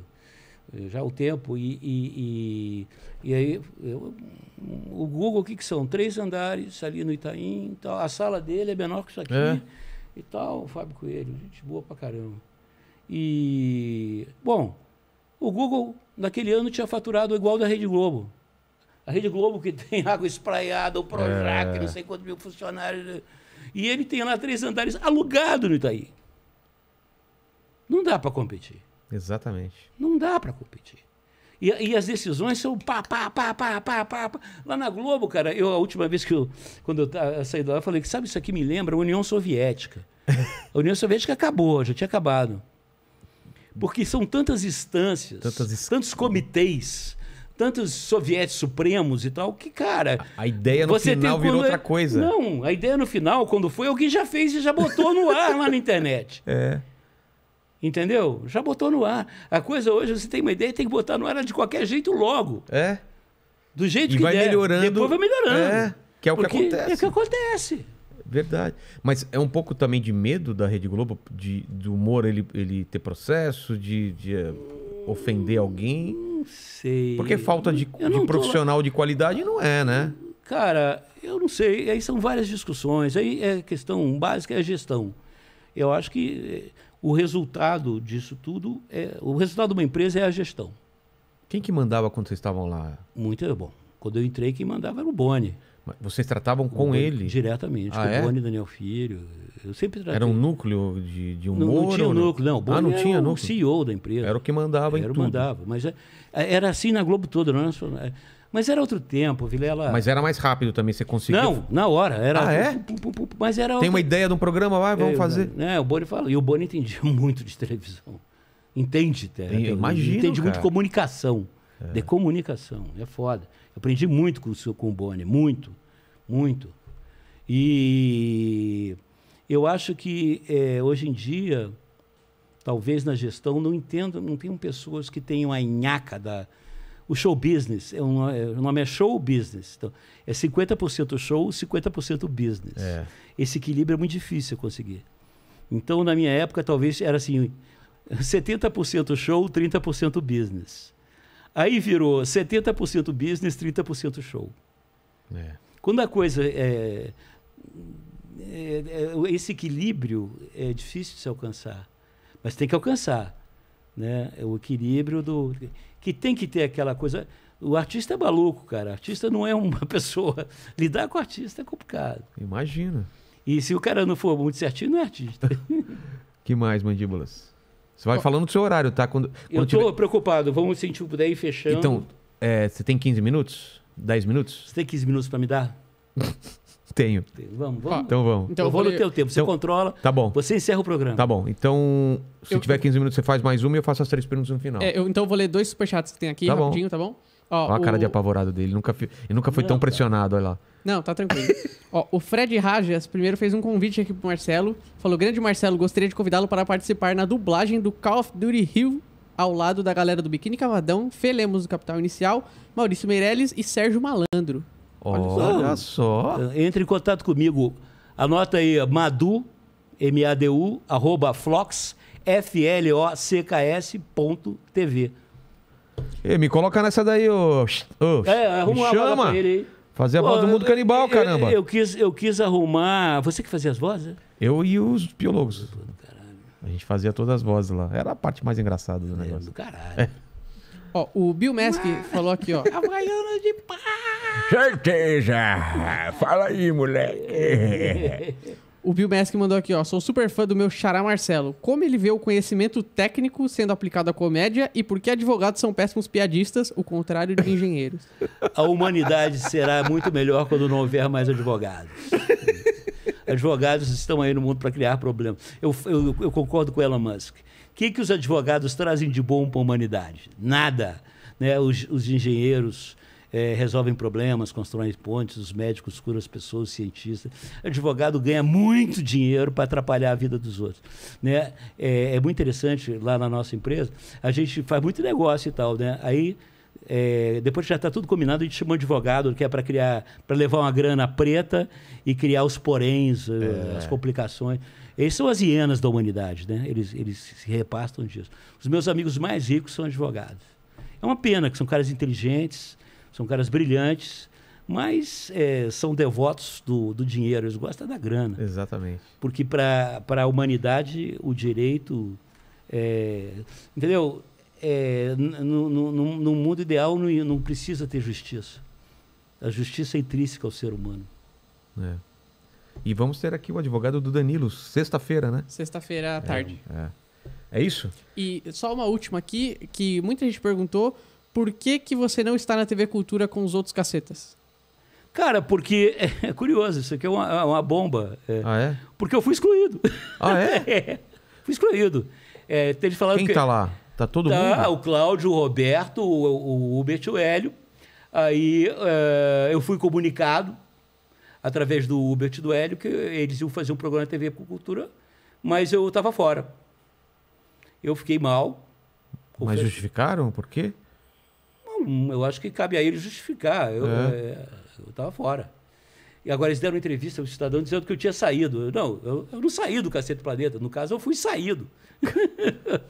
Speaker 1: já o tempo e, e, e, e aí eu, o Google o que, que são três andares ali no Itaim então a sala dele é menor que isso aqui é. e tal o Fábio Coelho gente boa pra caramba e bom o Google naquele ano tinha faturado igual da Rede Globo a Rede Globo que [laughs] tem água espraiada o Projac é. não sei quantos mil funcionários e ele tem lá três andares alugado no Itaim não dá para competir
Speaker 3: Exatamente.
Speaker 1: Não dá para competir. E, e, as decisões são pá, pá, pá, pá, pá, pá, pá. Lá na Globo, cara, eu a última vez que eu, quando eu saí da lá, eu falei que sabe isso aqui me lembra a União Soviética. [laughs] a União Soviética acabou, já tinha acabado. Porque são tantas instâncias, tantas tantos comitês, tantos sovietes supremos e tal, que, cara. A ideia no final tem, virou outra coisa. Não, a ideia no final, quando foi, alguém já fez e já botou no ar lá na internet. É. Entendeu? Já botou no ar. A coisa hoje, você tem uma ideia, tem que botar no ar de qualquer jeito logo. É. Do jeito e que vai der. melhorando. Depois vai melhorando. É, que é o Porque que acontece. É o que acontece.
Speaker 3: Verdade. Mas é um pouco também de medo da Rede Globo, de, do humor ele, ele ter processo, de, de eh, ofender alguém. Não sei. Porque falta de, de profissional tô... de
Speaker 1: qualidade não é, né? Cara, eu não sei. Aí são várias discussões. Aí é questão básica é a gestão. Eu acho que eh, o resultado disso tudo é o resultado de uma empresa é a gestão. Quem que mandava quando vocês estavam lá? Muito bom. Quando eu entrei, quem mandava era o Boni. Mas vocês tratavam com ele? Diretamente, ah, com é? o Boni Daniel Filho. Eu sempre tratei. Era um núcleo de, de humor? Não, não tinha núcleo, não. O ah, Boni ah, não tinha núcleo. o CEO da empresa. Era o que mandava era em tudo. Era o mandava. Mas era, é, é, era assim na Globo toda. Não era é? só, mas era outro tempo, Vilela. Mas
Speaker 3: era mais rápido também, você conseguiu. Não, na hora. Era... Ah, é?
Speaker 1: Mas era. Tem uma ideia de um programa, lá, vamos é, fazer. É, o Boni fala. E o Boni entendia [laughs] muito de televisão. Entende, até. Imagina. Entende muito de comunicação. É. De comunicação. É foda. Eu aprendi muito com o, com o Boni, muito. Muito. E eu acho que é, hoje em dia, talvez na gestão, não entendo, não tenham pessoas que tenham a nhaca da, o show business, é um, é, o nome é show business. Então, é 50% show, 50% business. É. Esse equilíbrio é muito difícil conseguir. Então, na minha época, talvez era assim: 70% show, 30% business. Aí virou 70% business, 30% show. É. Quando a coisa é, é, é Esse equilíbrio é difícil de se alcançar, mas tem que alcançar. Né? É o equilíbrio do que tem que ter aquela coisa. O artista é maluco, cara. O artista não é uma [laughs] pessoa. Lidar com o artista é complicado. Imagina. E se o cara não for muito certinho, não é artista.
Speaker 3: [laughs] que mais, mandíbulas? Você vai Ó, falando do seu horário, tá? Quando, quando eu estou tiver...
Speaker 1: preocupado. Vamos, se a gente puder ir fechando. Então,
Speaker 3: é, você tem 15 minutos? 10 minutos? Você tem 15 minutos para me dar? [laughs] Tenho.
Speaker 1: Vamos, vamos. Ah, então
Speaker 3: vamos. Então eu vou no
Speaker 1: teu tempo. Você então, controla. Tá bom. Você encerra o programa.
Speaker 3: Tá bom. Então, se eu... tiver 15 minutos, você faz mais uma e eu faço as três perguntas no final.
Speaker 4: É, eu, então eu vou ler dois superchats que tem aqui tá rapidinho, bom. tá bom? Ó, olha o... a cara de
Speaker 3: apavorado dele. Nunca, fi... Ele nunca foi Não, tão tá. pressionado, olha lá.
Speaker 4: Não, tá tranquilo. [laughs] Ó, o Fred Rajas primeiro fez um convite aqui pro Marcelo. Falou: Grande Marcelo, gostaria de convidá-lo para participar na dublagem do Call of Duty Hill ao lado da galera do Biquíni Cavadão, Felemos do Capital Inicial, Maurício Meirelles e Sérgio Malandro. Olha só.
Speaker 1: Entre em contato comigo. Anota aí, madu, M-A-D-U, arroba flox, F-L-O-C-K-S ponto TV.
Speaker 3: Ei, me coloca nessa daí, ô. é, arruma me chama. Pra ele aí. Fazer a Pô, voz do mundo é, canibal, eu, é, é, caramba. Eu, eu,
Speaker 1: quis, eu quis arrumar. Você que fazia as vozes?
Speaker 3: Eu e os biólogos. a gente fazia todas as vozes lá. Era a parte mais engraçada do é, negócio. Do caralho. É. [laughs]
Speaker 4: Ó, o Bill Mask falou aqui, ó. [laughs] Havaiana de pá!
Speaker 1: Certeza! Fala aí, moleque!
Speaker 4: [laughs] O Bill Mask mandou aqui, ó. Sou super fã do meu xará Marcelo. Como ele vê o conhecimento técnico sendo aplicado à comédia e por que advogados são péssimos piadistas, o contrário de engenheiros.
Speaker 1: [laughs] A humanidade será muito melhor quando não houver mais advogados. Advogados estão aí no mundo para criar problemas. Eu, eu, eu concordo com Elon Musk. O que, que os advogados trazem de bom para a humanidade? Nada. Né? Os, os engenheiros é, resolvem problemas, constroem pontes, os médicos curam as pessoas, os cientistas. O advogado ganha muito dinheiro para atrapalhar a vida dos outros. Né? É, é, muito interessante, lá na nossa empresa, a gente faz muito negócio e tal. Né? Aí é, depois já está tudo combinado, a gente chama um advogado que é para criar, para levar uma grana preta e criar os poréns, eh, é. as complicações. Eles são as hienas da humanidade, né? Eles, eles se repastam disso. Os meus amigos mais ricos são advogados. É uma pena que são caras inteligentes, são caras brilhantes, mas é, são devotos do, do dinheiro, eles gostam da grana. Exatamente. Porque para a humanidade, o direito. É, entendeu? É, no, no, no, mundo ideal, não, não precisa ter justiça. A justiça é intrínseca ao ser humano.
Speaker 3: É. E vamos ter aqui o advogado do Danilo, sexta-feira, né? Sexta-feira à tarde. É, é. é, isso?
Speaker 4: E só uma última aqui, que muita gente perguntou por que, que você não está na TV Cultura com os outros cacetas? Cara, porque é, é curioso, isso aqui é
Speaker 1: uma, é uma bomba. É, ah, é? Porque eu fui excluído. Ah, é? [laughs] é? fui excluído. É, eles falaram Quem que, tá lá?
Speaker 3: Tá todo tá, mundo? Tá, o
Speaker 1: Cláudio, o Roberto, o, o Hubert e o Hélio. Aí eu fui comunicado através do Hubert e do Hélio, que eles iam fazer um programa de TV com cultura, mas eu estava fora. Eu fiquei mal.
Speaker 3: Mas fez... justificaram por quê?
Speaker 1: eu acho que cabe a eles justificar. Eu é. é estava fora. E agora eles deram entrevista ao cidadão dizendo que eu tinha saído. Eu, não, eu, eu não saí do Cacete Planeta. No caso, eu fui saído. [laughs]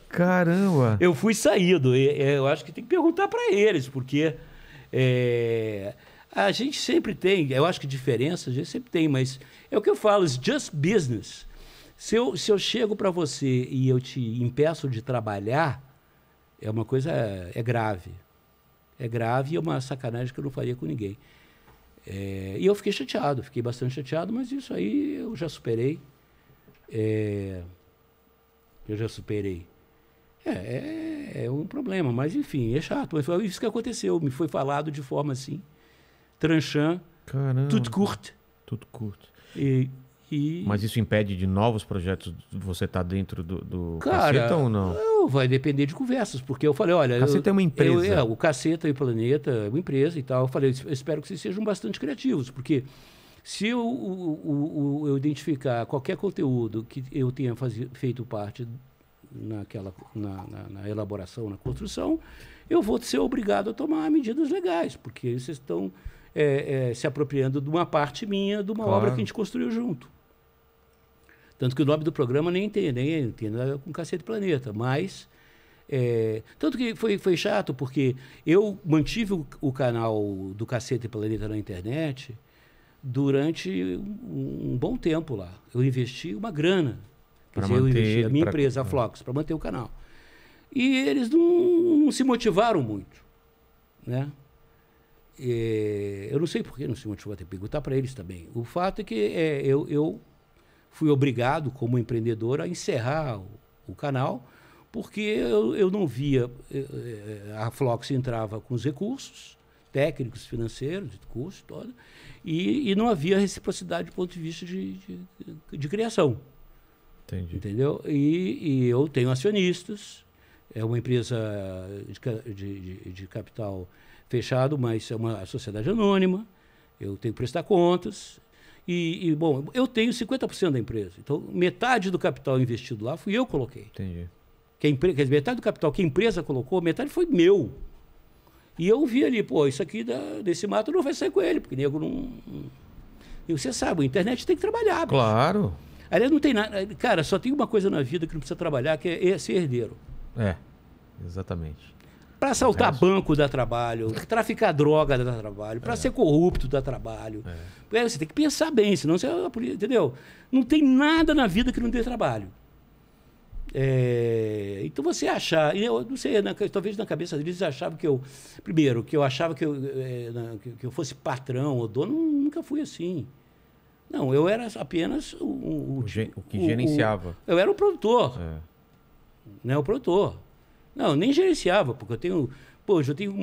Speaker 1: Caramba! eu fui saído. É, eu acho que tem que perguntar para eles, porque. É, a gente sempre tem, eu acho que diferença a gente sempre tem, mas é o que eu falo, it's just business. Se eu, se eu chego para você e eu te impeço de trabalhar, é uma coisa, é grave. É grave e é uma sacanagem que eu não faria com ninguém. É, e eu fiquei chateado, fiquei bastante chateado, mas isso aí eu já superei. É, eu já superei. É, é, é, um problema, mas enfim, é chato. Mas foi isso que aconteceu. Me foi falado de forma assim. Tranchan, tudo
Speaker 3: curto. Tudo curto.
Speaker 1: E, e... Mas
Speaker 3: isso impede de novos projetos você estar tá dentro do, do Cara, Caceta ou não?
Speaker 1: vai depender de conversas, porque eu falei, olha... Caceta eu, é uma empresa. Eu, é, o Caceta e o Planeta é uma empresa e tal. Eu falei, eu espero que vocês sejam bastante criativos, porque se eu, o, o, eu identificar qualquer conteúdo que eu tenha faz, feito parte naquela, na, na, na elaboração, na construção, eu vou ser obrigado a tomar medidas legais, porque vocês estão é, é, se apropriando de uma parte minha, de uma claro. obra que a gente construiu junto. Tanto que o nome do programa nem tem, nem tem nada com Cacete Planeta, mas. É, tanto que foi, foi chato, porque eu mantive o, o canal do Cacete Planeta na internet durante um, um, bom tempo lá. Eu investi uma grana. Quer dizer, manter, eu investi a minha pra... empresa, a é. Flox, para manter o canal. E eles não, não se motivaram muito. Né? É, eu não sei por que não sei onde vou ter perguntar tá para eles também. O fato é que é, eu, eu, fui obrigado, como empreendedor, a encerrar o, o canal, porque eu, eu não via. Eh, eh, a Flox entrava com os recursos técnicos, financeiros, de custo todo, e, e, não havia reciprocidade do ponto de vista de, de, de criação. Entendi. Entendeu? E, e, eu tenho acionistas, é uma empresa de, de, de capital fechado, mas é uma sociedade anônima, eu tenho que prestar contas. E, e bom, eu tenho 50% da empresa. Então, metade do capital investido lá fui eu que coloquei. Entendi. Que a empresa, metade do capital que a empresa colocou, metade foi meu. E eu vi ali, pô, isso aqui da, desse mato não vai sair com ele, porque nego não. E você sabe, a internet tem que trabalhar. Claro. Aliás, não tem nada. Cara, só tem uma coisa na vida que não precisa trabalhar, que é ser herdeiro.
Speaker 3: É, exatamente.
Speaker 1: Para assaltar é. banco dá trabalho, traficar droga dá trabalho, para é. ser corrupto dá trabalho. É. você tem que pensar bem, senão você. É entendeu? Não tem nada na vida que não dê trabalho. É, então você achar, eu não sei, na, talvez na cabeça deles achava que eu, primeiro, que eu achava que eu, é, na, que, que, eu fosse patrão ou dono, nunca fui assim. Não, eu era apenas o, o, o, o que gerenciava. eu era o produtor, é. né, o produtor. Não, nem gerenciava, porque eu tenho. Pô, eu tenho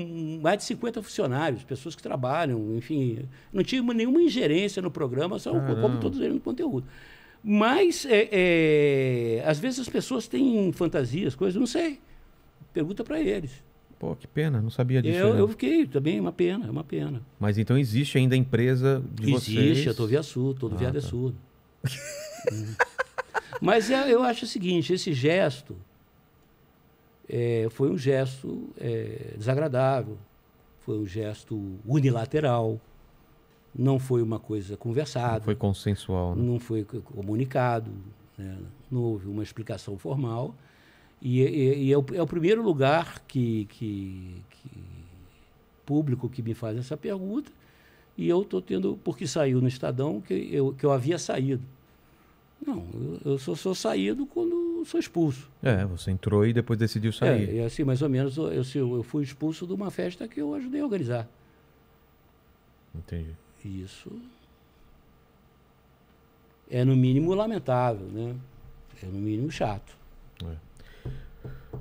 Speaker 1: mais de 50 funcionários, pessoas que trabalham, enfim. Não tinha nenhuma ingerência no programa, só Caramba. como todos eles no conteúdo. Mas, é, é, às vezes, as pessoas têm fantasias, coisas, não sei. Pergunta para eles.
Speaker 3: Pô, que pena, não sabia disso. Eu, né? eu
Speaker 1: fiquei também, é uma pena, é uma pena.
Speaker 3: Mas então existe ainda a empresa de existe, vocês? Existe, eu estou via sul, todo ah, viado tá. [laughs]
Speaker 1: Uhum. é sul. Mas eu, eu acho o seguinte, esse gesto é, foi um gesto é, desagradável, foi um gesto unilateral, não foi uma coisa conversada. Não foi consensual. Né? Não foi comunicado, né? não houve uma explicação formal. E, e, e é, o, é, o, primeiro lugar que, que, que, público que me faz essa pergunta, e eu estou tendo, porque saiu no Estadão que eu, que eu havia saído não, eu, só sou saído quando sou expulso. É,
Speaker 3: você entrou e depois decidiu é, sair.
Speaker 1: É, e assim, mais ou menos, eu, eu fui expulso de uma festa que eu ajudei a organizar. Entendi. Isso é no mínimo lamentável, né? É no mínimo chato.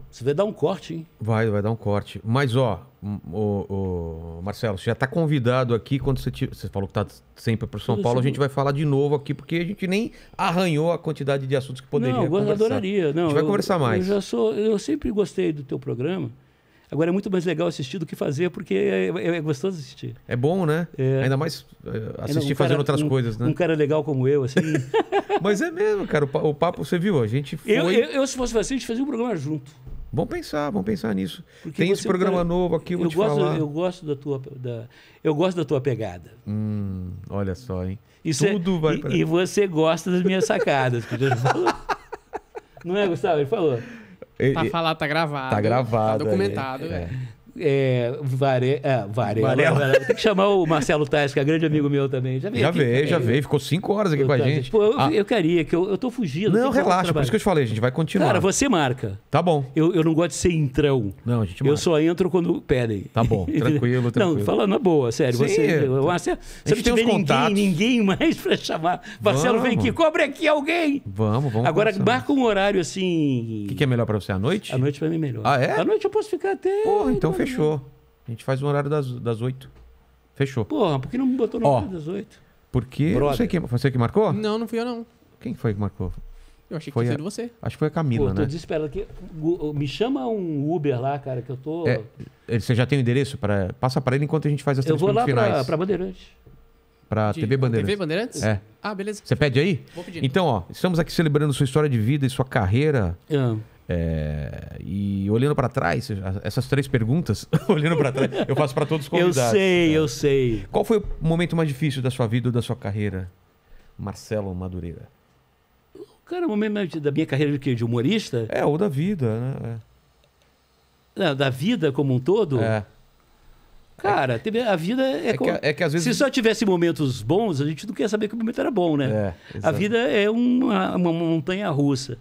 Speaker 1: Você vai dar um corte, hein?
Speaker 3: Vai, vai dar um corte. Mas, ó, o, o Marcelo, você já está convidado aqui. Quando você, te, você falou que está sempre para São Tudo Paulo, a gente vai falar de novo aqui, porque a gente nem arranhou a quantidade de assuntos que poderia não, eu conversar. Adoraria. Não, a gente vai eu, conversar mais.
Speaker 1: Eu, já sou, eu sempre gostei do teu programa. Agora é muito mais legal assistir do que fazer, porque é, é, é gostoso assistir. É bom, né? É. Ainda mais assistir é, Ainda um fazendo cara, outras um, coisas, né? Um cara legal
Speaker 3: como eu, assim. [laughs] Mas é mesmo, cara. O, papo, você viu, a gente foi... Eu,
Speaker 1: eu, eu se fosse você, a gente fazia
Speaker 3: um programa junto. Vamos pensar, vamos pensar nisso. Porque Tem esse programa cara, tá- novo aqui, eu, eu gosto, falar. Eu
Speaker 1: gosto da tua, da, eu gosto da tua pegada.
Speaker 3: Hum, olha só, hein? Isso Tudo vai e, e
Speaker 1: você gosta das minhas sacadas, que Deus falou. [laughs] Não é, Gustavo? Ele falou. Tá falado, tá gravado. Tá gravado. Tá documentado. É. É, Vare... é, Varela. Varela. Varela. Tem que chamar o Marcelo Tais, que é grande amigo meu também. Já veio, já, veio, já veio. Ficou cinco horas aqui eu, com a tá, gente. Pô, eu, ah. eu queria, que eu, eu tô fugindo. Não, relaxa, por isso que eu te falei, a gente vai continuar. Cara, você marca. Tá bom. Eu, eu não gosto de ser entrão. Não, a gente marca. Eu só entro quando pedem. Tá bom, tranquilo, [laughs] tranquilo. Não, falando na boa, sério. Sim, você, tá. Marcelo, você não tiver ninguém, ninguém mais pra chamar. Marcelo, vamos. vem aqui, cobre aqui alguém.
Speaker 3: Vamos, vamos.
Speaker 1: Agora, conversar. marca um horário assim. O que, que, é melhor
Speaker 3: pra você? À noite? À noite pra mim melhor. Ah, é? À
Speaker 1: noite eu posso ficar até. Porra, então fechou fechou.
Speaker 3: A gente faz no horário das, das 8. Fechou. Porra,
Speaker 1: por que não botou no Ó, horário das 8?
Speaker 3: Porque. Não sei quem. Foi você que marcou?
Speaker 1: Não, não fui eu, não.
Speaker 3: Quem foi que marcou? Eu achei que foi tinha sido você. Acho que foi a Camila, Pô, eu tô né?
Speaker 1: desesperado aqui. Me chama um Uber lá, cara, que eu tô.
Speaker 3: É, você já tem o endereço? Pra, passa pra ele enquanto a gente faz as eu transmissões finais. Eu vou lá pra, pra Bandeirantes. Pra de, TV Bandeirantes. TV Bandeirantes? É. Ah, beleza. Você pede aí? Vou pedir. Então, ó, estamos aqui celebrando sua história de vida e sua carreira. Ah. É, e olhando para trás, essas três perguntas, [laughs] olhando para trás, eu faço para todos os convidados. Eu sei, né? eu sei. Qual foi o momento mais difícil da sua vida ou da sua carreira, Marcelo Madureira?
Speaker 1: Cara, o momento da minha carreira é de, humorista? É, ou da vida, né? É. Não, da vida como um todo? É. Cara, é que, a vida é, é, que, é que às vezes... Se só tivesse momentos bons, a gente não quer saber que o momento era bom, né? É, a vida é uma, uma montanha russa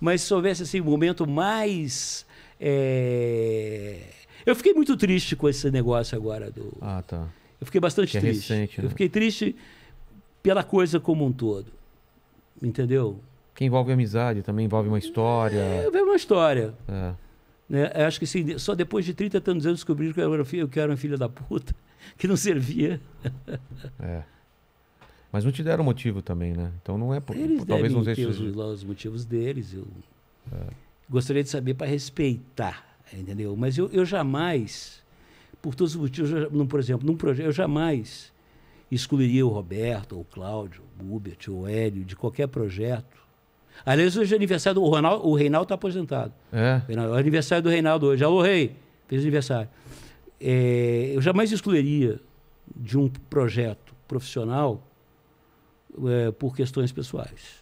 Speaker 1: mas se houvesse assim, um momento mais. É... Eu fiquei muito triste com esse negócio agora do. Ah, tá. Eu fiquei bastante é triste. Recente, né? Eu fiquei triste pela coisa como um
Speaker 3: todo. Entendeu? Que envolve amizade, também envolve uma história. É, envolve uma história. É.
Speaker 1: Né? Eu acho que sim. só depois de 30 tantos anos descobriram que eu era, filho, que era da puta, [laughs] que não servia.
Speaker 3: É. Mas não te deram motivo também, né? Então não é por, eles talvez não seja os,
Speaker 1: os motivos deles. Eu é. gostaria de saber para respeitar, entendeu? Mas eu, eu jamais, por todos os motivos, eu, por exemplo, num projeto eu jamais excluiria o Roberto, ou o Cláudio, o Bubert, ou o Hélio de qualquer projeto. Aliás, hoje é aniversário do Ronaldo, o Reinaldo está aposentado. É? é. O aniversário do Reinaldo hoje. Alô, Rei, fez aniversário. É, eu jamais excluiria de um projeto profissional é, por questões pessoais.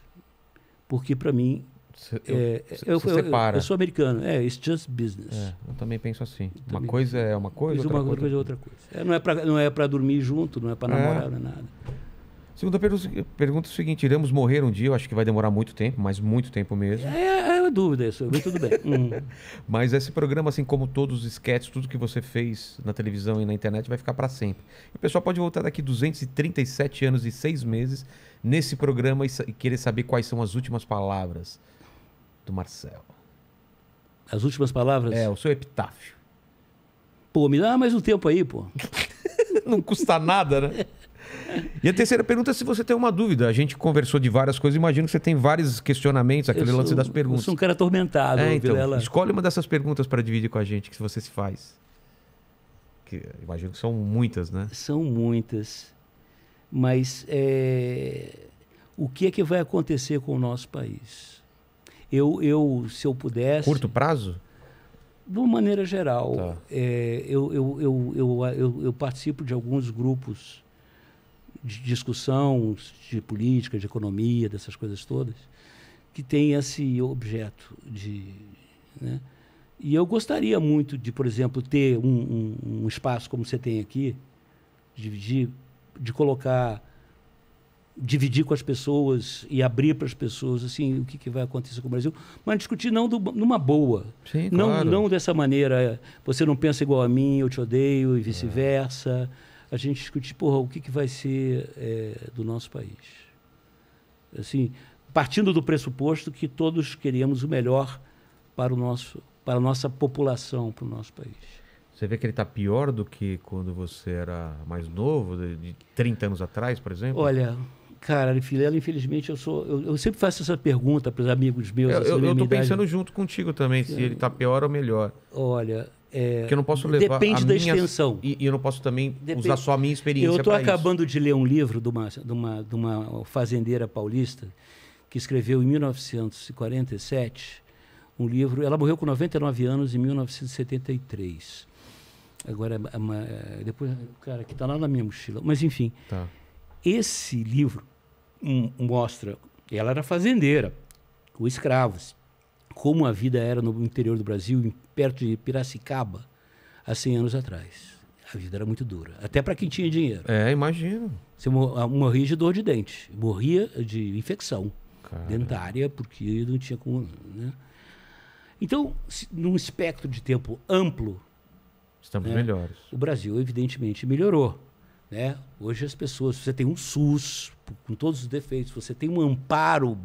Speaker 1: Porque, para mim, eu, é, é eu, eu, eu, sou americano. É, it's just business. É, eu também penso assim. Também. É assim. Uma coisa é uma coisa, outra uma coisa, coisa é outra coisa. É, é não é para dormir junto, não é para namorar, não é nada.
Speaker 3: Segunda pergunta é o seguinte: iremos morrer um dia? Eu acho que vai demorar muito tempo, mas muito tempo mesmo. É,
Speaker 1: é, é uma dúvida isso, mas tudo bem.
Speaker 3: [laughs] hum. Mas esse programa, assim como todos os esquetes, tudo que você fez na televisão e na internet vai ficar para sempre. E o pessoal pode voltar daqui 237 anos e 6 meses nesse programa e, e querer saber quais são as últimas palavras do Marcelo.
Speaker 1: As últimas palavras? É, o seu epitáfio. Pô, me dá mais um tempo aí, pô. [laughs] Não custa nada, né? [laughs] E a terceira pergunta é se você tem uma dúvida. A gente
Speaker 3: conversou de várias coisas, imagino que você tem vários questionamentos, aquele sou, lance das perguntas. Eu sou um cara atormentado, é, então, Vilela. Escolhe uma dessas perguntas para dividir com a gente, que você se faz. Que, imagino que
Speaker 1: são muitas, né? São muitas. Mas é... o que é que vai acontecer com o nosso país? Eu, eu se eu pudesse... Curto prazo? de uma maneira geral, tá. é, eu, eu, eu, eu, participo de alguns grupos de discussão de política, de economia, dessas coisas todas, que tem esse objeto de. Né? E eu gostaria muito de, por exemplo, ter um, um, um espaço como você tem aqui, dividir, de colocar, dividir com as pessoas e abrir para as pessoas assim o que, que, vai acontecer com o Brasil, mas discutir não do, numa boa, Sim, não, claro. não dessa maneira. Você não pensa igual a mim, eu te odeio e é. vice-versa. É a gente discutir, porra, o que, que vai ser é, do nosso país. Assim, partindo do pressuposto que todos queríamos o melhor para, o nosso, para a nossa população, para o nosso país.
Speaker 3: Você vê que ele está pior do que quando você era mais novo, de, 30 anos atrás, por exemplo? Olha,
Speaker 1: cara, Filela, infelizmente eu sou. Eu, eu, sempre faço essa pergunta para os amigos meus. Eu, assim, estou pensando
Speaker 3: junto contigo também, se ele está pior ou melhor. Olha, é, Porque eu não posso levar depende da minha, extensão. E, e, eu não posso também depende. usar só a minha experiência. Eu estou acabando
Speaker 1: isso. de ler um livro de uma, de, uma, de uma fazendeira paulista que escreveu em 1947 um livro. Ela morreu com 99 anos em 1973. Agora, é uma, é, depois, cara, que está lá na minha mochila. Mas, enfim, tá. esse livro hum, mostra. Ela era fazendeira, com escravos como a vida era no interior do Brasil, perto de Piracicaba, há 100 anos atrás. A vida era muito dura, até para quem tinha dinheiro. É, imagino. Você ah, morria de dor de dente, morria de infecção Cara. dentária, porque não tinha como. Né? Então, num espectro de tempo amplo. Estamos né, melhores. O Brasil, evidentemente, melhorou. Né? Hoje as pessoas, você tem um SUS com todos os defeitos, você tem um amparo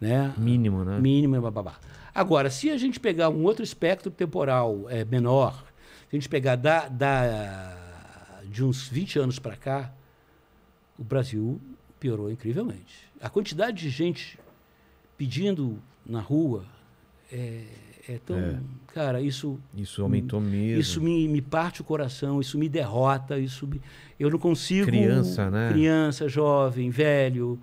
Speaker 1: né? Mínimo, né? Mínimo e é bababá. Agora, se a gente pegar um outro espectro temporal é, menor, se a gente pegar da, da, de uns 20 anos para cá, o Brasil piorou incrivelmente. A quantidade de gente pedindo na rua é então, é. cara, isso. Isso aumentou mesmo. Isso me, me parte o coração, isso me derrota, isso me, eu não consigo. Criança, né? Criança, jovem, velho.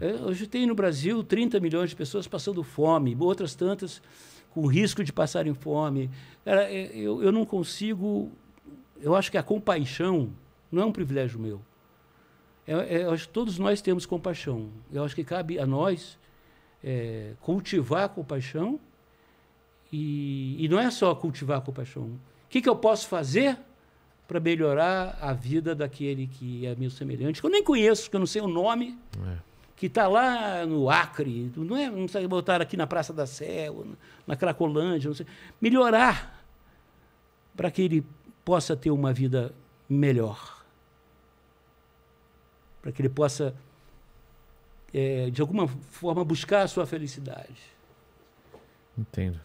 Speaker 1: É. É, hoje tem no Brasil 30 milhões de pessoas passando fome, outras tantas com risco de passarem fome. Cara, é, eu, eu não consigo. Eu acho que a compaixão não é um privilégio meu. eu é, acho que todos nós temos compaixão. Eu acho que cabe a nós cultivar a compaixão e, e não é só cultivar a compaixão. O que, que eu posso fazer para melhorar a vida daquele que é meu semelhante, que eu nem conheço, que eu não sei o nome, é. que está lá no Acre, não é, não sei botar aqui na Praça da Sé, na Cracolândia, não sei, melhorar para que ele possa ter uma vida melhor, para que ele possa é, de alguma forma buscar a sua felicidade. Entendo.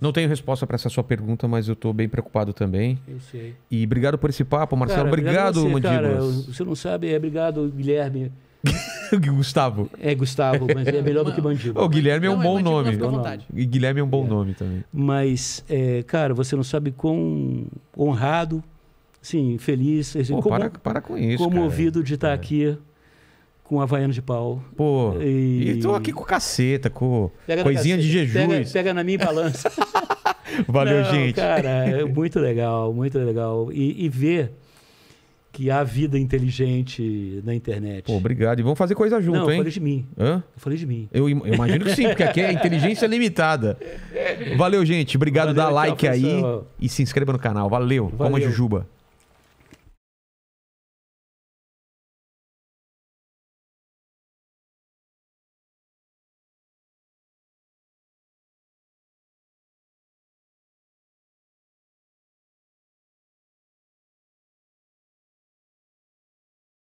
Speaker 3: Não tenho resposta para essa sua pergunta, mas eu estou bem preocupado também. Eu sei. E obrigado por esse papo, Marcelo. Cara, obrigado, obrigado você, cara,
Speaker 1: Você não sabe, é obrigado, Guilherme. [laughs]
Speaker 3: Gustavo. É Gustavo, mas é melhor do que bandido. O Guilherme é um não, é bom é nome. E Guilherme é um bom é. nome também.
Speaker 1: Mas, é, cara, você não sabe quão honrado, sim, feliz, assim, Pô, como, para, para com isso. Comovido cara. de estar é. aqui com Havaiano de pau. Pô, e, e tô aqui com caceta, com pega coisinha caceta, de jejum. Pega, pega, na minha balança. [laughs] Valeu, Não, gente. Cara, é muito legal, muito legal. E, e ver que há vida inteligente na internet. Pô, obrigado. E vamos fazer coisa junto, Não, hein? eu falei de mim. Hã? Eu falei de mim. Eu imagino que sim, porque aqui é inteligência
Speaker 3: limitada. Valeu, gente. Obrigado. Valeu, dá like aí e se inscreva no canal. Valeu. Valeu. Como Jujuba.